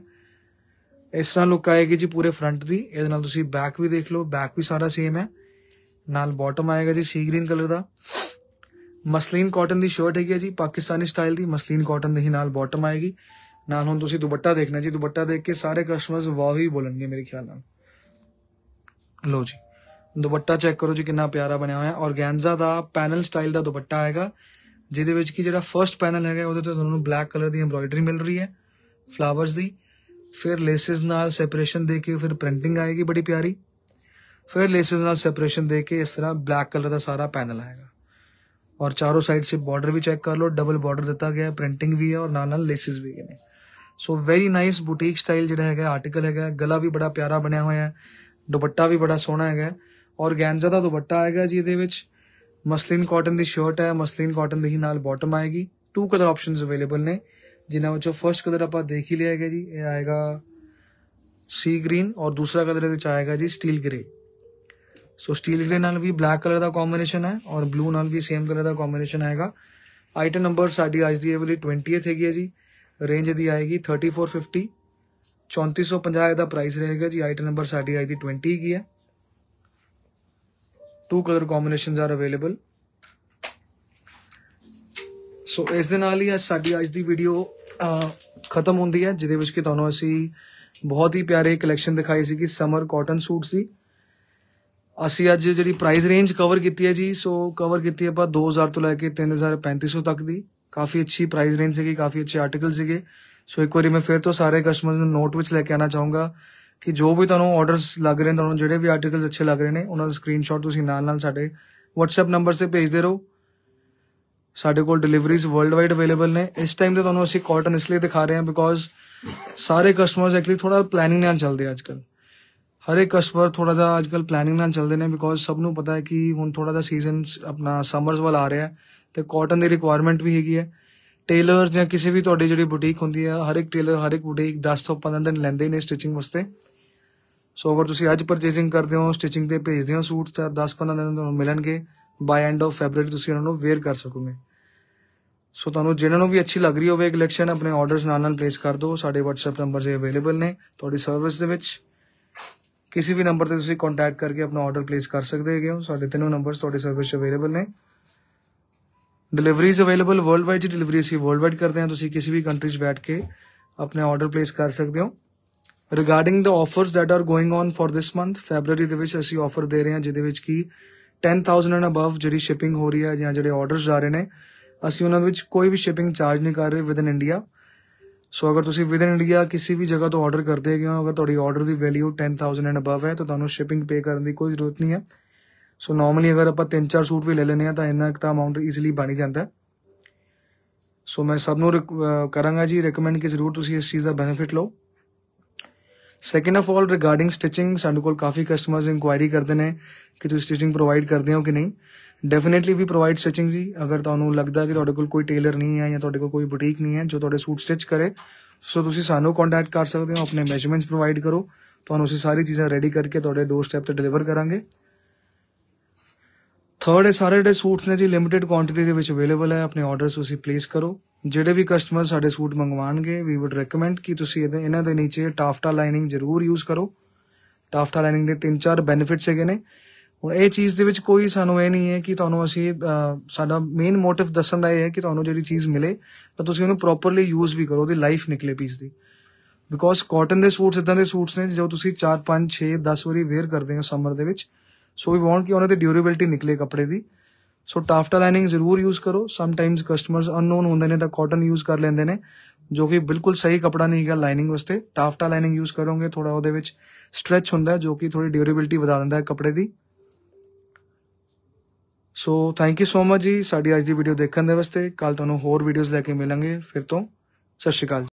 ਇਸ ਤਰ੍ਹਾਂ ਲੁੱਕ ਆਏਗੀ ਜੀ ਪੂਰੇ ਫਰੰਟ ਦੀ ਇਹਦੇ ਨਾਲ ਤੁਸੀਂ ਬੈਕ ਵੀ ਦੇਖ ਲਓ ਬੈਕ ਵੀ ਸਾਰਾ ਸੇਮ ਹੈ ਨਾਲ ਬਾਟਮ ਆਏਗਾ ਜੀ ਸੀ ਗ੍ਰੀਨ ਕਲਰ ਦਾ ਮਸਲੀਨ ਕਾਟਨ ਦੀ ਸ਼ਰਟ ਹੈਗੀ ਹੈ ਜੀ ਪਾਕਿਸਤਾਨੀ ਸਟਾਈਲ ਦੀ ਮਸਲੀਨ ਕਾਟਨ ਦੇ ਨਾਲ ਬਾਟਮ ਆਏਗੀ ਨਾਲ ਹੁਣ ਤੁਸੀਂ ਦੁਪੱਟਾ ਦੇਖਣਾ ਜੀ ਦੁਪੱਟਾ ਦੇਖ ਕੇ ਸਾਰੇ ਕਸਟਮਰਸ ਵਾਹ ਹੀ ਬੋਲਣਗੇ ਮੇਰੇ ਖਿਆਲ ਨਾਲ ਲੋ ਜੀ ਦੁਪੱਟਾ ਚੈੱਕ ਕਰੋ ਜੀ ਕਿੰਨਾ ਪਿਆਰਾ ਬਣਿਆ ਹੋਇਆ ਹੈ ਔਰਗੈਂਜ਼ਾ ਦਾ ਪੈਨਲ ਸਟਾਈਲ ਦਾ ਦੁਪੱਟਾ ਆਏਗਾ ਜਿਹਦੇ ਵਿੱਚ ਕੀ ਜਿਹੜਾ ਫਰਸਟ ਪੈਨਲ ਹੈਗਾ ਉਹਦੇ ਤੇ ਤੁਹਾਨੂੰ ਬਲੈਕ ਕਲਰ ਦੀ ਐਮਬ੍ਰਾਇਡਰੀ ਮਿਲ ਰਹੀ ਹੈ ਫਲਾਵਰਸ ਦੀ ਫਿਰ ਲੇਸਿਸ ਨਾਲ ਸੈਪਰੇਸ਼ਨ ਦੇ ਕੇ ਫਿਰ ਪ੍ਰਿੰਟਿੰਗ ਆਏਗੀ ਬੜੀ ਪਿਆਰੀ फिर लेसिस सेपरेशन दे के इस तरह ब्लैक कलर का सारा पैनल आएगा और चारों साइड से बॉर्डर भी चेक कर लो डबल बॉर्डर दिता गया प्रिंटिंग भी है और ना नाल लेसिस भी है so very nice boutique style जो है आर्टिकल है गला भी बड़ा प्यारा बनया हुआ है दुपट्टा भी बड़ा सोहना है और गैनजा का दुपट्टा आएगा जी ये मसलीन कॉटन की शर्ट है मसलिन कॉटन ही बॉटम आएगी टू कलर ऑप्शन अवेलेबल ने जिन्हों फस्ट कलर आप देख ही लिया है जी ये आएगा सी ग्रीन और दूसरा कलर आएगा जी steel grey so steel grey ਨਾਲ ਵੀ ਬਲੈਕ ਕਲਰ ਦਾ ਕੰਬੀਨੇਸ਼ਨ ਹੈ ਔਰ ਬਲੂ ਨਾਲ ਵੀ ਸੇਮ ਕਲਰ ਦਾ ਕੰਬੀਨੇਸ਼ਨ ਆਏਗਾ ਆਈਟਮ ਨੰਬਰ ਸਾਡੀ ਅੱਜ ਦੀ ਇਹ ਵਾਲੀ 20th ਹੈਗੀ ਹੈ ਜੀ ਰੇਂਜ ਦੀ ਆਏਗੀ 3450 3450 ਦਾ ਪ੍ਰਾਈਸ ਰਹੇਗਾ ਜੀ ਆਈਟਮ ਨੰਬਰ ਸਾਡੀ ਅੱਜ ਦੀ 20 ਹੈਗੀ ਹੈ two colour combinations are available so ਇਸ ਦੇ ਨਾਲ ਹੀ ਅੱਜ ਸਾਡੀ ਅੱਜ ਦੀ ਵੀਡੀਓ ਖਤਮ ਹੁੰਦੀ ਹੈ ਜਿਹਦੇ ਵਿੱਚ ਕਿ ਤੁਹਾਨੂੰ ਅਸੀਂ ਬਹੁਤ ਹੀ ਪਿਆਰੇ ਕਲੈਕਸ਼ਨ ਦਿਖਾਈ ਸੀ ਕਿ ਸਮਰ ਕਾਟਨ ਸੂਟਸ ਦੀ ਅਸੀਂ ਅੱਜ ਜਿਹੜੀ ਪ੍ਰਾਈਸ ਰੇਂਜ ਕਵਰ ਕੀਤੀ ਹੈ ਜੀ ਸੋ ਕਵਰ ਕੀਤੀ ਆਪਾਂ 2000 ਤੋਂ ਲੈ ਕੇ 3350 ਤੱਕ ਦੀ ਕਾਫੀ ਅੱਛੀ ਪ੍ਰਾਈਸ ਰੇਂਜ ਸੀਗੀ ਕਾਫੀ ਅੱਛੇ ਆਰਟੀਕਲ ਸੀਗੇ ਸੋ ਇੱਕ ਵਾਰੀ ਮੈਂ ਫਿਰ ਤੋਂ ਸਾਰੇ ਕਸਟਮਰਸ ਨੂੰ ਨੋਟ ਵਿੱਚ ਲੈ ਕੇ ਆਣਾ ਚਾਹੂੰਗਾ ਕਿ ਜੋ ਵੀ ਤੁਹਾਨੂੰ ਆਰਡਰਸ ਲੱਗ ਰਹੇ ਨੇ ਤੁਹਾਨੂੰ ਜਿਹੜੇ ਵੀ ਆਰਟੀਕਲਸ ਅੱਛੇ ਲੱਗ ਰਹੇ ਨੇ ਉਹਨਾਂ ਦਾ ਸਕਰੀਨਸ਼ਾਟ ਤੁਸੀਂ ਨਾਲ-ਨਾਲ ਸਾਡੇ WhatsApp ਨੰਬਰ ਤੇ ਭੇਜਦੇ ਰਹੋ ਸਾਡੇ ਕੋਲ ਡਿਲੀਵਰੀਜ਼ ਵਰਲਡਵਾਈਡ ਅਵੇਲੇਬਲ ਨੇ ਇਸ ਟਾਈਮ ਤੇ ਤੁਹਾਨੂੰ ਅਸੀਂ ਕਾਟਨ ਇਸ ਲਈ ਦਿਖਾ ਰਹੇ ਹਾਂ ਬਿਕੋਜ਼ ਸਾਰੇ ਕਸਟਮਰਸ ਐਕਚੁਅਲੀ ਥੋੜਾ ਪਲੈਨਿੰਗ ਨਾਲ ਚੱਲਦੇ ਆ ਹਰ ਇੱਕ ਕਸਟਮਰ ਥੋੜਾ ਜਿਹਾ ਅੱਜਕੱਲ ਪਲੈਨਿੰਗ ਨਾਲ ਚੱਲਦੇ ਨੇ ਬਿਕੋਜ਼ ਸਭ ਨੂੰ ਪਤਾ ਹੈ ਕਿ ਹੁਣ ਥੋੜਾ ਜਿਹਾ ਸੀਜ਼ਨ ਆਪਣਾ ਸਮਰਸ ਵੱਲ ਆ ਰਿਹਾ ਤੇ ਕਾਟਨ ਦੀ ਰਿਕੁਆਇਰਮੈਂਟ ਵੀ ਹੈਗੀ ਹੈ ਟੇਲਰਸ ਜਾਂ ਕਿਸੇ ਵੀ ਤੁਹਾਡੀ ਜਿਹੜੀ ਬੁਟੀਕ ਹੁੰਦੀ ਹੈ ਹਰ ਇੱਕ ਟੇਲਰ ਹਰ ਇੱਕ ਬੁਟੀਕ 10 ਤੋਂ 15 ਦਿਨ ਲੈਂਦੇ ਨੇ ਸਟਿਚਿੰਗ ਵਾਸਤੇ ਸੋ ਅਗਰ ਤੁਸੀਂ ਅੱਜ ਪਰਚੇਸਿੰਗ ਕਰਦੇ ਹੋ ਸਟਿਚਿੰਗ ਤੇ ਭੇਜਦੇ ਹੋ ਸੂਟ ਤਾਂ 10-15 ਦਿਨ ਤੁਹਾਨੂੰ ਮਿਲਣਗੇ ਬਾਈ ਐਂਡ ਆਫ ਫੈਬਰੂਅਰੀ ਤੁਸੀਂ ਉਹਨਾਂ ਨੂੰ ਵੇਅਰ ਕਰ ਸਕੋਗੇ ਸੋ ਤੁਹਾਨੂੰ ਜਿਹਨਾਂ ਨੂੰ ਵੀ ਅੱਛੀ ਲੱਗ ਰਹੀ ਹੋਵੇ ਕਲੈਕਸ਼ਨ ਆਪਣੇ ਆਰਡਰਸ ਨਾਲ ਨਾਲ ਪਲੇਸ ਕਰ ਦਿਓ ਸਾਡੇ WhatsApp ਨੰਬਰ 'ਤੇ ਅਵੇਲੇਬਲ ਨੇ ਤੁਹਾਡੀ ਸਰਵਿਸ ਦੇ ਵਿੱਚ ਕਿਸੇ ਵੀ ਨੰਬਰ ਤੇ ਤੁਸੀਂ ਕੰਟੈਕਟ ਕਰਕੇ ਆਪਣਾ ਆਰਡਰ ਪਲੇਸ ਕਰ ਸਕਦੇ ਹੋ ਸਾਡੇ ਤਿੰਨੋਂ ਨੰਬਰਸ ਤੁਹਾਡੇ ਸਰਵਿਸ ਅਵੇਲੇਬਲ ਨੇ deliveries available world wide delivery ਅਸੀਂ ਵਰਲਡ ਵਾਈਡ ਕਰਦੇ ਹਾਂ ਤੁਸੀਂ ਕਿਸੇ ਵੀ ਕੰਟਰੀ 'ਚ ਬੈਠ ਕੇ ਆਪਣਾ ਆਰਡਰ ਪਲੇਸ ਕਰ ਸਕਦੇ ਹੋ ਰਿਗਾਰਡਿੰਗ ਦਾ offers that are going on for this month February ਦੇ ਵਿੱਚ ਅਸੀਂ ਆਫਰ ਦੇ ਰਹੇ ਹਾਂ ਜਿਹਦੇ ਵਿੱਚ ਕੀ 10000 ਐਂਡ ਅਬਵ ਜਿਹੜੀ ਸ਼ਿਪਿੰਗ ਹੋ ਰਹੀ ਹੈ ਜਾਂ ਜਿਹੜੇ ਆਰਡਰਸ ਜਾ ਰਹੇ ਨੇ ਅਸੀਂ ਉਹਨਾਂ ਦੇ ਵਿੱਚ ਕੋਈ ਵੀ ਸ਼ਿਪਿੰਗ ਚਾਰਜ ਨਹੀਂ ਕਰ ਰਹੇ ਵਿਦਨ ਇੰਡੀਆ ਸੋ ਅਗਰ ਤੁਸੀਂ ਵਿਦਨ ਇੰਡੀਆ ਕਿਸੇ ਵੀ ਜਗ੍ਹਾ ਤੋਂ ਆਰਡਰ ਕਰਦੇ ਹੋ ਅਗਰ ਤੁਹਾਡੀ ਆਰਡਰ ਦੀ ਵੈਲਿਊ 10000 ਐਂਡ ਅਬਵ ਹੈ ਤਾਂ ਤੁਹਾਨੂੰ ਸ਼ਿਪਿੰਗ ਪੇ ਕਰਨ ਦੀ ਕੋਈ ਜ਼ਰੂਰਤ ਨਹੀਂ ਹੈ ਸੋ ਨਾਰਮਲੀ ਅਗਰ ਆਪਾਂ 3-4 ਸੂਟ ਵੀ ਲੈ ਲੈਨੇ ਆ ਤਾਂ ਇੰਨਾ ਇੱਕ ਤਾਂ ਅਮਾਉਂਟ ਈਜ਼ੀਲੀ ਬਣ ਜਾਂਦਾ ਸੋ ਮੈਂ ਸਭ ਨੂੰ ਕਰਾਂਗਾ ਜੀ ਰეკਮੈਂਡ ਕਿ ਜ਼ਰੂਰ ਤੁਸੀਂ ਇਸ ਚੀਜ਼ ਦਾ ਬੈਨੀਫਿਟ ਲਓ second of all regarding stitching ਸਾਡੇ ਕੋਲ ਕਾਫੀ ਕਸਟਮਰਸ ਇਨਕੁਆਇਰੀ ਕਰਦੇ ਨੇ ਕਿ ਤੁਸੀਂ ਸਟਿਚਿੰਗ ਪ੍ਰੋਵਾਈਡ ਕਰਦੇ ਹੋ ਕਿ ਨਹੀਂ ਡੈਫੀਨਿਟਲੀ ਵੀ ਪ੍ਰੋਵਾਈਡ ਸਟਿਚਿੰਗ ਜੀ ਅਗਰ ਤੁਹਾਨੂੰ ਲੱਗਦਾ ਕਿ ਤੁਹਾਡੇ ਕੋਲ ਕੋਈ ਟੇਲਰ ਨਹੀਂ ਹੈ ਜਾਂ ਤੁਹਾਡੇ ਕੋਲ ਕੋਈ ਬੁਟੀਕ ਨਹੀਂ ਹੈ ਜੋ ਤੁਹਾਡੇ ਸੂਟ ਸਟਿਚ ਕਰੇ ਸੋ ਤੁਸੀਂ ਸਾਨੂੰ ਕੰਟੈਕਟ ਕਰ ਸਕਦੇ ਹੋ ਆਪਣੇ ਮੈਜ਼ਰਮੈਂਟਸ ਪ੍ਰੋਵਾਈਡ ਕਰੋ ਤੁਹਾਨੂੰ ਅਸੀਂ ਸਾਰੀ ਚੀਜ਼ਾਂ ਰੈਡੀ ਕਰਕੇ ਤੁਹਾਡੇ ਡੋਰ ਸਟੈਪ ਤੇ ਡਿਲੀਵਰ ਕਰਾਂਗੇ ਥਰਡ ਇਹ ਸਾਰੇ ਜਿਹੜੇ ਸੂਟਸ ਨੇ ਜੀ ਲਿਮਿਟਿਡ ਕੁਆਂਟੀਟੀ ਦੇ ਵਿੱਚ ਅਵੇਲੇਬਲ ਹੈ ਆਪਣੇ ਆਰਡਰਸ ਤੁਸੀਂ ਪਲੇਸ ਕਰੋ ਜਿਹੜੇ ਵੀ ਕਸਟਮਰ ਸਾਡੇ ਸੂਟ ਮੰਗਵਾਣਗੇ ਵੀ ਊਡ ਰეკਮੈਂਡ ਕਿ ਤੁਸੀਂ ਇਹਦੇ ਇਹਨਾਂ ਦੇ ਨੀਚੇ ਟਾਫਟਾ ਲਾਈਨਿੰਗ ਜ਼ਰੂਰ ਯੂਜ਼ ਕਰੋ ਟਾਫਟਾ ਲਾਈਨਿੰਗ ਦੇ ਤਿੰਨ ਚਾਰ ਬੈਨੀਫਿਟਸ ਹੈਗੇ ਨੇ ਹੁਣ ਇਹ ਚੀਜ਼ ਦੇ ਵਿੱਚ ਕੋਈ ਸਾਨੂੰ ਇਹ ਨਹੀਂ ਹੈ ਕਿ ਤੁਹਾਨੂੰ ਅਸੀਂ ਸਾਡਾ ਮੇਨ ਮੋਟਿਵ ਦੱਸਣ ਦਾ ਇਹ ਹੈ ਕਿ ਤੁਹਾਨੂੰ ਜਿਹੜੀ ਚੀਜ਼ ਮਿਲੇ ਤਾਂ ਤੁਸੀਂ ਉਹਨੂੰ ਪ੍ਰੋਪਰਲੀ ਯੂਜ਼ ਵੀ ਕਰੋ ਉਹਦੀ ਲਾਈਫ ਨਿਕਲੇ ਪੀਸ ਦੀ ਬਿਕੋਜ਼ ਕਾਟਨ ਦੇ ਸੂਟਸ ਇਦਾਂ ਦੇ ਸੂਟਸ ਨੇ ਜੋ ਤੁਸੀਂ 4 5 6 10 ਵਾਰੀ ਵੇਅਰ ਕਰਦੇ ਹੋ ਸਮਰ ਦੇ ਵਿੱਚ ਸੋ ਵੀ ਵਾਂਟ ਕਿ ਉਹਨਾਂ ਤੇ ਡਿਊਰੇਬਿਲਟੀ ਨਿਕਲੇ ਕੱਪੜੇ ਦੀ ਸੋ ਟਾਫਟਾ ਲਾਈਨਿੰਗ ਜ਼ਰੂਰ ਯੂਜ਼ ਕਰੋ ਸਮ ਟਾਈਮਸ ਕਸਟਮਰਸ ਅਨਨੋਨ ਹੁੰਦੇ ਨੇ ਤਾਂ ਕਾਟਨ ਯੂਜ਼ ਕਰ ਲੈਂਦੇ ਨੇ ਜੋ ਕਿ ਬਿਲਕੁਲ ਸਹੀ ਕਪੜਾ ਨਹੀਂ ਹੈਗਾ ਲਾਈਨਿੰਗ ਵਾਸਤੇ ਟਾਫਟਾ ਲਾਈਨਿੰਗ ਯੂਜ਼ ਕਰੋਗੇ ਥੋੜਾ ਉਹਦੇ ਵਿੱਚ ਸਟ੍ਰੈਚ ਹੁੰਦਾ ਜੋ ਕਿ ਥੋੜੀ ਡਿਊਰੇਬਿਲਟੀ ਵਧਾ ਦਿੰਦਾ ਹੈ ਕਪੜੇ ਦੀ so thank you so much ਜੀ ਸਾਡੀ ਅੱਜ ਦੀ ਵੀਡੀਓ ਦੇਖਣ ਦੇ ਵਾਸਤੇ ਕੱਲ ਤੁਹਾਨੂੰ ਹੋਰ ਵੀਡੀਓਜ਼ ਲੈ ਕੇ ਮਿਲਾਂਗੇ ਫਿਰ ਤੋਂ ਸਤਿ ਸ਼੍ਰੀ ਅਕਾਲ